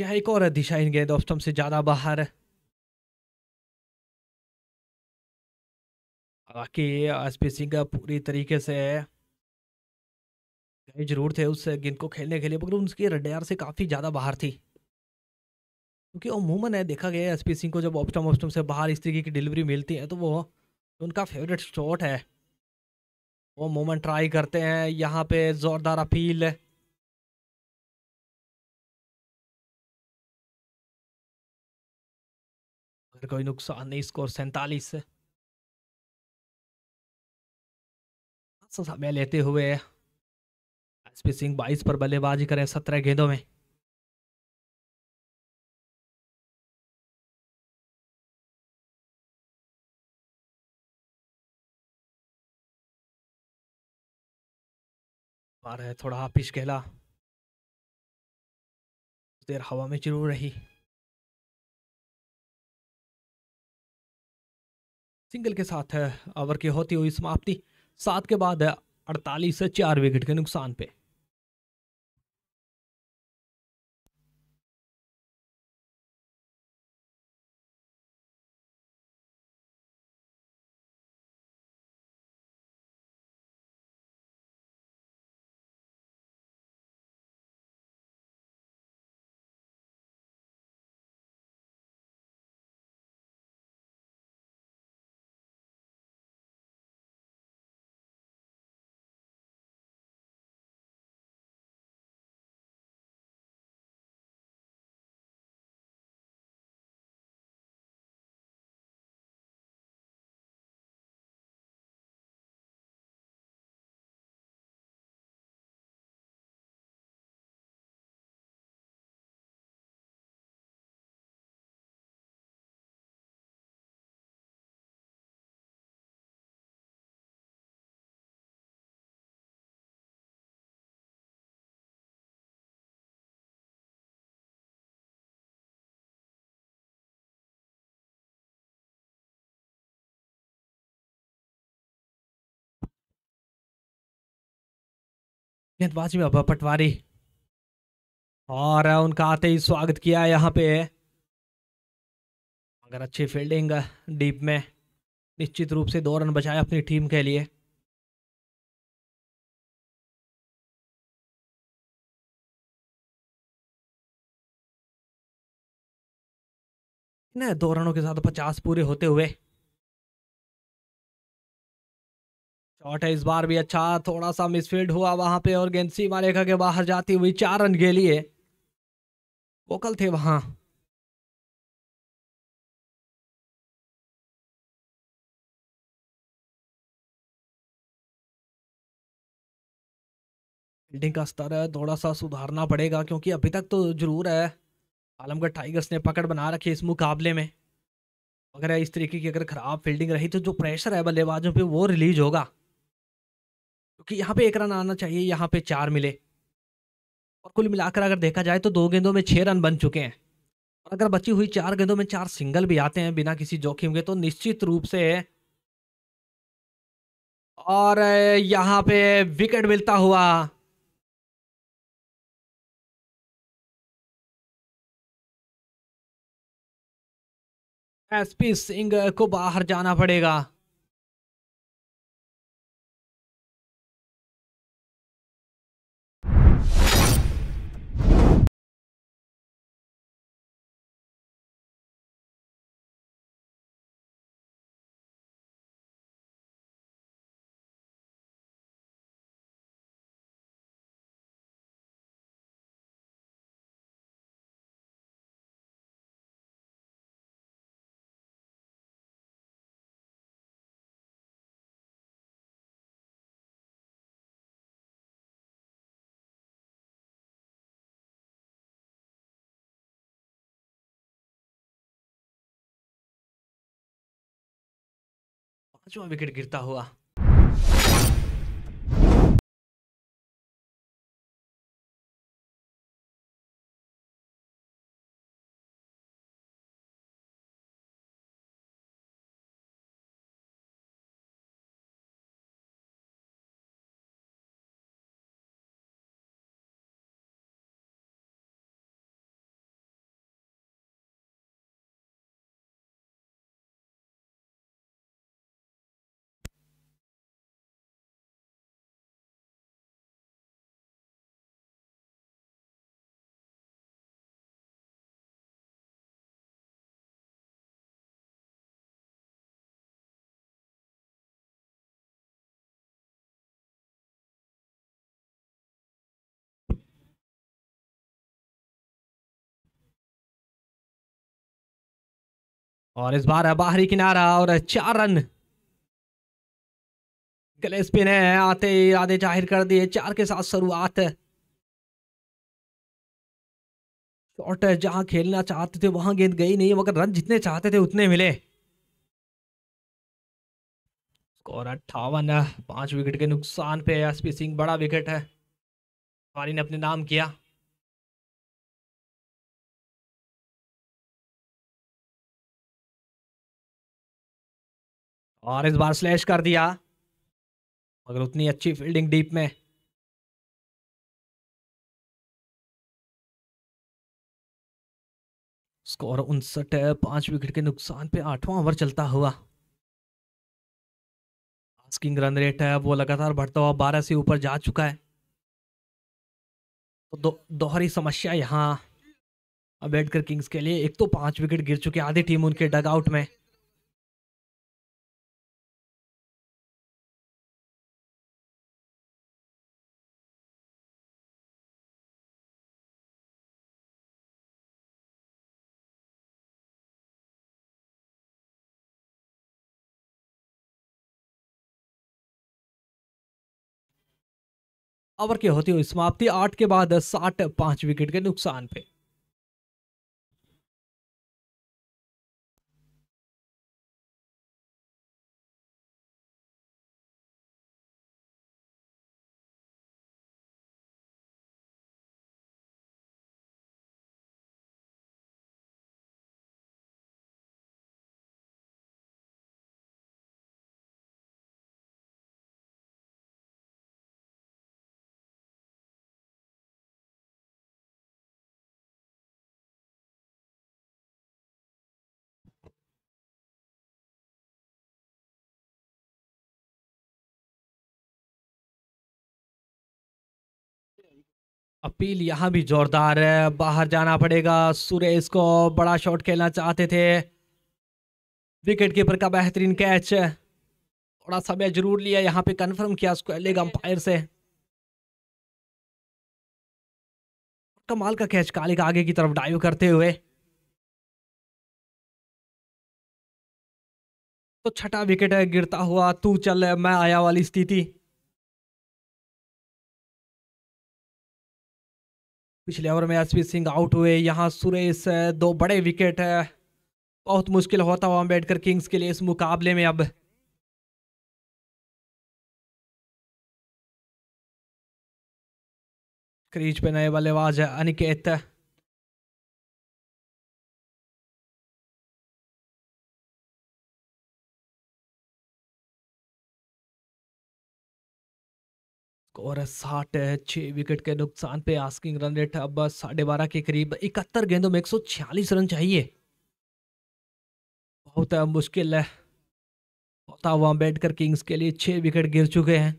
क्या हाँ, एक और है दिशा इन गए दोस्तों से ज़्यादा बाहर बाकी स्पेसिंग सिंह पूरी तरीके से गए जरूर थे उस गेंद को खेलने के लिए मगर उनकी रडार से काफ़ी ज़्यादा बाहर थी क्योंकि अमूमन है देखा गया पी सिंह को जब ऑप्टम ऑप्टम से बाहर इस तरीके की डिलीवरी मिलती है तो वो उनका फेवरेट शॉट है वो मोमेंट ट्राई करते हैं यहाँ पे ज़ोरदार अपील है फिर कोई नुकसान नहीं स्कोर सैंतालीस से समय लेते हुए एसपी सिंह बाईस पर बल्लेबाजी करें सत्रह गेंदों में मार है थोड़ा हाफिश गहला देर हवा में जरूर रही सिंगल के साथ है ओवर की होती हुई समाप्ति सात के बाद है अड़तालीस से चार विकेट के नुकसान पे गेंदबाजी में अभा पटवारी और उनका आते ही स्वागत किया यहाँ पे अगर अच्छी फील्डिंग डीप में निश्चित रूप से दो रन बचाए अपनी टीम के लिए दो रनों के साथ पचास पूरे होते हुए शॉट है इस बार भी अच्छा थोड़ा सा मिसफील्ड हुआ वहां पे और गेंद सीमा रेखा के बाहर जाती हुई चार रन के लिए वोकल थे वहां फील्डिंग का स्तर है थोड़ा सा सुधारना पड़ेगा क्योंकि अभी तक तो जरूर है आलमगढ़ टाइगर्स ने पकड़ बना रखी इस मुकाबले में अगर इस तरीके की अगर ख़राब फील्डिंग रही तो जो प्रेशर है बल्लेबाजों पे वो रिलीज होगा क्योंकि यहाँ पे एक रन आना चाहिए यहाँ पे चार मिले और कुल मिलाकर अगर देखा जाए तो दो गेंदों में छः रन बन चुके हैं और अगर बची हुई चार गेंदों में चार सिंगल भी आते हैं बिना किसी जोखिम के तो निश्चित रूप से और यहाँ पे विकेट मिलता हुआ एसपी सिंह को बाहर जाना पड़ेगा पांचवा विकेट गिरता हुआ और इस बार बाहरी किनारा और चार रन गले स्पिन है आते इरादे जाहिर कर दिए चार के साथ शुरुआत शॉट जहां खेलना चाहते थे वहां गेंद गई नहीं मगर रन जितने चाहते थे उतने मिले स्कोर अट्ठावन पांच विकेट के नुकसान पे एसपी सिंह बड़ा विकेट है ने अपने नाम किया और इस बार स्लैश कर दिया मगर उतनी अच्छी फील्डिंग डीप में स्कोर उनसठ है पांच विकेट के नुकसान पे आठवां ओवर चलता हुआ आस्किंग रन रेट है वो लगातार बढ़ता हुआ बारह से ऊपर जा चुका है तो दो, दोहरी समस्या यहाँ अम्बेडकर किंग्स के लिए एक तो पांच विकेट गिर चुके आधी टीम उनके डगआउट में ओवर के होती हुई समाप्ति आठ के बाद साठ पांच विकेट के नुकसान पे अपील यहाँ भी जोरदार है बाहर जाना पड़ेगा सुरेश को बड़ा शॉट खेलना चाहते थे विकेट कीपर का बेहतरीन कैच थोड़ा समय जरूर लिया यहाँ पे कंफर्म किया उसको लेग अंपायर से कमाल का कैच काले का आगे की तरफ डाइव करते हुए तो छठा विकेट गिरता हुआ तू चल मैं आया वाली स्थिति पिछले ओवर में यशवी सिंह आउट हुए यहाँ सुरेश दो बड़े विकेट है बहुत मुश्किल होता हुआ अम्बेडकर किंग्स के लिए इस मुकाबले में अब क्रीज पे नए बल्लेबाज है अनिकेत और साठ छः विकेट के नुकसान पे आस्किंग रन रेट अब साढ़े बारह के करीब इकहत्तर गेंदों में एक सौ छियालीस रन चाहिए बहुत मुश्किल है तावा अम्बेडकर किंग्स के लिए छः विकेट गिर चुके हैं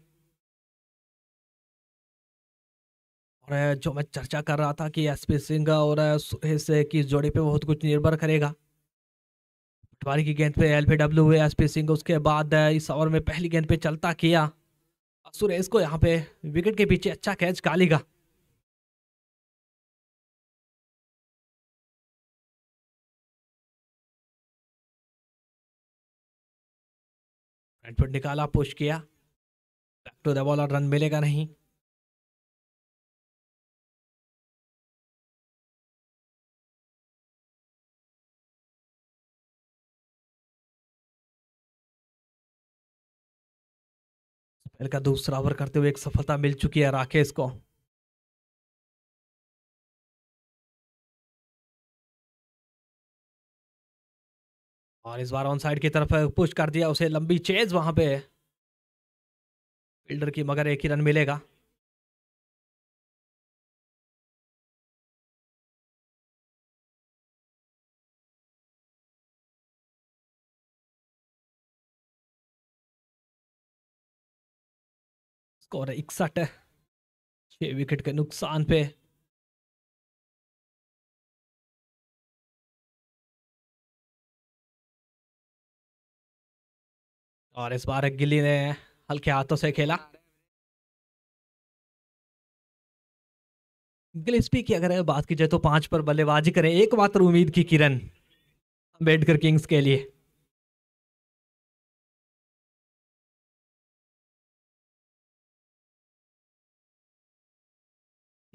और जो मैं चर्चा कर रहा था कि एस पी सिंह और सुरेश की जोड़ी पे बहुत कुछ निर्भर करेगा पटवारी की गेंद पे एल पी डब्ल्यू हुए एस पी सिंह उसके बाद इस ओवर में पहली गेंद पे चलता किया सुरेश को यहाँ पे विकेट के पीछे अच्छा कैच काली का निकाला पुश किया बैक टू द बॉल और रन मिलेगा नहीं इनका दूसरा ओवर करते हुए एक सफलता मिल चुकी है राकेश को और इस बार ऑन साइड की तरफ पुश कर दिया उसे लंबी चेज वहां पे फील्डर की मगर एक ही रन मिलेगा स्कोर है इकसठ छः विकेट के नुकसान पे और इस बार गिल्ली ने हल्के हाथों से खेला गिलिस्पी की अगर बात की जाए तो पांच पर बल्लेबाजी करें एक मात्र उम्मीद की किरण अम्बेडकर किंग्स के लिए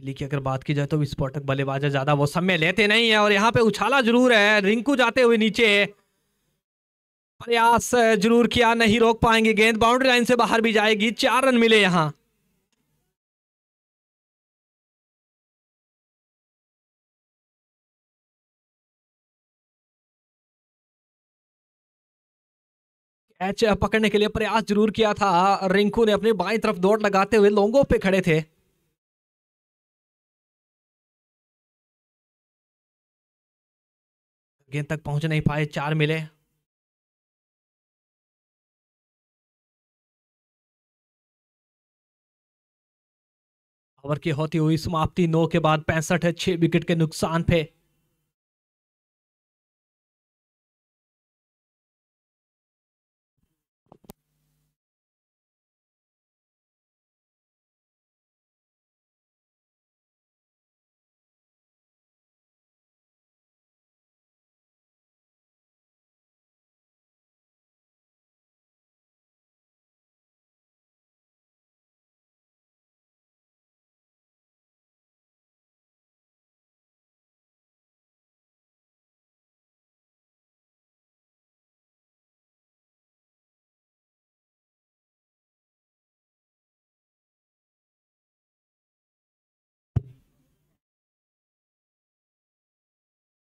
दिल्ली की अगर बात की जाए तो विस्फोटक बल्लेबाजा ज्यादा वो समय लेते नहीं है और यहाँ पे उछाला जरूर है रिंकू जाते हुए नीचे प्रयास जरूर किया नहीं रोक पाएंगे गेंद बाउंड्री लाइन से बाहर भी जाएगी चार रन मिले यहाँ कैच पकड़ने के लिए प्रयास जरूर किया था रिंकू ने अपने बाई तरफ दौड़ लगाते हुए लोंगों पे खड़े थे गेंद तक पहुंच नहीं पाए चार मिले ओवर की होती हुई समाप्ति नौ के बाद पैंसठ है छह विकेट के नुकसान पे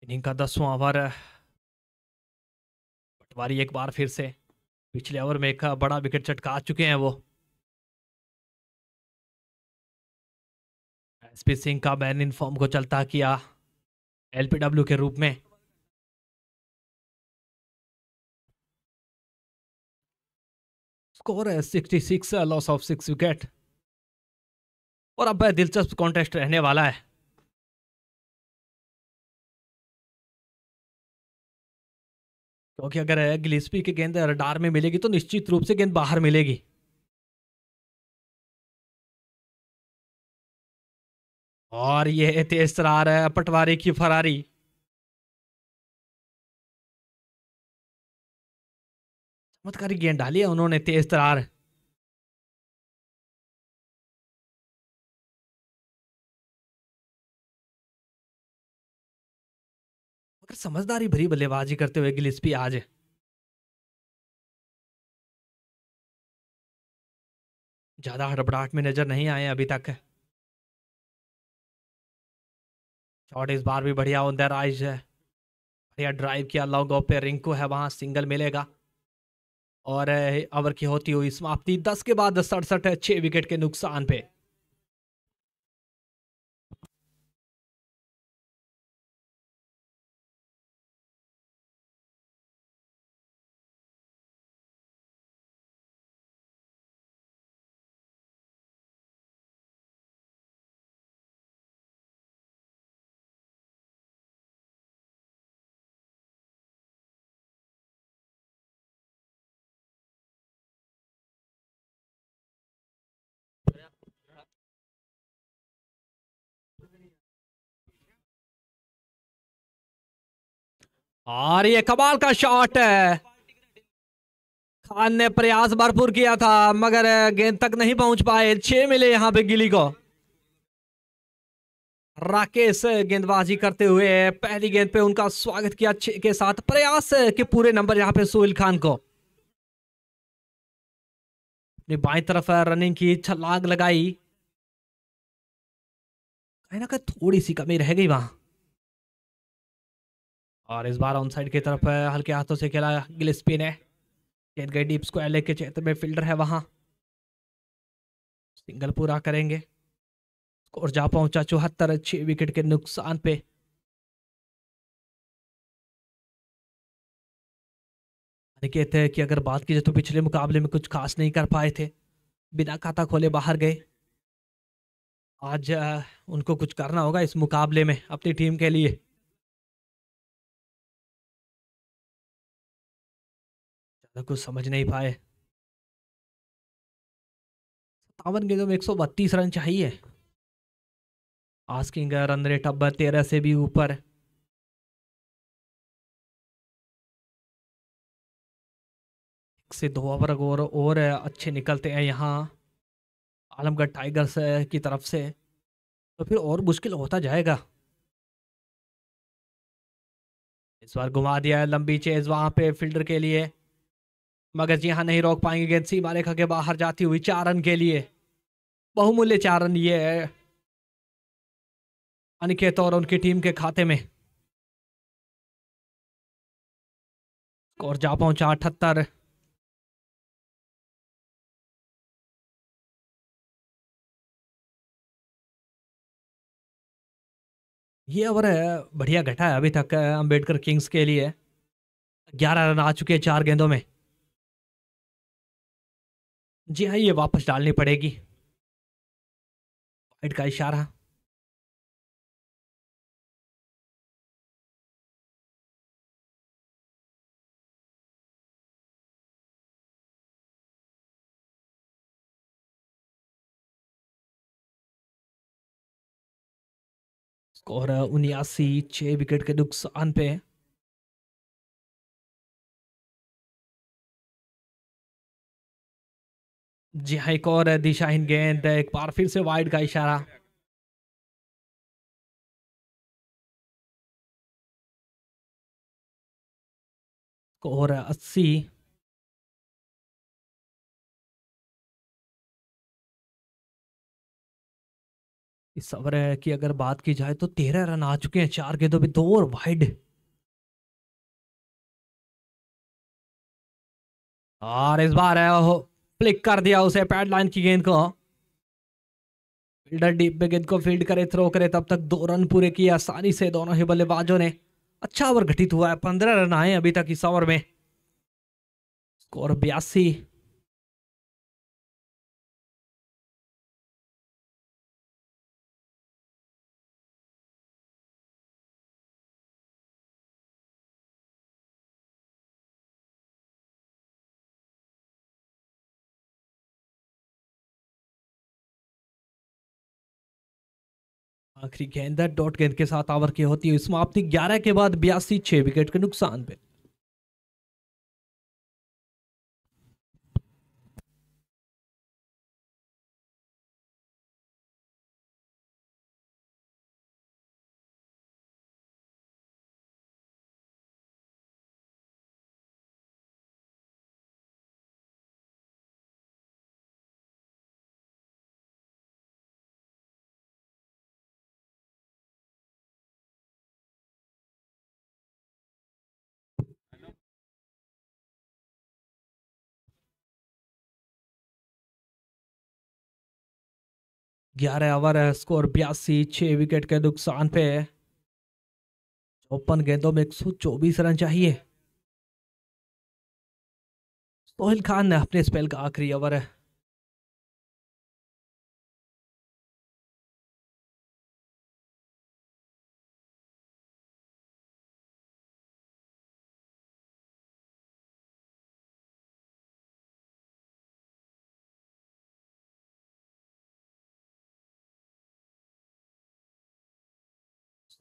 इनिंग का दसवां ओवर पटवारी एक बार फिर से पिछले ओवर में एक बड़ा विकेट चटका चुके हैं वो एसपी सिंह का बैन इन फॉर्म को चलता किया एलपीडब्ल्यू के रूप में स्कोर है sixty six loss of six wicket और अब दिलचस्प कॉन्टेस्ट रहने वाला है क्योंकि अगर गिलेस्पी की गेंद रडार में मिलेगी तो निश्चित रूप से गेंद बाहर मिलेगी और तेज तेजरार है पटवारी की फरारी चमत्कारी गेंद डाली है उन्होंने तेज है पर समझदारी भरी बल्लेबाजी करते हुए गिलिस्पी आज ज्यादा हड़बड़ाहट में नजर नहीं आए अभी तक शॉट इस बार भी बढ़िया ऑन द राइज है बढ़िया ड्राइव किया लॉन्ग ऑफ पे रिंकू है वहां सिंगल मिलेगा और अवर की होती हुई समाप्ति दस के बाद सड़सठ छह विकेट के नुकसान पे और ये कमाल का शॉट है खान ने प्रयास भरपूर किया था मगर गेंद तक नहीं पहुंच पाए छह मिले यहां पे गिली को राकेश गेंदबाजी करते हुए पहली गेंद पे उनका स्वागत किया छह के साथ प्रयास के पूरे नंबर यहां पे सोहिल खान को अपनी बाई तरफ रनिंग की छलांग लगाई कहीं ना कहीं थोड़ी सी कमी रह गई वहां और इस बार ऑन साइड की तरफ हल्के हाथों से खेला गिलस्पी ने गेंद गई डीप्स को एल के क्षेत्र में फील्डर है वहाँ सिंगल पूरा करेंगे स्कोर जा पहुंचा चौहत्तर छः विकेट के नुकसान पे कहते हैं कि अगर बात की जाए तो पिछले मुकाबले में कुछ खास नहीं कर पाए थे बिना खाता खोले बाहर गए आज उनको कुछ करना होगा इस मुकाबले में अपनी टीम के लिए अलग कुछ समझ नहीं पाए सत्तावन गेंदों में एक सौ बत्तीस रन चाहिए आस्किंग रन रेट अब तेरह से भी ऊपर से दो ओवर और, और अच्छे निकलते हैं यहाँ आलमगढ़ टाइगर्स की तरफ से तो फिर और मुश्किल होता जाएगा इस बार घुमा दिया है लंबी चेज वहाँ पे फील्डर के लिए मगर यहां नहीं रोक पाएंगे गेंद सीमा रेखा के बाहर जाती हुई चार रन के लिए बहुमूल्य चार रन ये है अनिकेत और उनकी टीम के खाते में और जा पहुंचा अठहत्तर ये ओवर बढ़िया घटा है अभी तक अंबेडकर किंग्स के लिए ग्यारह रन आ चुके हैं चार गेंदों में जी हाँ ये वापस डालनी पड़ेगी वाइट का इशारा स्कोर उन्यासी छः विकेट के नुकसान पे है जी हाँ एक और दिशाहीन गेंद एक बार फिर से वाइड का इशारा और अस्सी इस ओवर की अगर बात की जाए तो तेरह रन आ चुके हैं चार गेंदों पे दो और वाइड और इस बार है फ्लिक कर दिया उसे पैड लाइन की गेंद को फील्डर डीप में गेंद को फील्ड करे थ्रो करे तब तक दो रन पूरे किए आसानी से दोनों ही बल्लेबाजों ने अच्छा ओवर घटित हुआ है पंद्रह रन आए अभी तक इस ओवर में स्कोर बयासी आखिरी गेंद डॉट गेंद के साथ आवर की होती है समाप्ति ग्यारह के बाद बयासी छह विकेट के नुकसान पे ग्यारह ओवर है स्कोर बयासी छः विकेट के नुकसान पे चौपन गेंदों में 124 रन चाहिए सोहिल खान ने अपने स्पेल का आखिरी ओवर है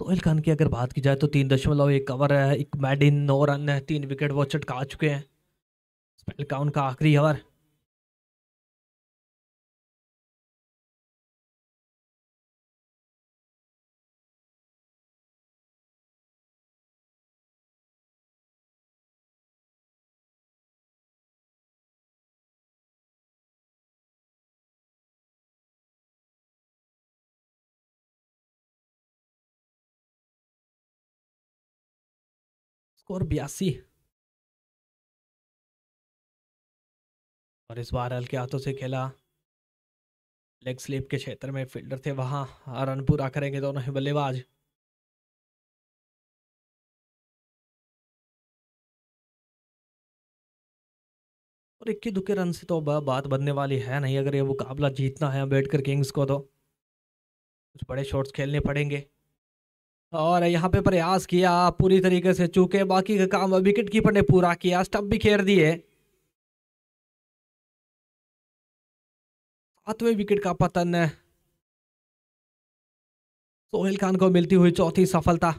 तोयल खान की अगर बात की जाए तो तीन दशमलव एक कवर है एक मैडिन नौ रन है तीन विकेट वो चटका चुके हैं स्पेल का उनका आखिरी ओवर और बयासी और इस बार हल्के हाथों से खेला लेग स्लिप के क्षेत्र में फील्डर थे वहां रन पूरा करेंगे दोनों ही बल्लेबाज और इक्के दुक्के रन से तो बात बनने वाली है नहीं अगर ये मुकाबला जीतना है अम्बेडकर किंग्स को तो कुछ बड़े शॉट्स खेलने पड़ेंगे और यहाँ पे प्रयास किया पूरी तरीके से चूके बाकी का काम विकेट कीपर ने पूरा किया स्टंप भी खेर दिए सातवें विकेट का पतन सोहेल खान को मिलती हुई चौथी सफलता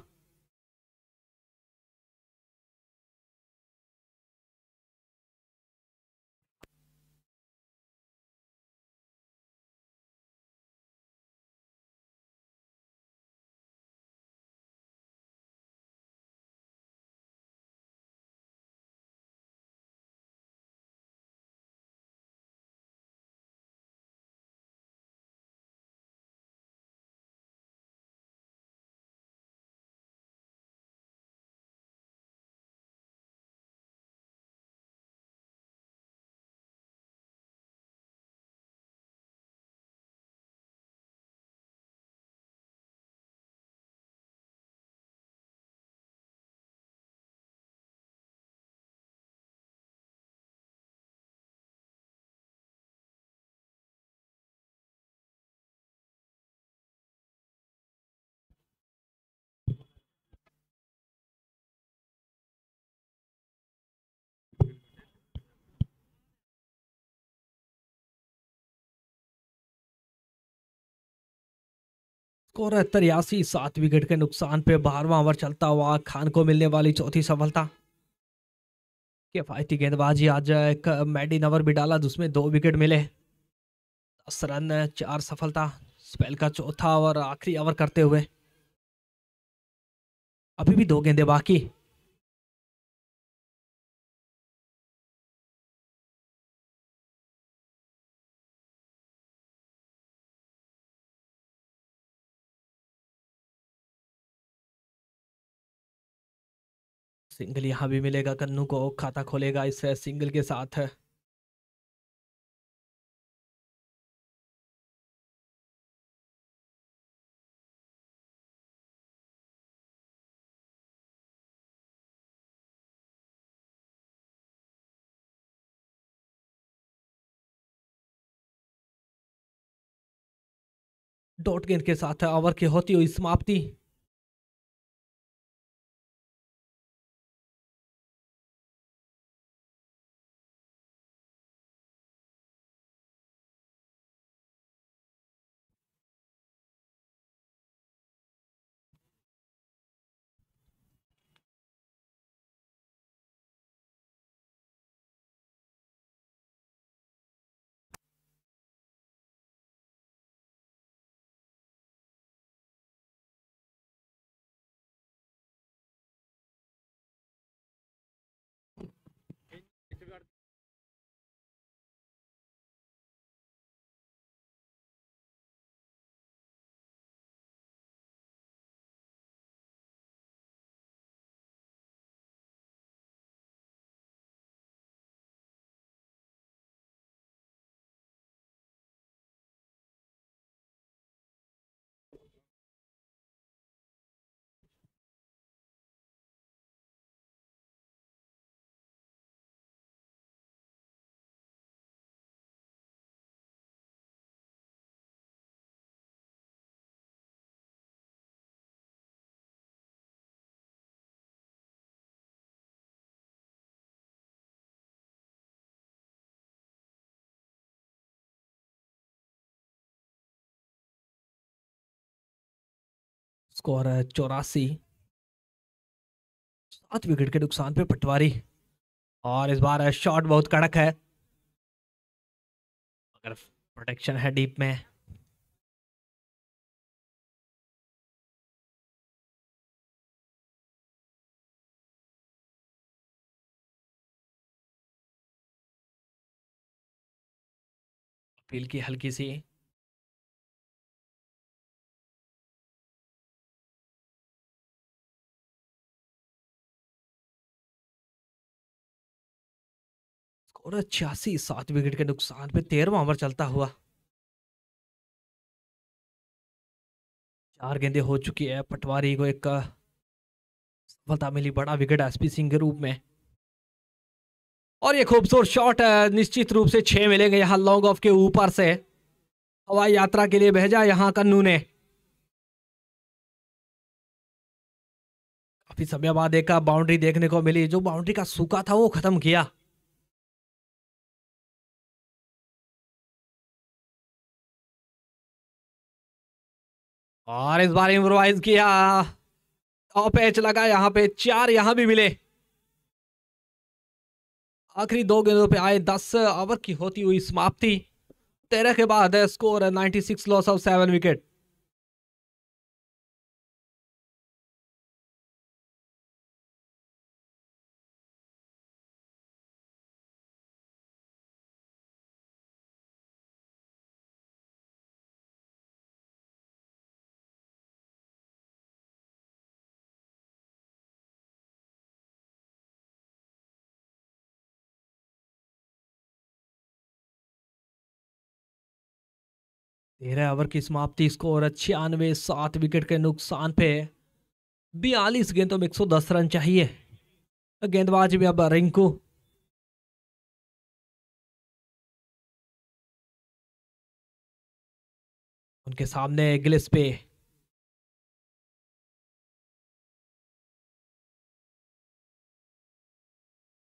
कोरहत्तर यासी सात विकेट के नुकसान पे बारहवा ओवर चलता हुआ खान को मिलने वाली चौथी सफलता किफायती गेंदबाजी आज एक मेडिन ओवर भी डाला जिसमें दो विकेट मिले दस रन चार सफलता स्पेल का चौथा और आखिरी ओवर करते हुए अभी भी दो गेंदे बाकी सिंगल यहाँ भी मिलेगा कन्नू को खाता खोलेगा इस सिंगल के साथ है डॉट गेंद के साथ ओवर की होती हुई समाप्ति स्कोर है चौरासी सात विकेट के नुकसान पे पटवारी और इस बार शॉट बहुत कड़क है अगर प्रोटेक्शन है डीप में अपील की हल्की सी और छियासी सात विकेट के नुकसान पे तेरहवा ओवर चलता हुआ चार गेंदे हो चुकी है पटवारी को एक सफलता मिली बड़ा विकेट एसपी सिंह के रूप में और ये खूबसूरत शॉट निश्चित रूप से छह मिलेंगे यहाँ लॉन्ग ऑफ के ऊपर से हवाई यात्रा के लिए भेजा यहाँ कन्नू ने काफी समय बाद एक बाउंड्री देखने को मिली जो बाउंड्री का सूखा था वो खत्म किया और इस बार इम्प्रोवाइज किया टॉप एच लगा यहाँ पे चार यहाँ भी मिले आखिरी दो गेंदों पे आए दस ओवर की होती हुई समाप्ति तेरह के बाद score six loss of seven wicket तेरह ओवर की समाप्ति स्कोर छियानवे सात विकेट के नुकसान पे बयालीस गेंदों में एक सौ दस रन चाहिए गेंदबाज भी अब रिंकू उनके सामने गिलिस पे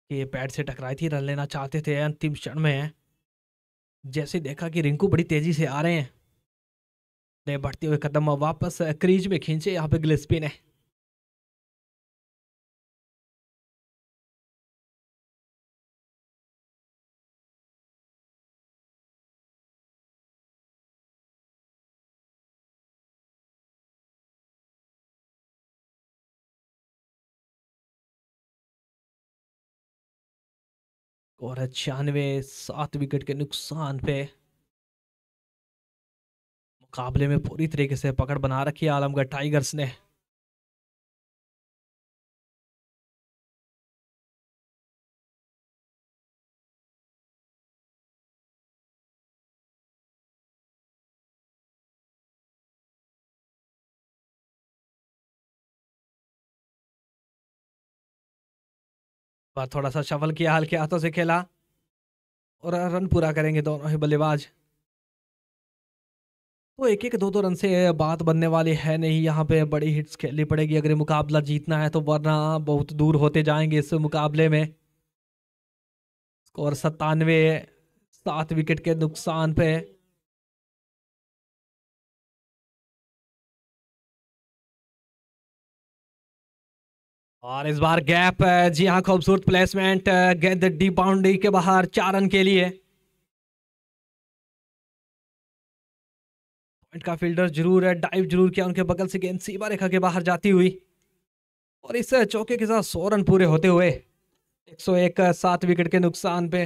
के पैड से टकराई थी रन लेना चाहते थे अंतिम क्षण में जैसे देखा कि रिंकू बड़ी तेजी से आ रहे हैं ने बढ़ते हुए कदम वापस क्रीज में खींचे यहाँ पे गिलेस्पी ने और छियानवे सात विकेट के नुकसान पे मुकाबले में पूरी तरीके से पकड़ बना रखी है आलमगढ़ टाइगर्स ने थोड़ा सा शफल किया हल्के हाथों से खेला और रन पूरा करेंगे दोनों ही बल्लेबाज तो एक एक दो दो रन से बात बनने वाली है नहीं यहाँ पे बड़ी हिट्स खेलनी पड़ेगी अगर मुकाबला जीतना है तो वरना बहुत दूर होते जाएंगे इस मुकाबले में स्कोर सत्तानवे सात विकेट के नुकसान पे और इस बार गैप जी हाँ खूबसूरत प्लेसमेंट गेंद डी बाउंड्री के बाहर चार रन के लिए पॉइंट का फील्डर जरूर है डाइव जरूर किया उनके बगल से गेंद सीमा रेखा के बाहर जाती हुई और इस चौके के साथ सौ रन पूरे होते हुए 101 सात विकेट के नुकसान पे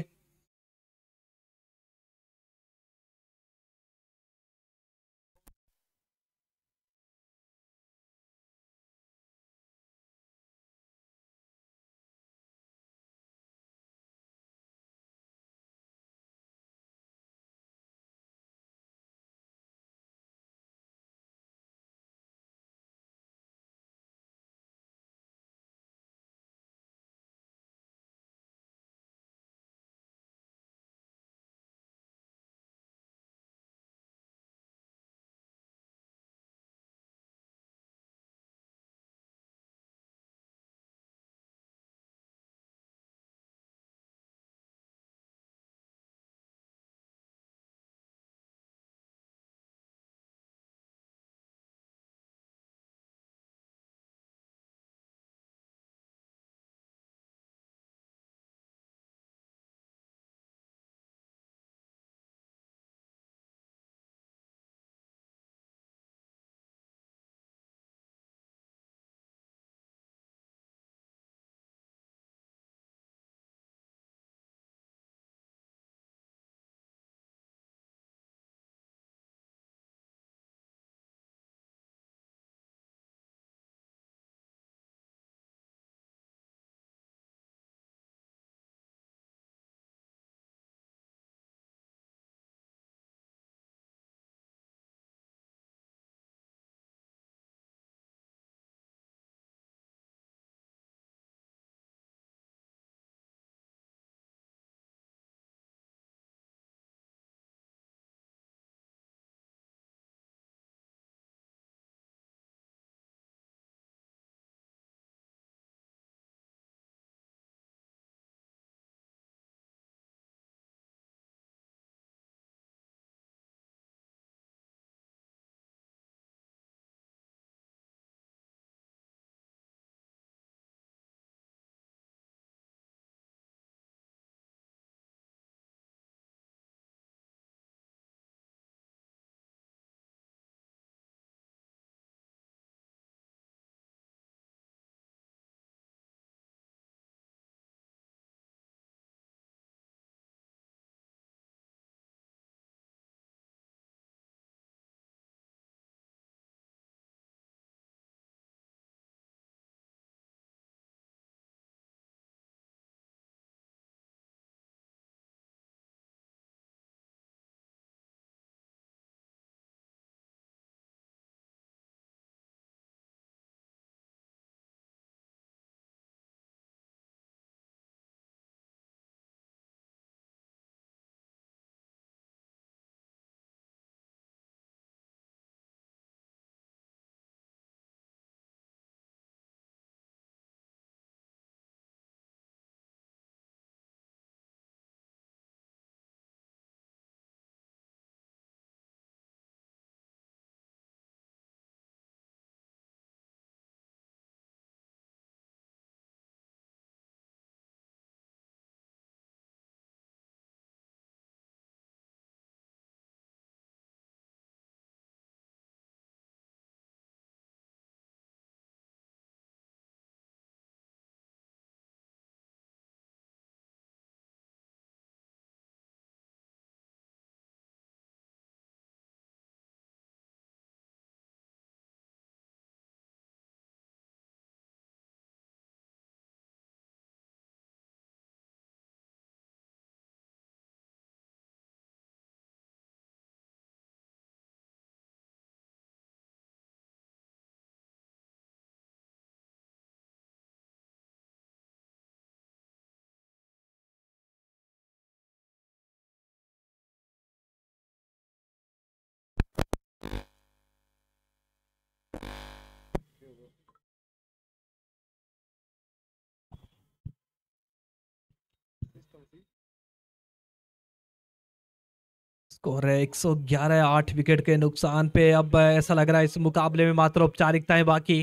स्कोर है 111 आठ विकेट के नुकसान पे अब ऐसा लग रहा है इस मुकाबले में मात्र औपचारिकताएं बाकी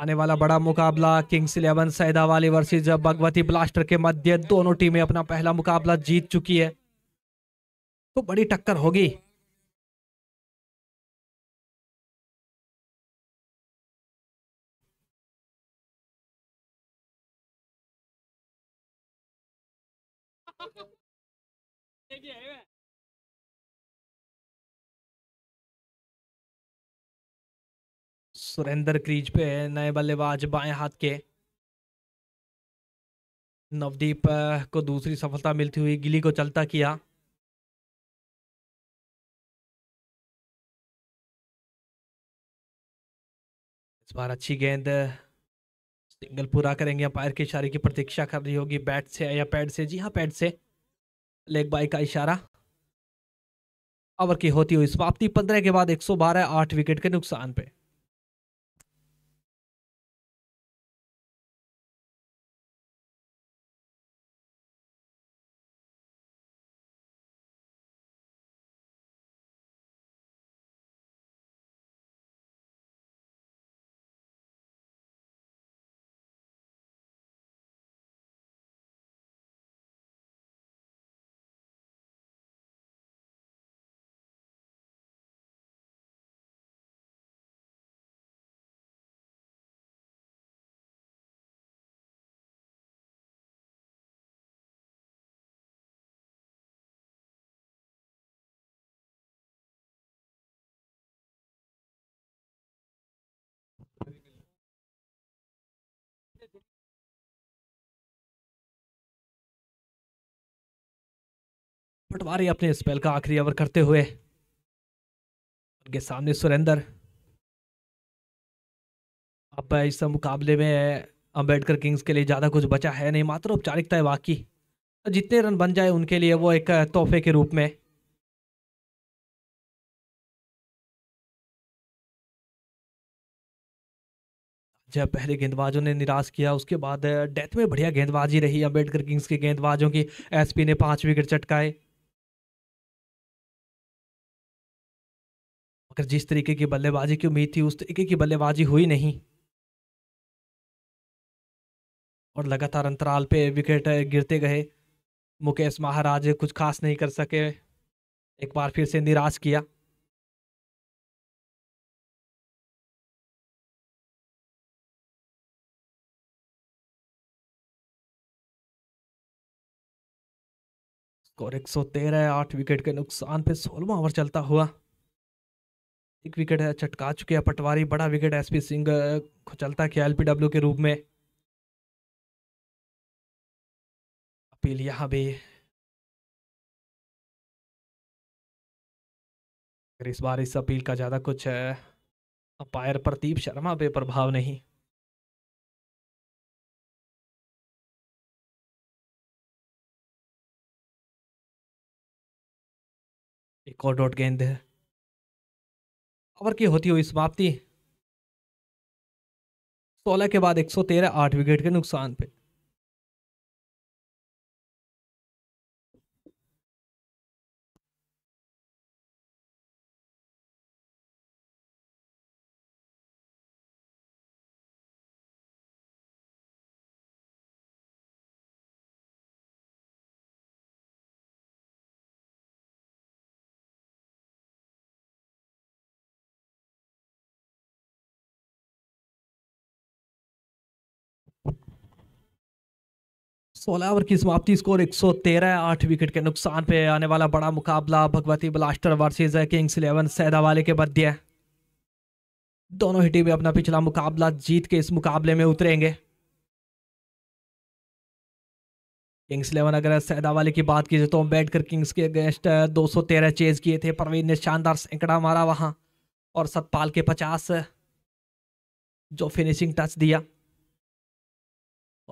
आने वाला बड़ा मुकाबला kings eleven Saidawali versus Bhagwati blaster के मध्य दोनों टीमें अपना पहला मुकाबला जीत चुकी है तो बड़ी टक्कर होगी सुरेंद्र क्रीज पे नए बल्लेबाज बाएं हाथ के नवदीप को दूसरी सफलता मिलती हुई गिली को चलता किया इस बार अच्छी गेंद सिंगल पूरा करेंगे अंपायर के इशारे की प्रतीक्षा कर रही होगी बैट से या पैड से जी हाँ पैड से लेग बाई का इशारा ओवर की होती हुई समाप्ति पंद्रह के बाद 112 सौ बारह आठ विकेट के नुकसान पे पटवारी अपने स्पेल का आखिरी ओवर करते हुए उनके सामने सुरेंदर अब इस मुकाबले में अम्बेडकर किंग्स के लिए ज़्यादा कुछ बचा है नहीं मात्र औपचारिकता है बाकी तो जितने रन बन जाए उनके लिए वो एक तोहफे के रूप में जब पहले गेंदबाजों ने निराश किया उसके बाद डेथ में बढ़िया गेंदबाजी रही अम्बेडकर किंग्स के गेंदबाजों की एसपी ने पांच विकेट चटकाए मगर जिस तरीके की बल्लेबाजी की उम्मीद थी उस तरीके की बल्लेबाजी हुई नहीं और लगातार अंतराल पे विकेट गिरते गए मुकेश महाराज कुछ खास नहीं कर सके एक बार फिर से निराश किया स्कोर 113 आठ विकेट के नुकसान पे सोलवा ओवर चलता हुआ एक विकेट है चटका चुके हैं पटवारी बड़ा विकेट एसपी सिंह को चलता किया डब्ल्यू के रूप में अपील यहाँ भी इस बार इस अपील का ज़्यादा कुछ है अंपायर प्रदीप शर्मा पे प्रभाव नहीं एक और डॉट गेंद है खबर की होती हुई समाप्ति सोलह के बाद 113 आठ विकेट के नुकसान पे सोलह ओवर की समाप्ति स्कोर 113 आठ विकेट के नुकसान पे आने वाला बड़ा मुकाबला Bhagwati blaster versus kings eleven Saidawali के मध्य दोनों ही टीमें अपना पिछला मुकाबला जीत के इस मुकाबले में उतरेंगे किंग्स इलेवन अगर सैदा वाले की बात की जाए तो अम्बेडकर किंग्स के अगेंस्ट 213 चेज किए थे परवीन ने शानदार सैकड़ा मारा वहां और सतपाल के 50 जो फिनिशिंग टच दिया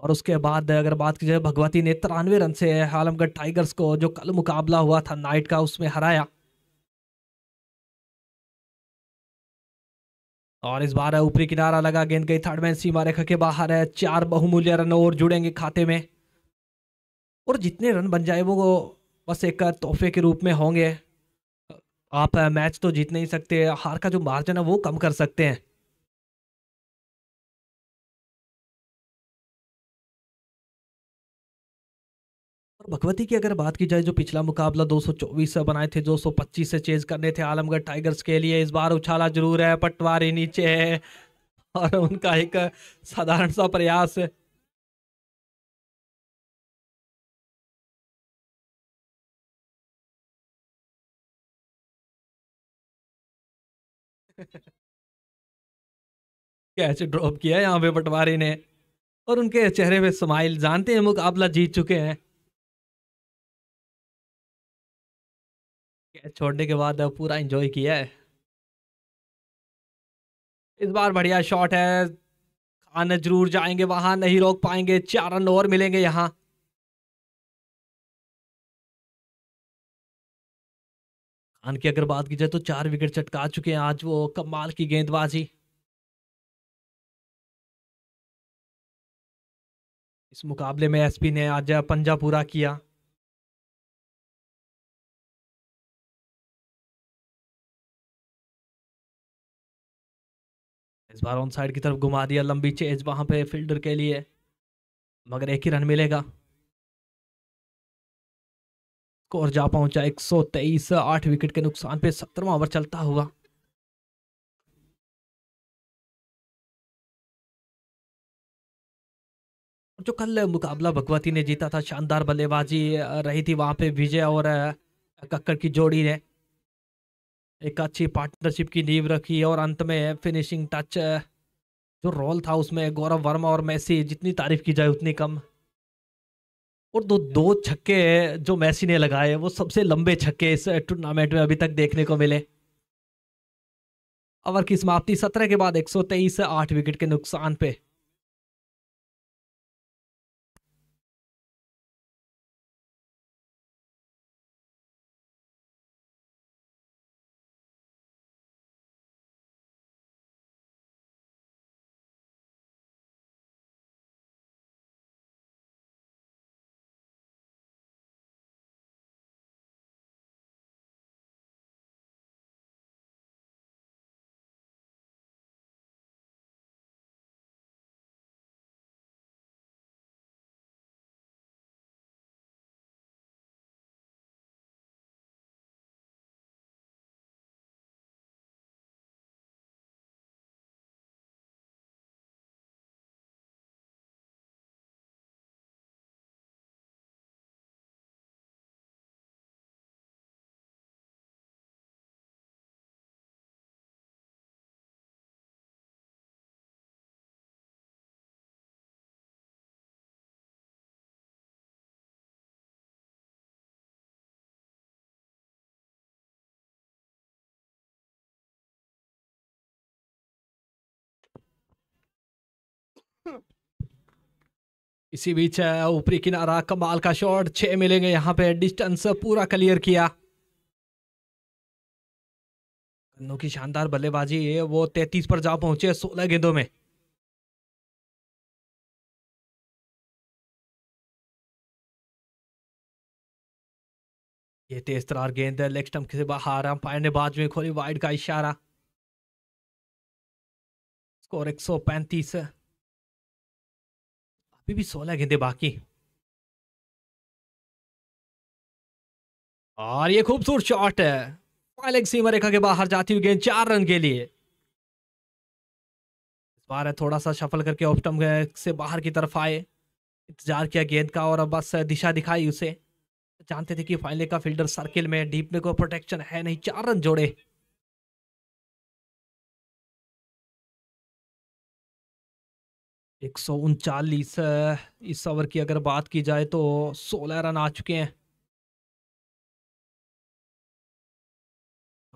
और उसके बाद अगर बात की जाए भगवती ने तिरानवे रन से आलमगढ़ टाइगर्स को जो कल मुकाबला हुआ था नाइट का उसमें हराया और इस बार ऊपरी किनारा लगा गेंद गई थर्ड मैन सीमा रेखा के बाहर है चार बहुमूल्य रन और जुड़ेंगे खाते में और जितने रन बन जाए वो बस एक तोहफे के रूप में होंगे आप मैच तो जीत नहीं सकते हार का जो मार्जिन है वो कम कर सकते हैं भगवती की अगर बात की जाए जो पिछला मुकाबला 224 से बनाए थे 225 से चेज करने थे आलमगढ़ टाइगर्स के लिए इस बार उछाला जरूर है पटवारी नीचे है और उनका एक साधारण सा प्रयास कैच ड्रॉप किया यहाँ पे पटवारी ने और उनके चेहरे पे स्माइल जानते हैं मुकाबला जीत चुके हैं छोड़ने के बाद पूरा इंजॉय किया है इस बार बढ़िया शॉट है खाने जरूर जाएंगे वहां नहीं रोक पाएंगे चार रन और मिलेंगे यहाँ खान की अगर बात की जाए तो चार विकेट चटका चुके हैं आज वो कमाल की गेंदबाजी इस मुकाबले में एसपी ने आज पंजा पूरा किया इस बार ऑन साइड की तरफ घुमा दिया लंबी चेज वहां पे फील्डर के लिए मगर एक ही रन मिलेगा स्कोर जा पहुंचा 123 आठ विकेट के नुकसान पे सत्रवा ओवर चलता हुआ जो कल मुकाबला भगवती ने जीता था शानदार बल्लेबाजी रही थी वहां पे विजय और कक्कड़ की जोड़ी ने एक अच्छी पार्टनरशिप की नींव रखी और अंत में फिनिशिंग टच जो रोल था उसमें गौरव वर्मा और मैसी जितनी तारीफ की जाए उतनी कम और दो दो छक्के जो मैसी ने लगाए वो सबसे लंबे छक्के इस टूर्नामेंट में अभी तक देखने को मिले अवर की समाप्ति सत्रह के बाद एक सौ तेईस आठ विकेट के नुकसान पे इसी बीच ऊपरी किनारा कमाल का शॉट छह मिलेंगे यहाँ पे डिस्टेंस पूरा क्लियर किया कन्नू की शानदार बल्लेबाजी है वो तैतीस पर जा पहुंचे सोलह गेंदों में ये तेज तरार गेंद लेग स्टम्प से बाहर अंपायर ने बाद में खोली वाइड का इशारा स्कोर एक सौ पैंतीस अभी भी सोलह गेंदे बाकी और ये खूबसूरत शॉट है सीमा रेखा के बाहर जाती हुई गेंद चार रन के लिए इस बार है थोड़ा सा शफल करके ऑप्टम से बाहर की तरफ आए इंतजार किया गेंद का और अब बस दिशा दिखाई उसे जानते थे कि फाइनल का फील्डर सर्किल में डीप में कोई प्रोटेक्शन है नहीं चार रन जोड़े एक सौ उनचालीस इस ओवर की अगर बात की जाए तो सोलह रन आ चुके हैं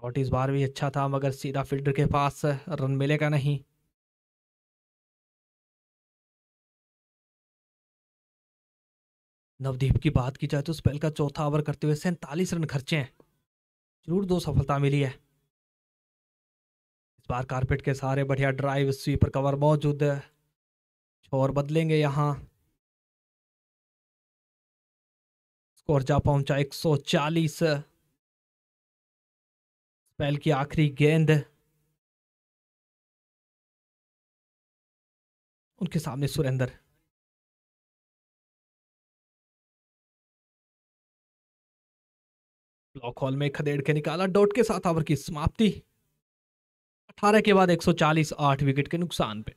शॉट इस बार भी अच्छा था मगर सीधा फील्डर के पास रन मिलेगा नहीं नवदीप की बात की जाए तो स्पेल का चौथा ओवर करते हुए सैंतालीस रन खर्चे हैं जरूर दो सफलता मिली है इस बार कारपेट के सारे बढ़िया ड्राइव स्वीपर कवर मौजूद है और बदलेंगे यहाँ स्कोर जा पहुंचा 140 स्पेल की आखिरी गेंद उनके सामने सुरेंद्र ब्लॉक हॉल में खदेड़ के निकाला डॉट के साथ ओवर की समाप्ति 18 के बाद 140 आठ विकेट के नुकसान पे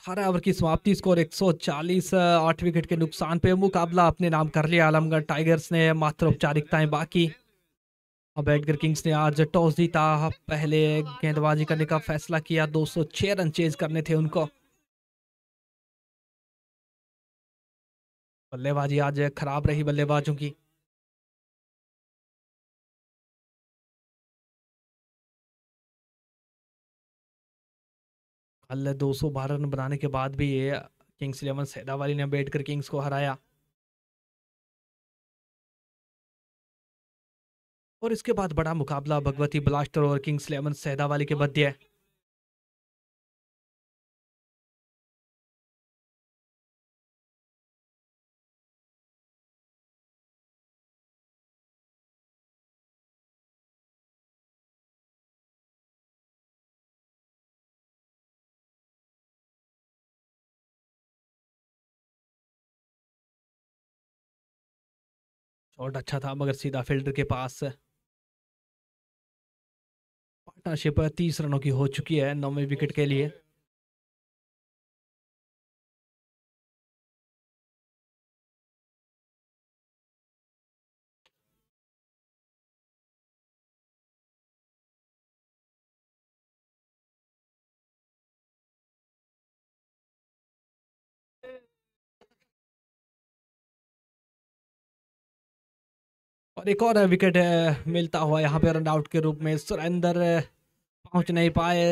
अठारह ओवर की समाप्ति स्कोर एक सौ चालीस आठ विकेट के नुकसान पे मुकाबला अपने नाम कर लिया आलमगढ़ टाइगर्स ने मात्र औपचारिकताएं बाकी अब एडगर किंग्स ने आज टॉस जीता पहले गेंदबाजी करने का फैसला किया 206 रन चेज करने थे उनको बल्लेबाजी आज खराब रही बल्लेबाजों की कल 212 रन बनाने के बाद भी किंग्स इलेवन सैदा वाली ने बैठकर किंग्स को हराया और इसके बाद बड़ा मुकाबला भगवती ब्लास्टर और किंग्स इलेवन सैदा वाली के मध्य शॉट अच्छा था मगर सीधा फील्डर के पास पार्टनरशिप तीस रनों की हो चुकी है नौवें विकेट के लिए और एक और विकेट मिलता हुआ यहाँ पे रन आउट के रूप में सुरेंद्र पहुंच नहीं पाए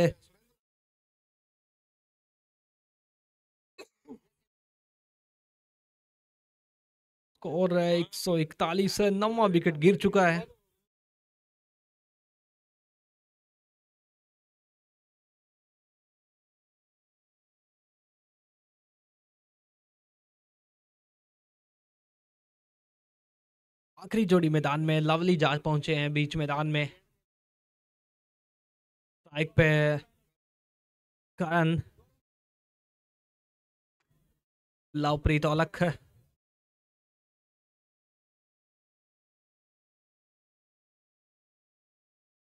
और एक सौ इकतालीस नवा विकेट गिर चुका है आखिरी जोड़ी मैदान में लवली जाज पहुंचे हैं बीच मैदान में स्ट्राइक पे करण लवप्रीत औलख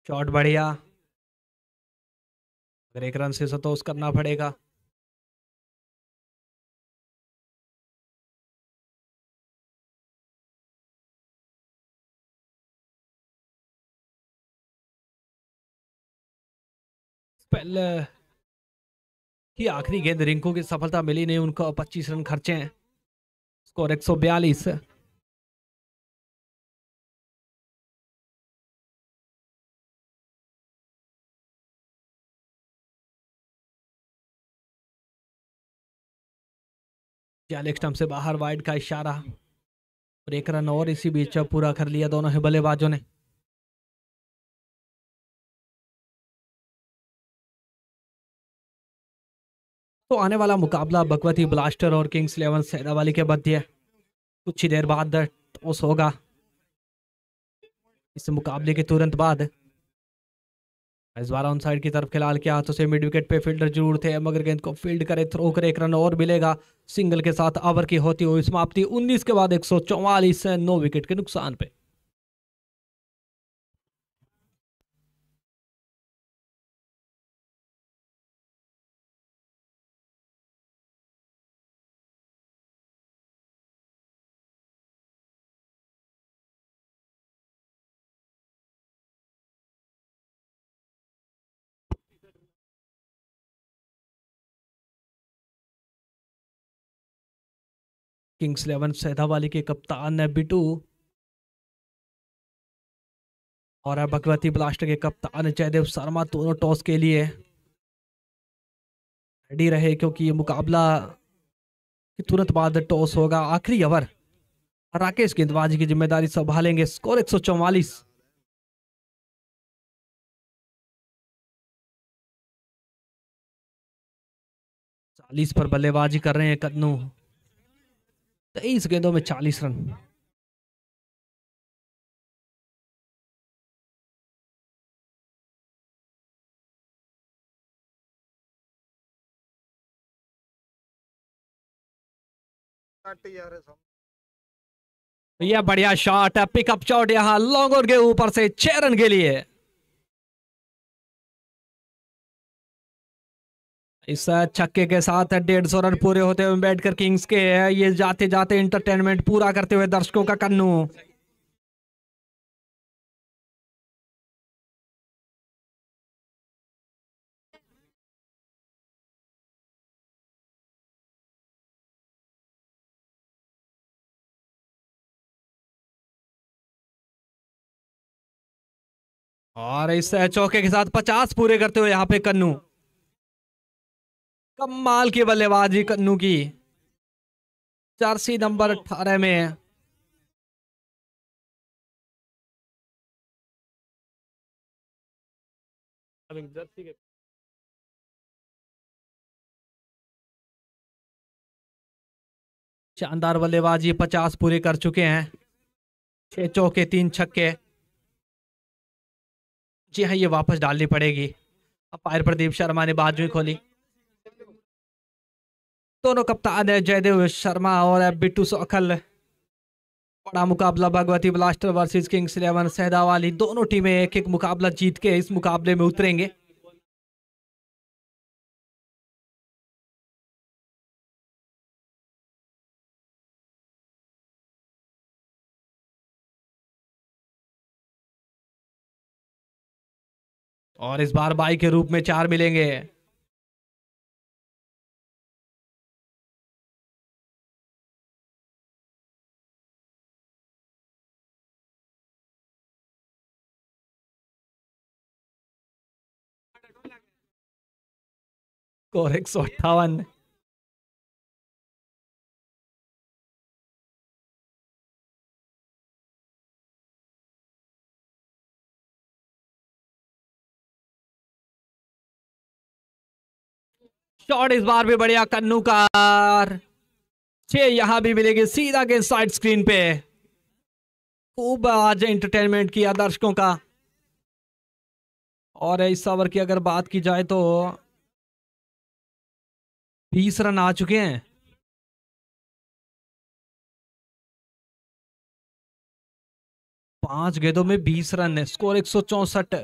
शॉट बढ़िया अगर एक रन से सतोष करना पड़ेगा पहले ही आखिरी गेंद रिंकू की सफलता मिली नहीं उनको 25 रन खर्चे हैं स्कोर 142 चालीस से बाहर वाइड का इशारा और एक रन और इसी बीच पूरा कर लिया दोनों ही बल्लेबाजों ने तो आने वाला मुकाबला भगवती ब्लास्टर और किंग्स इलेवन सैदावाली के मध्य कुछ ही देर बाद टॉस होगा इस मुकाबले के तुरंत बाद इस बार ऑन साइड की तरफ खिलाड़ के हाथों से मिड विकेट पे फील्डर जरूर थे मगर गेंद को फील्ड करे थ्रो करे एक रन और मिलेगा सिंगल के साथ ओवर की होती हुई समाप्ति 19 के बाद एक सौ नौ विकेट के नुकसान पे किंग्स इलेवन सैदावाली के कप्तान है बिटू और भगवती ब्लास्टर के कप्तान जयदेव शर्मा दोनों टॉस के लिए रेडी रहे क्योंकि ये मुकाबला तुरंत बाद टॉस होगा आखिरी ओवर राकेश गेंदबाजी की जिम्मेदारी संभालेंगे स्कोर एक सौ चौवालीस चालीस पर बल्लेबाजी कर रहे हैं कदनू तेईस गेंदों में चालीस रन तो यह बढ़िया शॉट है पिकअप शॉट यहां लॉन्ग के ऊपर से छह रन के लिए इस छक्के के साथ डेढ़ सौ रन पूरे होते हुए अम्बेडकर किंग्स के है ये जाते जाते इंटरटेनमेंट पूरा करते हुए दर्शकों का कन्नू और इस चौके के साथ पचास पूरे करते हुए यहाँ पे कन्नू कमाल की बल्लेबाजी कन्नू की जर्सी नंबर अठारह में शानदार बल्लेबाजी पचास पूरे कर चुके हैं छह चौके तीन छक्के जी हाँ ये वापस डालनी पड़ेगी अब पायर प्रदीप शर्मा ने बाजू खोली दोनों कप्तान है जयदेव शर्मा और बिट्टू सोखल बड़ा मुकाबला Bhagwati blaster versus kings eleven Sahdawali दोनों टीमें एक एक मुकाबला जीत के इस मुकाबले में उतरेंगे और इस बार बाई के रूप में चार मिलेंगे और एक सौ अट्ठावन शॉट इस बार भी बढ़िया कन्नू कार छे यहां भी मिलेगी सीधा के साइड स्क्रीन पे खूब आज एंटरटेनमेंट किया दर्शकों का और इस सावर की अगर बात की जाए तो बीस रन आ चुके हैं पांच गेंदों तो में बीस रन है स्कोर एक सौ चौसठ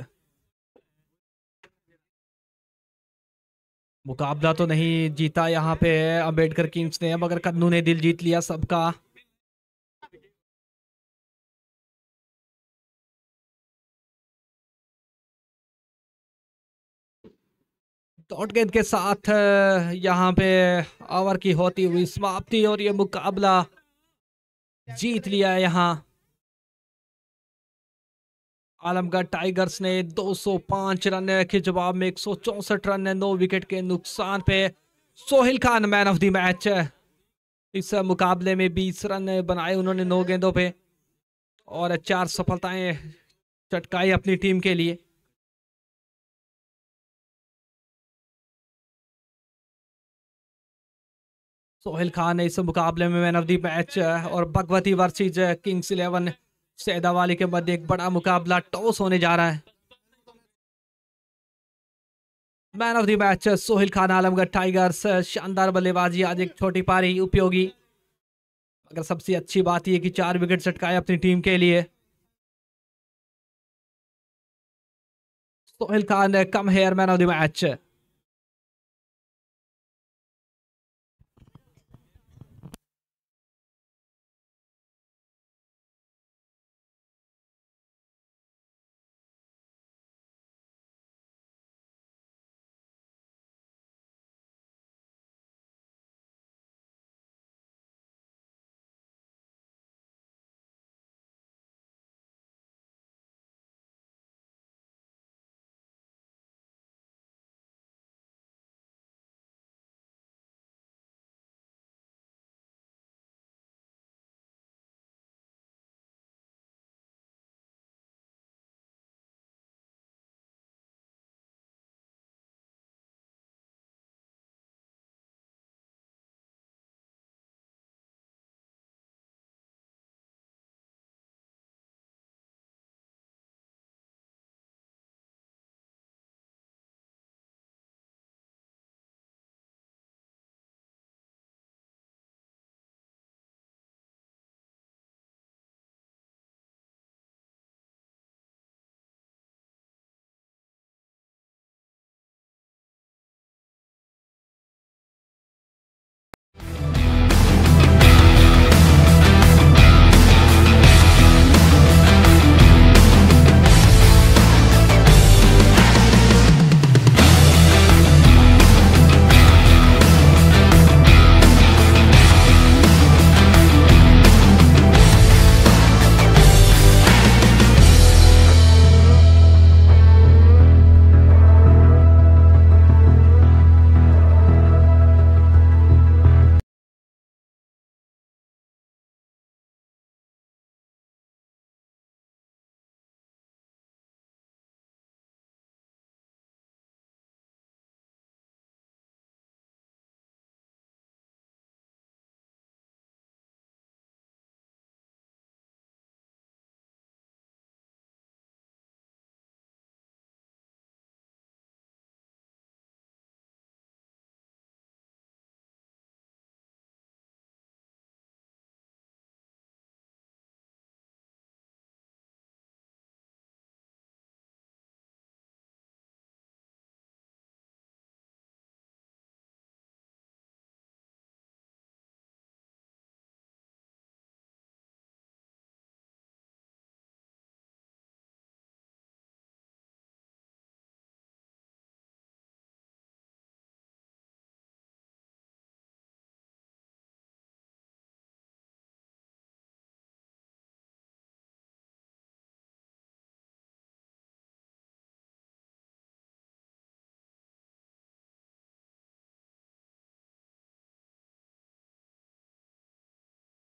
मुकाबला तो नहीं जीता यहाँ पे अंबेडकर किंग्स ने मगर कन्नू ने दिल जीत लिया सबका डॉट गेंद के साथ यहाँ पे ओवर की होती हुई समाप्ति और ये मुकाबला जीत लिया यहाँ आलमगढ़ टाइगर्स ने 205 रन के जवाब में एक रन नौ विकेट के नुकसान पे Sohil Khan man of the match इस मुकाबले में 20 रन बनाए उन्होंने नौ गेंदों पे और चार सफलताएं चटकाई अपनी टीम के लिए सोहेल खान ने इस मुकाबले में मैन ऑफ दी मैच और Bhagwati versus kings eleven Saidawali के मध्य एक बड़ा मुकाबला टॉस होने जा रहा है man of the match Sohel Khan Alamgarh tigers शानदार बल्लेबाजी आज एक छोटी पारी उपयोगी अगर सबसे अच्छी बात यह कि चार विकेट चटकाए अपनी टीम के लिए Sohel Khan come here man of the match